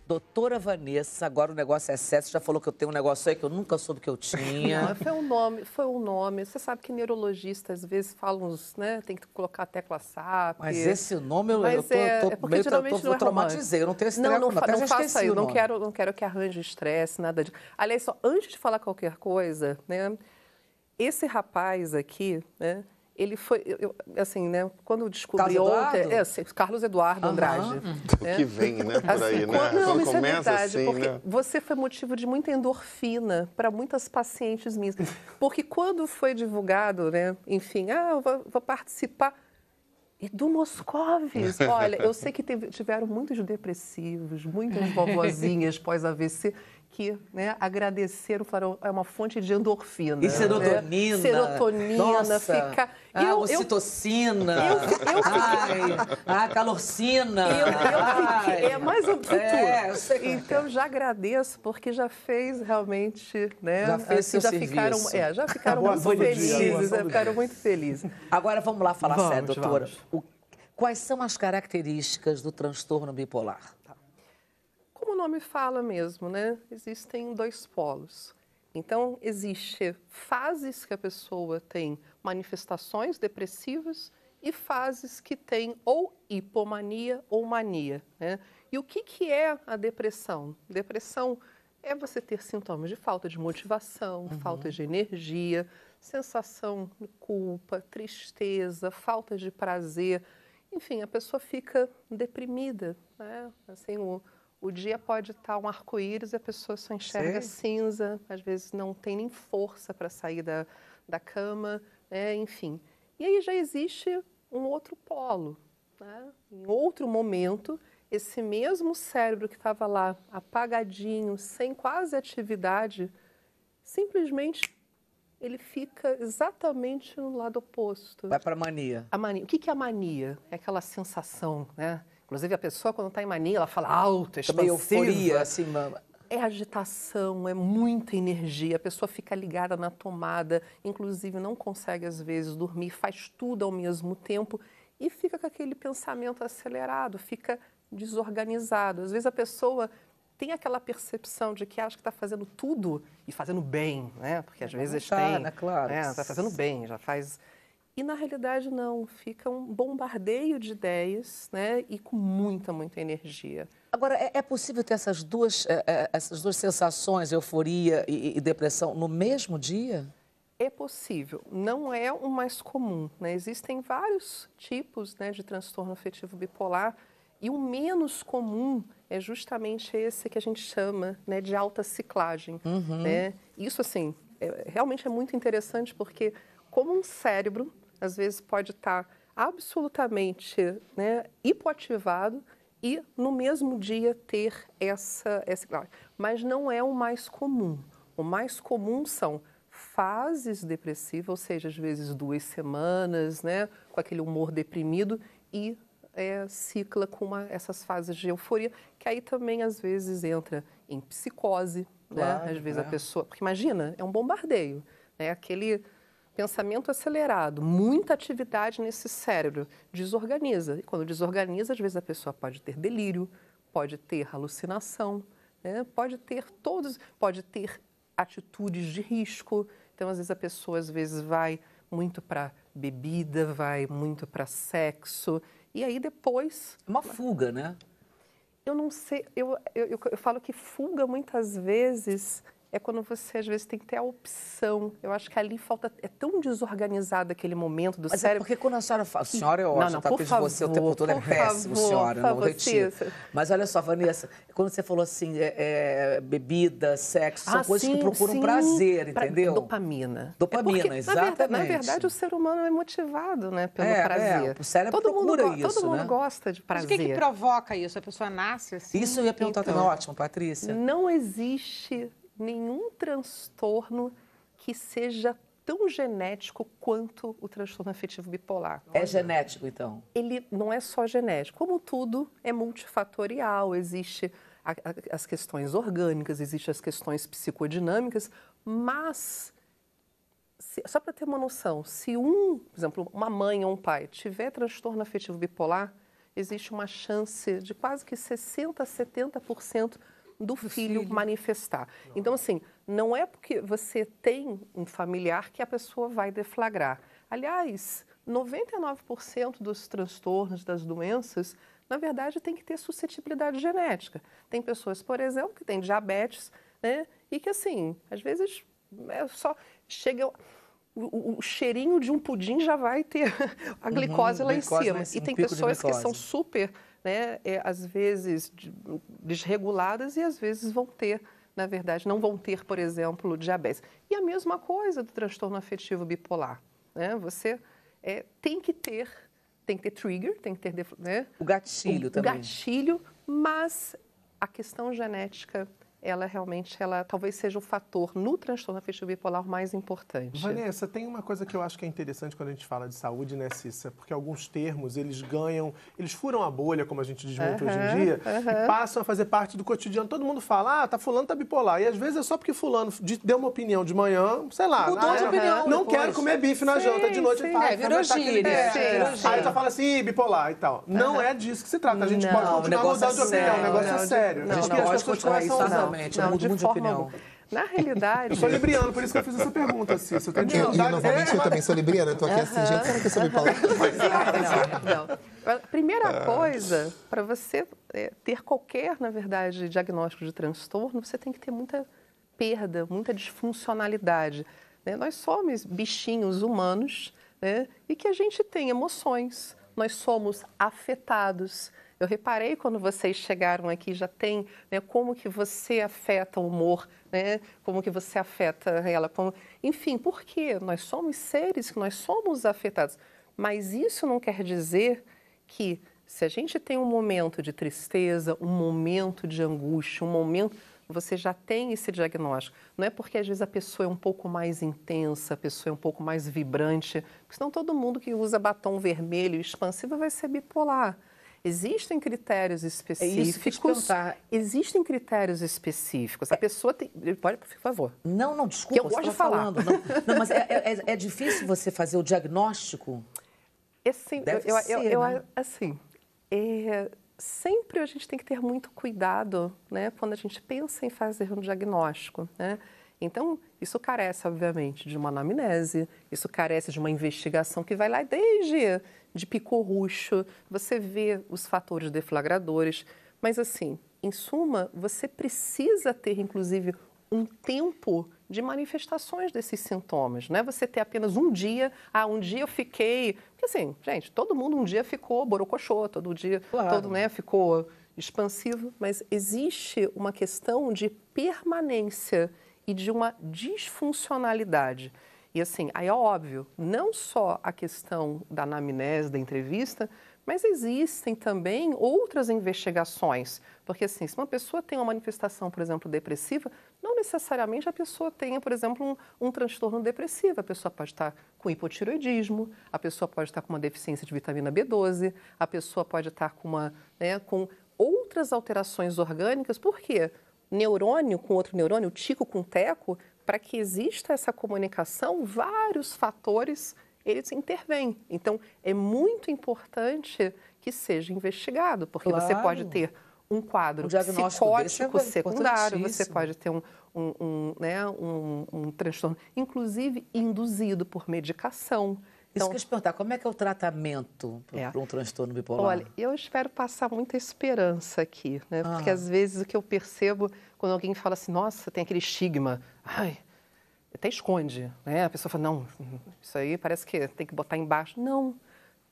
Doutora Vanessa, agora o negócio é excesso. Já falou que eu tenho um negócio aí que eu nunca soube que eu tinha. Não, foi um nome, foi um nome. Você sabe que neurologistas às vezes falam, né? Tem que colocar a tecla SAP. Mas esse nome eu, eu tô, é, tô é meio geralmente tô, não é traumatizei. Eu não tenho esse não, treco, não, não, não faça isso. Não quero, não quero que arranje estresse, nada disso. De... Aliás, só antes de falar qualquer coisa, né? Esse rapaz aqui, né? ele foi, eu, assim, né? Quando eu descobri ontem, é, assim, Carlos Eduardo Andrade. Uhum. <laughs> Né? Que vem, né? Por assim, aí, né? Quando, não, isso é verdade, assim, porque né? você foi motivo de muita endorfina para muitas pacientes minhas. Porque quando foi divulgado, né? Enfim, ah, eu vou, vou participar. do Moscovis, olha, eu sei que teve, tiveram muitos depressivos, muitas <laughs> vovozinhas pós-AVC aqui, né? Agradecer o farol é uma fonte de endorfina. E né? serotonina. Né? Serotonina, Nossa. fica. Ah, eu, ocitocina. Eu, eu, eu calorcina. Eu, eu fiquei... É mais um tudo. É, é então é. já agradeço, porque já fez realmente, né? Já fez assim, seu já serviço. ficaram, é, já ficaram muito felizes. Né, dia, ficaram muito felizes. Agora vamos lá falar vamos, sério, doutora. O... quais são as características do transtorno bipolar? nome fala mesmo, né? Existem dois polos. Então, existe fases que a pessoa tem manifestações depressivas e fases que tem ou hipomania ou mania. Né? E o que, que é a depressão? Depressão é você ter sintomas de falta de motivação, uhum. falta de energia, sensação de culpa, tristeza, falta de prazer. Enfim, a pessoa fica deprimida, né? Assim, o, o dia pode estar um arco-íris e a pessoa só enxerga cinza, às vezes não tem nem força para sair da, da cama, né? enfim. E aí já existe um outro polo. Né? Em outro momento, esse mesmo cérebro que estava lá apagadinho, sem quase atividade, simplesmente ele fica exatamente no lado oposto. Vai para A mania. O que é a mania? É aquela sensação, né? Inclusive, a pessoa, quando está em mania, ela fala alto, tá expansiva. euforia, assim, mama. É agitação, é muita energia, a pessoa fica ligada na tomada, inclusive não consegue, às vezes, dormir, faz tudo ao mesmo tempo e fica com aquele pensamento acelerado, fica desorganizado. Às vezes, a pessoa tem aquela percepção de que acha que está fazendo tudo e fazendo bem, né? Porque às vezes tem, né? Claro. Está né? fazendo bem, já faz e na realidade não, fica um bombardeio de ideias, né? E com muita, muita energia. Agora, é, é possível ter essas duas, é, é, essas duas sensações, euforia e depressão, no mesmo dia? É possível, não é o mais comum. Né? Existem vários tipos né, de transtorno afetivo bipolar e o menos comum é justamente esse que a gente chama né, de alta ciclagem. Uhum. Né? Isso, assim, é, realmente é muito interessante porque como um cérebro às vezes pode estar tá absolutamente né, hipoativado e no mesmo dia ter essa, essa. Mas não é o mais comum. O mais comum são fases depressivas, ou seja, às vezes duas semanas, né, com aquele humor deprimido e é, cicla com uma, essas fases de euforia, que aí também às vezes entra em psicose, né? claro, às vezes é. a né? pessoa, porque imagina, é um bombardeio, né, aquele pensamento acelerado, muita atividade nesse cérebro, desorganiza. E quando desorganiza, às vezes a pessoa pode ter delírio, pode ter alucinação, né? pode ter todos, pode ter atitudes de risco. Então, às vezes a pessoa às vezes vai muito para bebida, vai muito para sexo e aí depois é uma fuga, né? Eu não sei, eu, eu, eu, eu falo que fuga muitas vezes é quando você às vezes tem que ter a opção. Eu acho que ali falta é tão desorganizado aquele momento do Mas é cérebro. É porque quando a senhora fala, senhora, eu acho que tá você o tempo todo é péssimo, favor, senhora, favor, não retiro. Mas olha só, Vanessa, quando você falou assim, é, é, bebida, sexo, ah, são coisas sim, que procuram sim, prazer, entendeu? Pra, dopamina. Dopamina, é porque, exatamente. Na verdade, na verdade, o ser humano é motivado, né, pelo é, é, prazer. É, o cérebro todo procura mundo, isso, Todo mundo gosta de prazer. Mas o que, que provoca isso? A pessoa nasce assim? Isso eu ia perguntar então, também. Ótimo, Patrícia. Não existe nenhum transtorno que seja tão genético quanto o transtorno afetivo bipolar. É genético, então? Ele não é só genético. Como tudo, é multifatorial, existe a, a, as questões orgânicas, existe as questões psicodinâmicas, mas se, só para ter uma noção, se um, por exemplo, uma mãe ou um pai tiver transtorno afetivo bipolar, existe uma chance de quase que 60 a 70% do filho, filho, manifestar. Não. Então, assim, não é porque você tem um familiar que a pessoa vai deflagrar. Aliás, 99% dos transtornos, das doenças, na verdade, tem que ter suscetibilidade genética. Tem pessoas, por exemplo, que têm diabetes, né? E que, assim, às vezes é só chega. O, o, cheirinho de um pudim já vai ter <laughs> a glicose uhum, lá em cima. e tem pessoas que são super né, é, às vezes desreguladas e às vezes vão ter, na verdade, não vão ter, por exemplo, diabetes. E a mesma coisa do transtorno afetivo bipolar. Né? Você é, tem que ter, tem que ter trigger, tem que ter né? o gatilho o, também. O gatilho, mas a questão genética ela realmente, ela talvez seja o fator no transtorno afetivo bipolar mais importante. Vanessa, tem uma coisa que eu acho que é interessante quando a gente fala de saúde, né, Cissa? Porque alguns termos, eles ganham, eles furam a bolha, como a gente diz muito hoje em dia, e passam a fazer parte do cotidiano. Todo mundo fala, ah, tá fulano, tá bipolar. E às vezes é só porque fulano deu uma opinião de manhã, sei lá. Mudou ah, de é, opinião. Não depois. quero comer bife na sim, janta de noite. Sim, fala, é, virou gíria. É, Aí tu fala assim, bipolar e tal. Não é disso que se trata. A gente não, pode continuar mudando de é opinião, o negócio é sério. Não, a gente não, não, não, Totalmente, não, não de, de opinião. Na realidade. Eu sou libriano, por isso que eu fiz essa pergunta, Cício. Eu tenho E, novamente eu também sou libriano, Eu tô aqui uh -huh. assim, gente, que eu sou bipolar? É. Não, não. Primeira ah. coisa, para você é, ter qualquer, na verdade, diagnóstico de transtorno, você tem que ter muita perda, muita disfuncionalidade. Né? Nós somos bichinhos humanos né? e que a gente tem emoções, nós somos afetados. Eu reparei quando vocês chegaram aqui, já tem né, como que você afeta o humor, né, como que você afeta ela. Como... Enfim, porque nós somos seres que nós somos afetados. Mas isso não quer dizer que se a gente tem um momento de tristeza, um momento de angústia, um momento você já tem esse diagnóstico. Não é porque às vezes a pessoa é um pouco mais intensa, a pessoa é um pouco mais vibrante, porque senão todo mundo que usa batom vermelho expansivo vai ser bipolar. Existem critérios é específicos. É existem critérios específicos. A é. pessoa tem. Pode, por favor. Não, não, desculpa. Que eu gosto de falar. Falando, não. não, mas é, é, é, é difícil você fazer o diagnóstico? Assim, Deve eu, eu, ser, eu, né? eu assim. É sempre a gente tem que ter muito cuidado né, quando a gente pensa em fazer um diagnóstico. Né? Então, isso carece, obviamente, de uma anamnese, isso carece de uma investigação que vai lá desde de picorrucho, você vê os fatores deflagradores, mas assim, em suma, você precisa ter inclusive um tempo de manifestações desses sintomas, não é Você ter apenas um dia, ah, um dia eu fiquei, porque assim, gente, todo mundo um dia ficou borocochô, todo dia, claro. todo, né, ficou expansivo, mas existe uma questão de permanência e de uma disfuncionalidade. E assim, aí é óbvio, não só a questão da anamnese, da entrevista, mas existem também outras investigações. Porque assim, se uma pessoa tem uma manifestação, por exemplo, depressiva, não necessariamente a pessoa tenha, por exemplo, um, um transtorno depressivo. A pessoa pode estar com hipotiroidismo, a pessoa pode estar com uma deficiência de vitamina B12, a pessoa pode estar com, uma, né, com outras alterações orgânicas. Por quê? Neurônio com outro neurônio, tico com teco, para que exista essa comunicação, vários fatores eles intervêm. Então, é muito importante que seja investigado, porque claro. você pode ter um quadro um é psicótico é secundário, você pode ter um, um, um né, um, transtorno, inclusive induzido por medicação. Então, Isso que eu te perguntar, como é que é o tratamento para é. um transtorno bipolar? Olha, eu espero passar muita esperança aqui, né? Porque ah. às vezes o que eu percebo quando alguém fala assim, nossa, tem aquele estigma, ai, até esconde, né? A pessoa fala, não, isso aí parece que tem que botar embaixo. Não,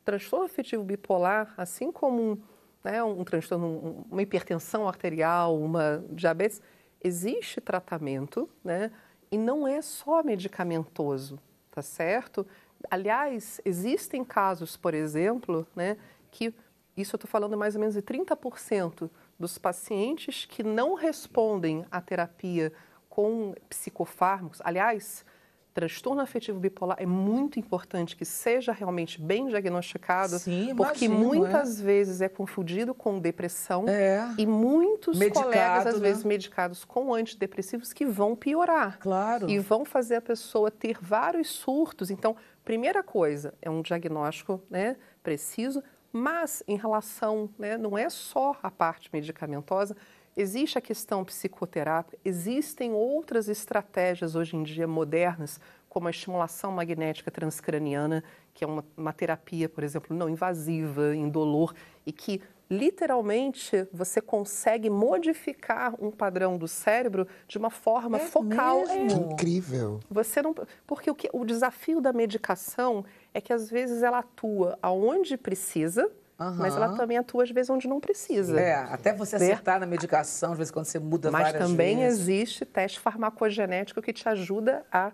transtorno afetivo bipolar, assim como um, né, um transtorno, uma hipertensão arterial, uma diabetes, existe tratamento, né? E não é só medicamentoso, tá certo? Aliás, existem casos, por exemplo, né, que isso eu estou falando mais ou menos de 30% dos pacientes que não respondem à terapia com psicofármacos. Aliás, transtorno afetivo bipolar é muito importante que seja realmente bem diagnosticado, Sim, porque imagino, é. muitas é? vezes é confundido com depressão é. e muitos Medicado, colegas às né? vezes medicados com antidepressivos que vão piorar. Claro. E vão fazer a pessoa ter vários surtos. Então, primeira coisa, é um diagnóstico, né, preciso, mas em relação, né, não é só a parte medicamentosa, Existe a questão psicoterápica, existem outras estratégias hoje em dia modernas, como a estimulação magnética transcraniana, que é uma, uma terapia, por exemplo, não invasiva, indolor, e que literalmente você consegue modificar um padrão do cérebro de uma forma é focal. Mesmo? Que incrível. Você não, porque o, que, o desafio da medicação é que às vezes ela atua aonde precisa, Uhum. Mas ela também atua às vezes onde não precisa. É, até você né? acertar na medicação, às vezes quando você muda Mas várias Mas também vezes. existe teste farmacogenético que te ajuda a,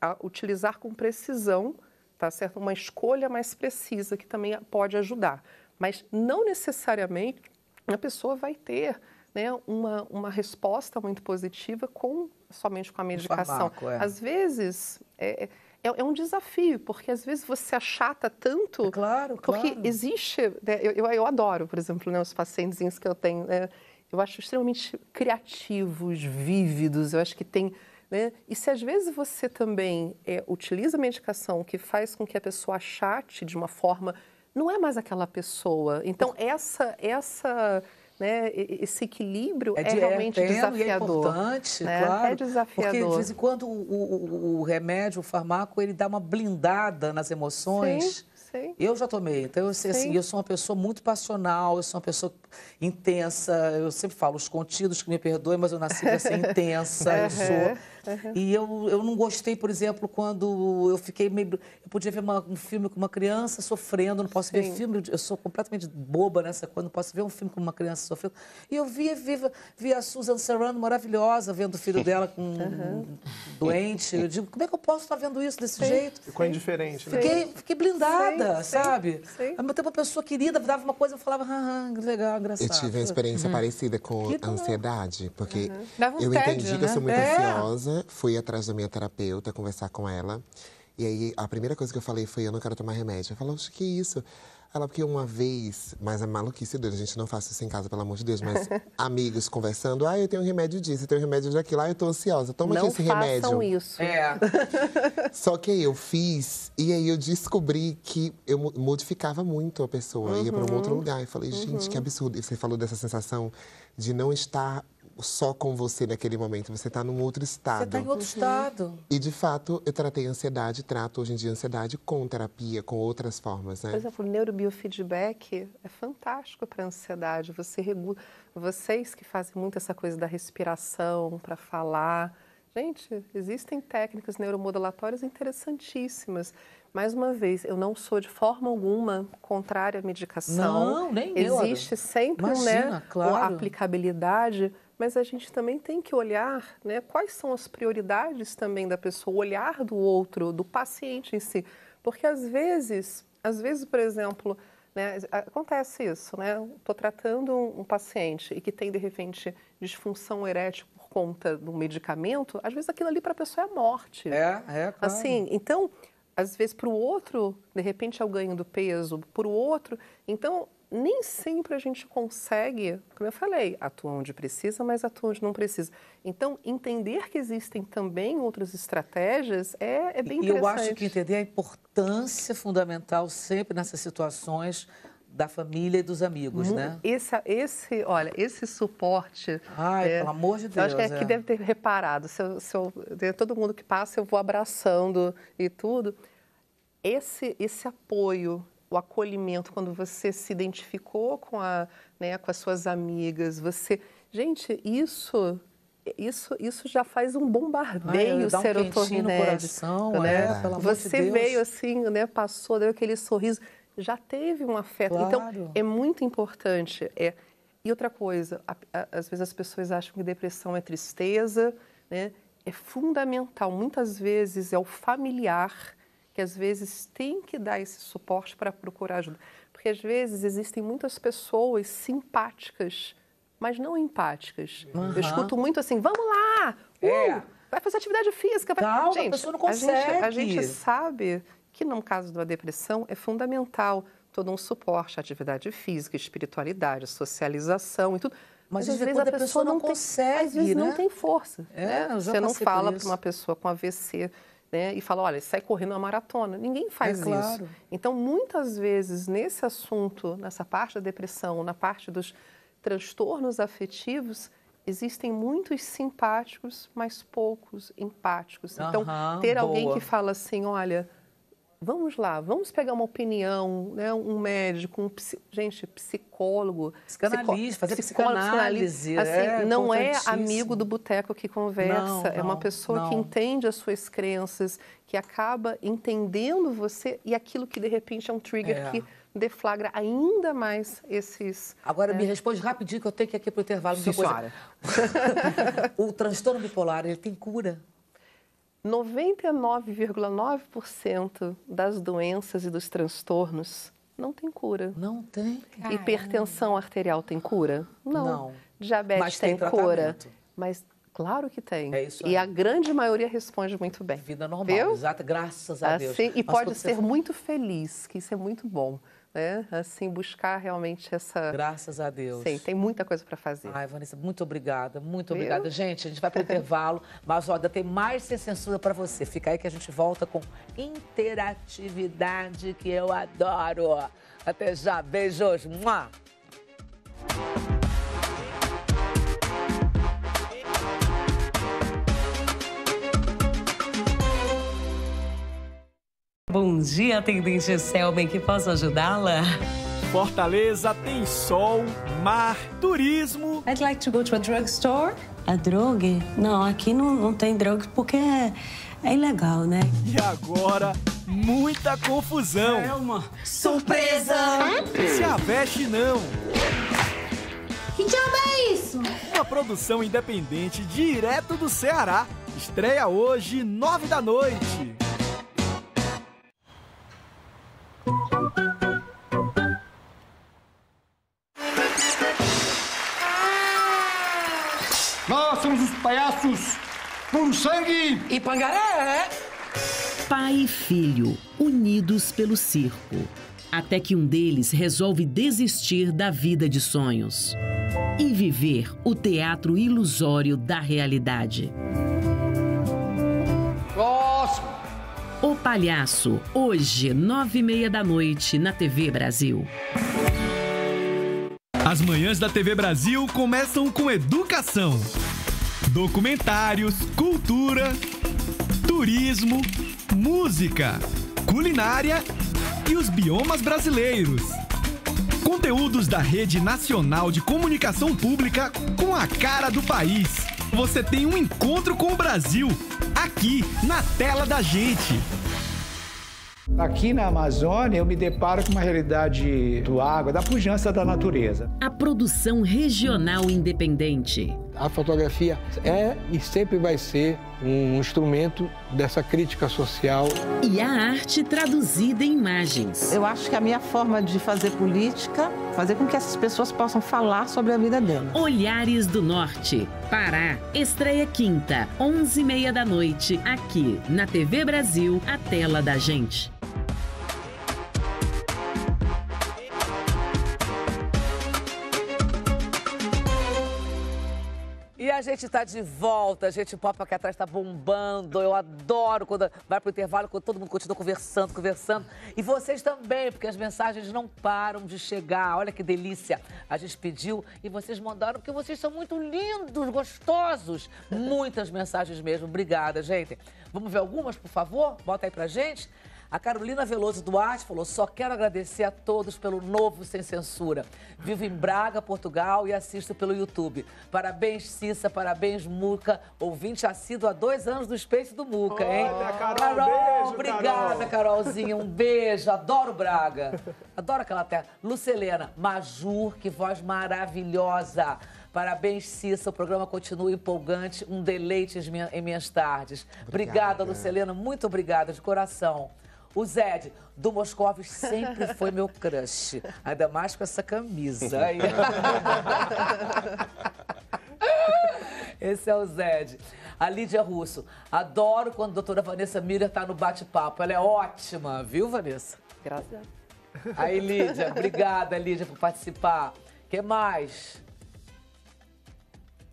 a utilizar com precisão, tá certo? Uma escolha mais precisa que também pode ajudar. Mas não necessariamente a pessoa vai ter né, uma, uma resposta muito positiva com somente com a medicação. Farmaco, é. Às vezes... É, é é, é, um desafio, porque às vezes você achata tanto. É claro, claro. Porque existe. Né, eu, eu, eu, adoro, por exemplo, né, os pacientes que eu tenho. Né, eu acho extremamente criativos, vívidos, eu acho que tem. Né? E se às vezes você também é, utiliza medicação que faz com que a pessoa achate de uma forma, não é mais aquela pessoa. Então, essa, essa né? Esse equilíbrio é, é, de, é realmente é desafiador. É importante, né? claro. É desafiador. Porque de vez em quando o, o, o, remédio, o farmaco, ele dá uma blindada nas emoções. Sim. sim Eu já tomei. Então, eu, sei, assim, eu sou uma pessoa muito passional, eu sou uma pessoa intensa. Eu sempre falo os contidos que me perdoem, mas eu nasci para ser <laughs> intensa. Eu sou Uhum. E eu, eu não gostei, por exemplo, quando eu fiquei meio. Eu podia ver uma, um filme com uma criança sofrendo, não posso Sim. ver filme, eu sou completamente boba nessa coisa, não posso ver um filme com uma criança sofrendo. E eu via, viva via a Susan Serrano maravilhosa vendo o filho dela com uhum. <laughs> doente. Eu digo, como é que eu posso estar vendo isso desse Sim. jeito? Ficou indiferente, né? Fiquei, fiquei blindada, Sim. sabe? Sim. Ao mesmo tempo, uma pessoa querida dava uma coisa, eu falava, ah, legal, engraçado. Eu tive uma experiência uhum. parecida com que ansiedade, porque uhum. um eu tédio, entendi né? que eu sou né? muito é. ansiosa fui atrás da minha terapeuta conversar com ela. E aí, a primeira coisa que eu falei foi: eu não quero tomar remédio. Eu falou: o que é isso? Ela, porque uma vez, mas é maluquice doida, a gente não faz isso em casa, pelo amor de Deus, mas <laughs> amigos conversando, ah, eu tenho um remédio disso, eu tenho um remédio daquilo, ah, eu tô ansiosa, toma não aqui esse remédio. Não isso. É. <laughs> Só que aí eu fiz, e aí eu descobri que eu modificava muito a pessoa, uhum. ia para um outro uhum. lugar, e falei, gente, uhum. que absurdo. E você falou dessa sensação de não estar só com você naquele momento, você está num outro tá estado. Você está em outro uhum. estado. E de fato, eu tratei ansiedade, trato hoje em dia ansiedade com terapia, com outras formas, né? Por exemplo, o neurobiofeedback é fantástico para ansiedade. Você regula, vocês que fazem muito essa coisa da respiração para falar, Gente, existem técnicas neuromodulatórias interessantíssimas. Mais uma vez, eu não sou de forma alguma contrária à medicação. Não, nem Existe eu, sempre né, Imagina, né, claro. a aplicabilidade, mas a gente também tem que olhar né, quais são as prioridades também da pessoa, o olhar do outro, do paciente em si. Porque às vezes, às vezes, por exemplo, né, acontece isso, né? Estou tratando um, um paciente e que tem, de repente, disfunção erétil por conta de um medicamento, às vezes aquilo ali para a pessoa é a morte. É, é, claro. Assim, então, às vezes para o outro, de repente, é o ganho do peso, para o outro. Então, nem sempre a gente consegue, como eu falei, atuar onde precisa, mas atuar onde não precisa. Então, entender que existem também outras estratégias é, é bem e interessante. E eu acho que entender a importância fundamental sempre nessas situações da família e dos amigos, hum, né? Esse, esse, olha, esse suporte. Ai, é, pelo amor de Deus. Eu acho que é, é. que deve ter reparado. Se eu, se eu, todo mundo que passa, eu vou abraçando e tudo. Esse, esse apoio, o acolhimento, quando você se identificou com, a, né, com as suas amigas, você. Gente, isso isso, isso já faz um bombardeio ah, é, serotoninérgico, um coração, né? É, você de veio assim, né? Passou, deu aquele sorriso, já teve um afeto. Então, claro. Então é muito importante. É. E outra coisa, a, a, às vezes as pessoas acham que depressão é tristeza, né? É fundamental. Muitas vezes é o familiar que às vezes tem que dar esse suporte para procurar ajuda. Porque às vezes existem muitas pessoas simpáticas, mas não empáticas. Uhum. Eu escuto muito assim: vamos lá! É. Uh, é. Vai fazer atividade física. Vai... Calma, gente, a pessoa não consegue. A gente, a gente sabe que, no caso da depressão, é fundamental todo um suporte, atividade física, espiritualidade, socialização e tudo. Mas, mas às vezes a pessoa, pessoa não, não consegue, tem, às vezes né? não tem força. É, né? Você não fala para uma pessoa com AVC né, e fala, olha, sai correndo uma maratona. Ninguém é faz é claro. isso. Então, muitas vezes, nesse assunto, nessa parte da depressão, na parte dos transtornos afetivos, existem muitos simpáticos, mas poucos empáticos. Então, ter boa. alguém que fala assim, olha, vamos lá, vamos pegar uma opinião, né? um médico, um psi... gente, psicólogo. Psicanalista, fazer psicanálise. Assim, é, não é amigo do boteco que conversa, não, é uma pessoa não. que entende as suas crenças, que acaba entendendo você e aquilo que de repente é um trigger é. que deflagra ainda mais esses. Agora né? me responde rapidinho que eu tenho que ir aqui para o intervalo. Sim, é senhora. <laughs> o transtorno bipolar ele tem cura. 99,9% das doenças e dos transtornos não tem cura. Não tem. Caramba. Hipertensão arterial tem cura? Não. não. Diabetes Mas tem, tem cura. Mas Claro que tem. É isso aí. E a grande maioria responde muito bem. Vida normal, exato, graças a assim, Deus. E Mas pode ser você... muito feliz, que isso é muito bom né? Assim, buscar realmente essa. Graças a Deus. Sim, tem muita coisa para fazer. Ai, Vanessa, muito obrigada, muito Meu? obrigada. Gente, a gente vai para o <laughs> intervalo, mas olha, tem mais sem censura para você. Fica aí que a gente volta com interatividade que eu adoro. Até já, beijos. Mua! Bom dia, atendente Selma, que posso ajudá-la? Fortaleza tem sol, mar, turismo. I'd like to go to a drugstore. A drogue? Não, aqui não, não tem drogue porque é, é ilegal, né? E agora, muita confusão. É uma surpresa. Se aveste não. Que diabo é isso? Uma produção independente direto do Ceará. Estreia hoje, nove da noite. Matos, Sangue e Pangaré. É? Pai e filho, unidos pelo circo. Até que um deles resolve desistir da vida de sonhos e viver o teatro ilusório da realidade. Próximo! O Palhaço, hoje, nove e meia da noite, na TV Brasil. As manhãs da TV Brasil começam com educação documentários, cultura, turismo, música, culinária e os biomas brasileiros. Conteúdos da Rede Nacional de Comunicação Pública com a cara do país. Você tem um encontro com o Brasil aqui na tela da gente. Aqui na Amazônia, eu me deparo com uma realidade do água, da pujança da natureza. A produção regional independente a fotografia é e sempre vai ser um instrumento dessa crítica social. E a arte traduzida em imagens. Eu acho que a minha forma de fazer política, fazer com que essas pessoas possam falar sobre a vida delas. Olhares do Norte, Pará, estreia quinta, 11h30 da noite, aqui na TV Brasil, a tela da gente. E a gente está de volta, a gente pop aqui atrás está bombando. Eu adoro quando vai pro intervalo, quando todo mundo continua conversando, conversando. E vocês também, porque as mensagens não param de chegar. Olha que delícia. A gente pediu e vocês mandaram, porque vocês são muito lindos, gostosos. Muitas mensagens mesmo. Obrigada, gente. Vamos ver algumas, por favor? Bota aí pra gente. A Carolina Veloso Duarte falou: só quero agradecer a todos pelo novo Sem Censura. Vivo em Braga, Portugal e assisto pelo YouTube. Parabéns, Cissa, parabéns, Muca. Ouvinte assíduo há dois anos do Space do Muca, hein? Olha, Carol, Carol beijo, obrigada, Carol. Carolzinha. Um beijo. Adoro Braga. Adoro aquela terra. Lucelena, Majur, que voz maravilhosa. Parabéns, Cissa. O programa continua empolgante, um deleite em minhas tardes. Obrigada, obrigada Lucelena. Muito obrigada, de coração. O Zed, do Moscov sempre foi meu crush. Ainda mais com essa camisa. Aí. <laughs> Esse é o Zed. A Lídia Russo. Adoro quando a doutora Vanessa Miller está no bate-papo. Ela é ótima, viu, Vanessa? Graças. Aí, Lídia, obrigada, Lídia, por participar. O que mais?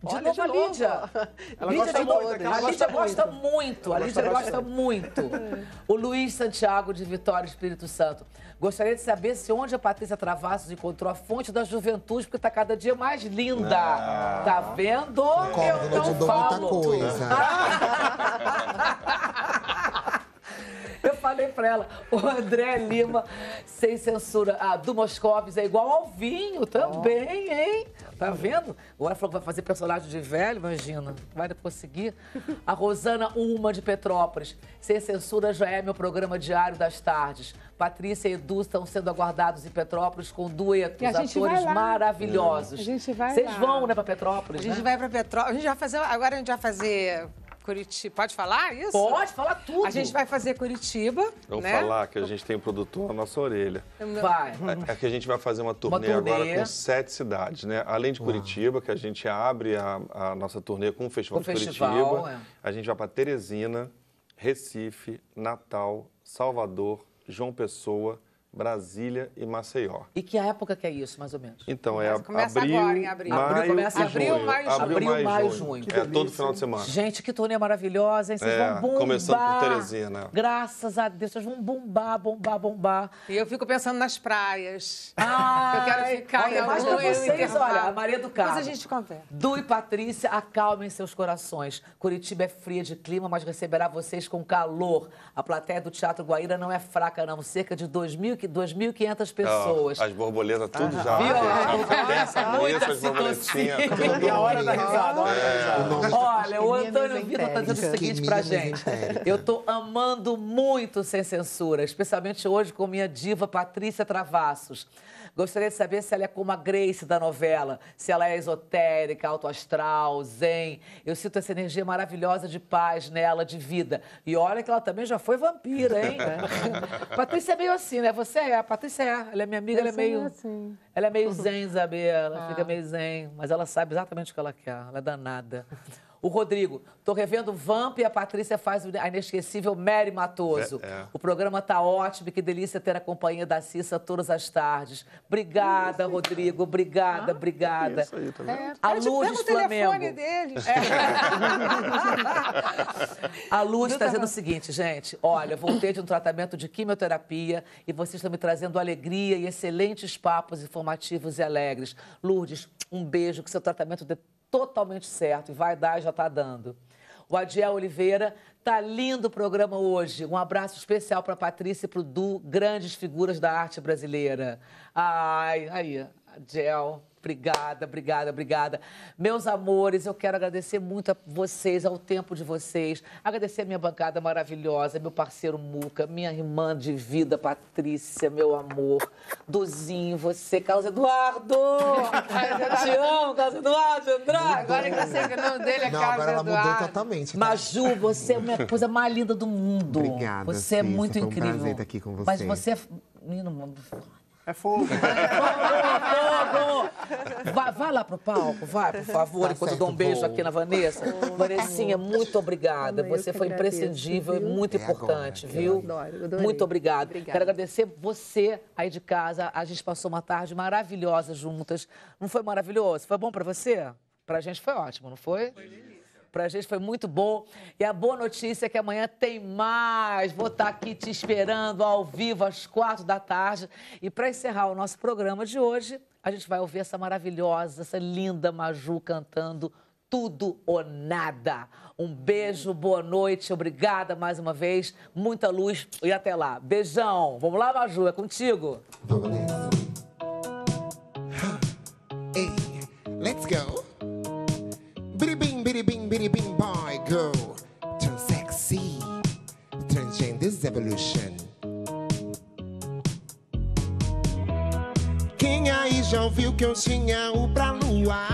De Olha novo, de a Lídia. Novo. <laughs> Lídia gosta de novo. Muito, a Lídia gosta muito. muito. A Lídia gosta muito. <laughs> É. o Luiz Santiago, de Vitória, Espírito Santo. Gostaria de saber se onde a Patrícia Travassos encontrou a fonte da juventude, porque está cada dia mais linda. Ah, tá vendo? eu né? não falo. Muita coisa. <laughs> Eu falei pra ela, o André Lima, sem censura, ah, do Moscovis, é igual ao vinho também, hein? Tá vendo? Agora falou que vai fazer personagem de velho, imagina. Vai conseguir. A Rosana Uma de Petrópolis. Sem censura já é meu programa diário das tardes. Patrícia e Edu estão sendo aguardados em Petrópolis com duetos, atores maravilhosos. É. A gente vai Vocês vão, né, pra Petrópolis? A gente né? vai pra Petrópolis. A gente vai fazer. Agora a gente vai fazer Curitiba. Pode falar isso? Pode falar tudo. A gente vai fazer Curitiba. Vamos né? falar que a gente tem um produtor na nossa orelha. Vai. É, é que a gente vai fazer uma turnê, uma turnê, agora com sete cidades, né? Além de Curitiba, Uau. que a gente abre a, a, nossa turnê com o Festival o de Festival, Curitiba. É. A gente vai para Teresina, Recife, Natal, Salvador, João Pessoa, Brasília e Maceió. E que época que é isso, mais ou menos? Então, é começa abril, agora, em abril. Maio abril, começa abril, junho. maio, junho. Abril, mais junho. junho. É, todo final de semana. Gente, que turnê maravilhosa, hein? Vocês é, vão bombar. Começando por Teresina. Né? Graças a Deus, vocês vão bombar, bombar, bombar. E eu fico pensando nas praias. Ah, eu quero ficar olha, em algum mas vocês, olha, a Maria do Carmo. Mas a gente conversa. Du e Patrícia, acalmem seus corações. Curitiba é fria de clima, mas receberá vocês com calor. A plateia do Teatro Guaíra não é fraca, não. Cerca de 2.500 2.500 pessoas. as borboletas, tudo ah, já. Né? Viu? Tá Essa borboletinhas. a hora da risada, Olha, é. o Antônio é Vitor está dizendo o seguinte para é gente. Eu estou amando muito Sem Censura, especialmente hoje com minha diva Patrícia Travassos. Gostaria de saber se ela é como a Grace da novela, se ela é esotérica, autoastral, zen. Eu sinto essa energia maravilhosa de paz nela, de vida. E olha que ela também já foi vampira, hein? <laughs> Patrícia é meio assim, né? Você é, a Patrícia é. Ela é minha amiga, ela é meio. Assim. Ela é meio zen, Isabela. Ela <laughs> ah. fica meio zen, mas ela sabe exatamente o que ela quer. Ela é danada. O Rodrigo, tô revendo Vamp e a Patrícia faz a inesquecível Mary Matoso. É, é. O programa tá ótimo, que delícia ter a companhia da Cissa todas as tardes. Obrigada, isso, Rodrigo, obrigada, ah, obrigada. Isso aí, tá é, é, <laughs> é. A Lourdes Flamengo. telefone deles. É. a Luz está dizendo o seguinte, gente, olha, voltei de um tratamento de quimioterapia e vocês estão me trazendo alegria e excelentes papos informativos e alegres. Lourdes, um beijo, que seu tratamento de totalmente certo e vai dar e já está dando. O Adiel Oliveira tá lindo o programa hoje. Um abraço especial para Patrícia e para o Du, grandes figuras da arte brasileira. Ai, aí, Jel, obrigada, obrigada, obrigada. Meus amores, eu quero agradecer muito a vocês, ao tempo de vocês. Agradecer a minha bancada maravilhosa, meu parceiro Muca, minha irmã de vida, Patrícia, meu amor. Duzinho, você, Carlos Eduardo! <laughs> Te amo, Carlos Eduardo, Agora que eu sei que o nome dele é Não, Carlos agora ela Eduardo. mudou totalmente. Tá? Maju, você é a coisa mais linda do mundo. Obrigada, Você é muito incrível. um prazer estar aqui com você. Mas você é... Menino, é fogo. É fogo favor. Vá, lá pro palco, vai, por tá favor, tá enquanto eu dou um beijo aqui na Vanessa. Oh, Vanessinha, muito obrigada. Amém, você foi imprescindível e muito é importante, é agora, viu? adoro, muito obrigada. Quero agradecer você aí de casa. A gente passou uma tarde maravilhosa juntas. Não foi maravilhoso? Foi bom para você? Pra gente foi ótimo, não foi? Foi delícia. Pra gente foi muito bom. E a boa notícia é que amanhã tem mais. Vou estar tá aqui te esperando ao vivo às quatro da tarde. E para encerrar o nosso programa de hoje, a gente vai ouvir essa maravilhosa, essa linda Maju cantando Tudo ou Nada. Um beijo, boa noite, obrigada mais uma vez, muita luz e até lá. Beijão. Vamos lá, Maju, é contigo. Vamos nessa. Hey, let's go. Biribim, biribim, biribim, boy, go. Transsexy. sexy. Transgenders Evolution. já ouviu que eu tinha o pra lua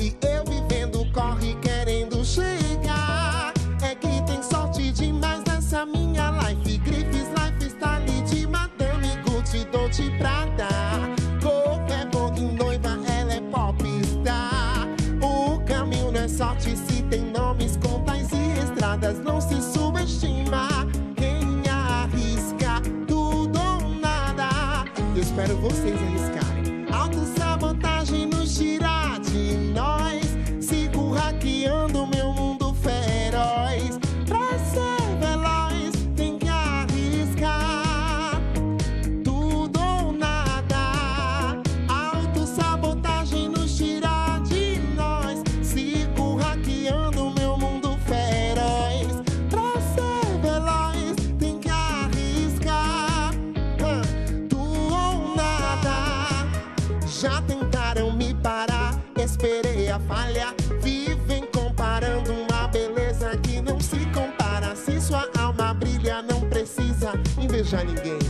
E eu vivendo corre querendo chegar É que tem sorte demais nessa minha life Grifes, lifestyle de madame Gucci, Dolce Prada Coco é bom em noiva, ela é popstar O caminho não é sorte se tem nomes, contas e estradas Não se subestima quem arrisca tudo ou nada Eu espero vocês aí shining game.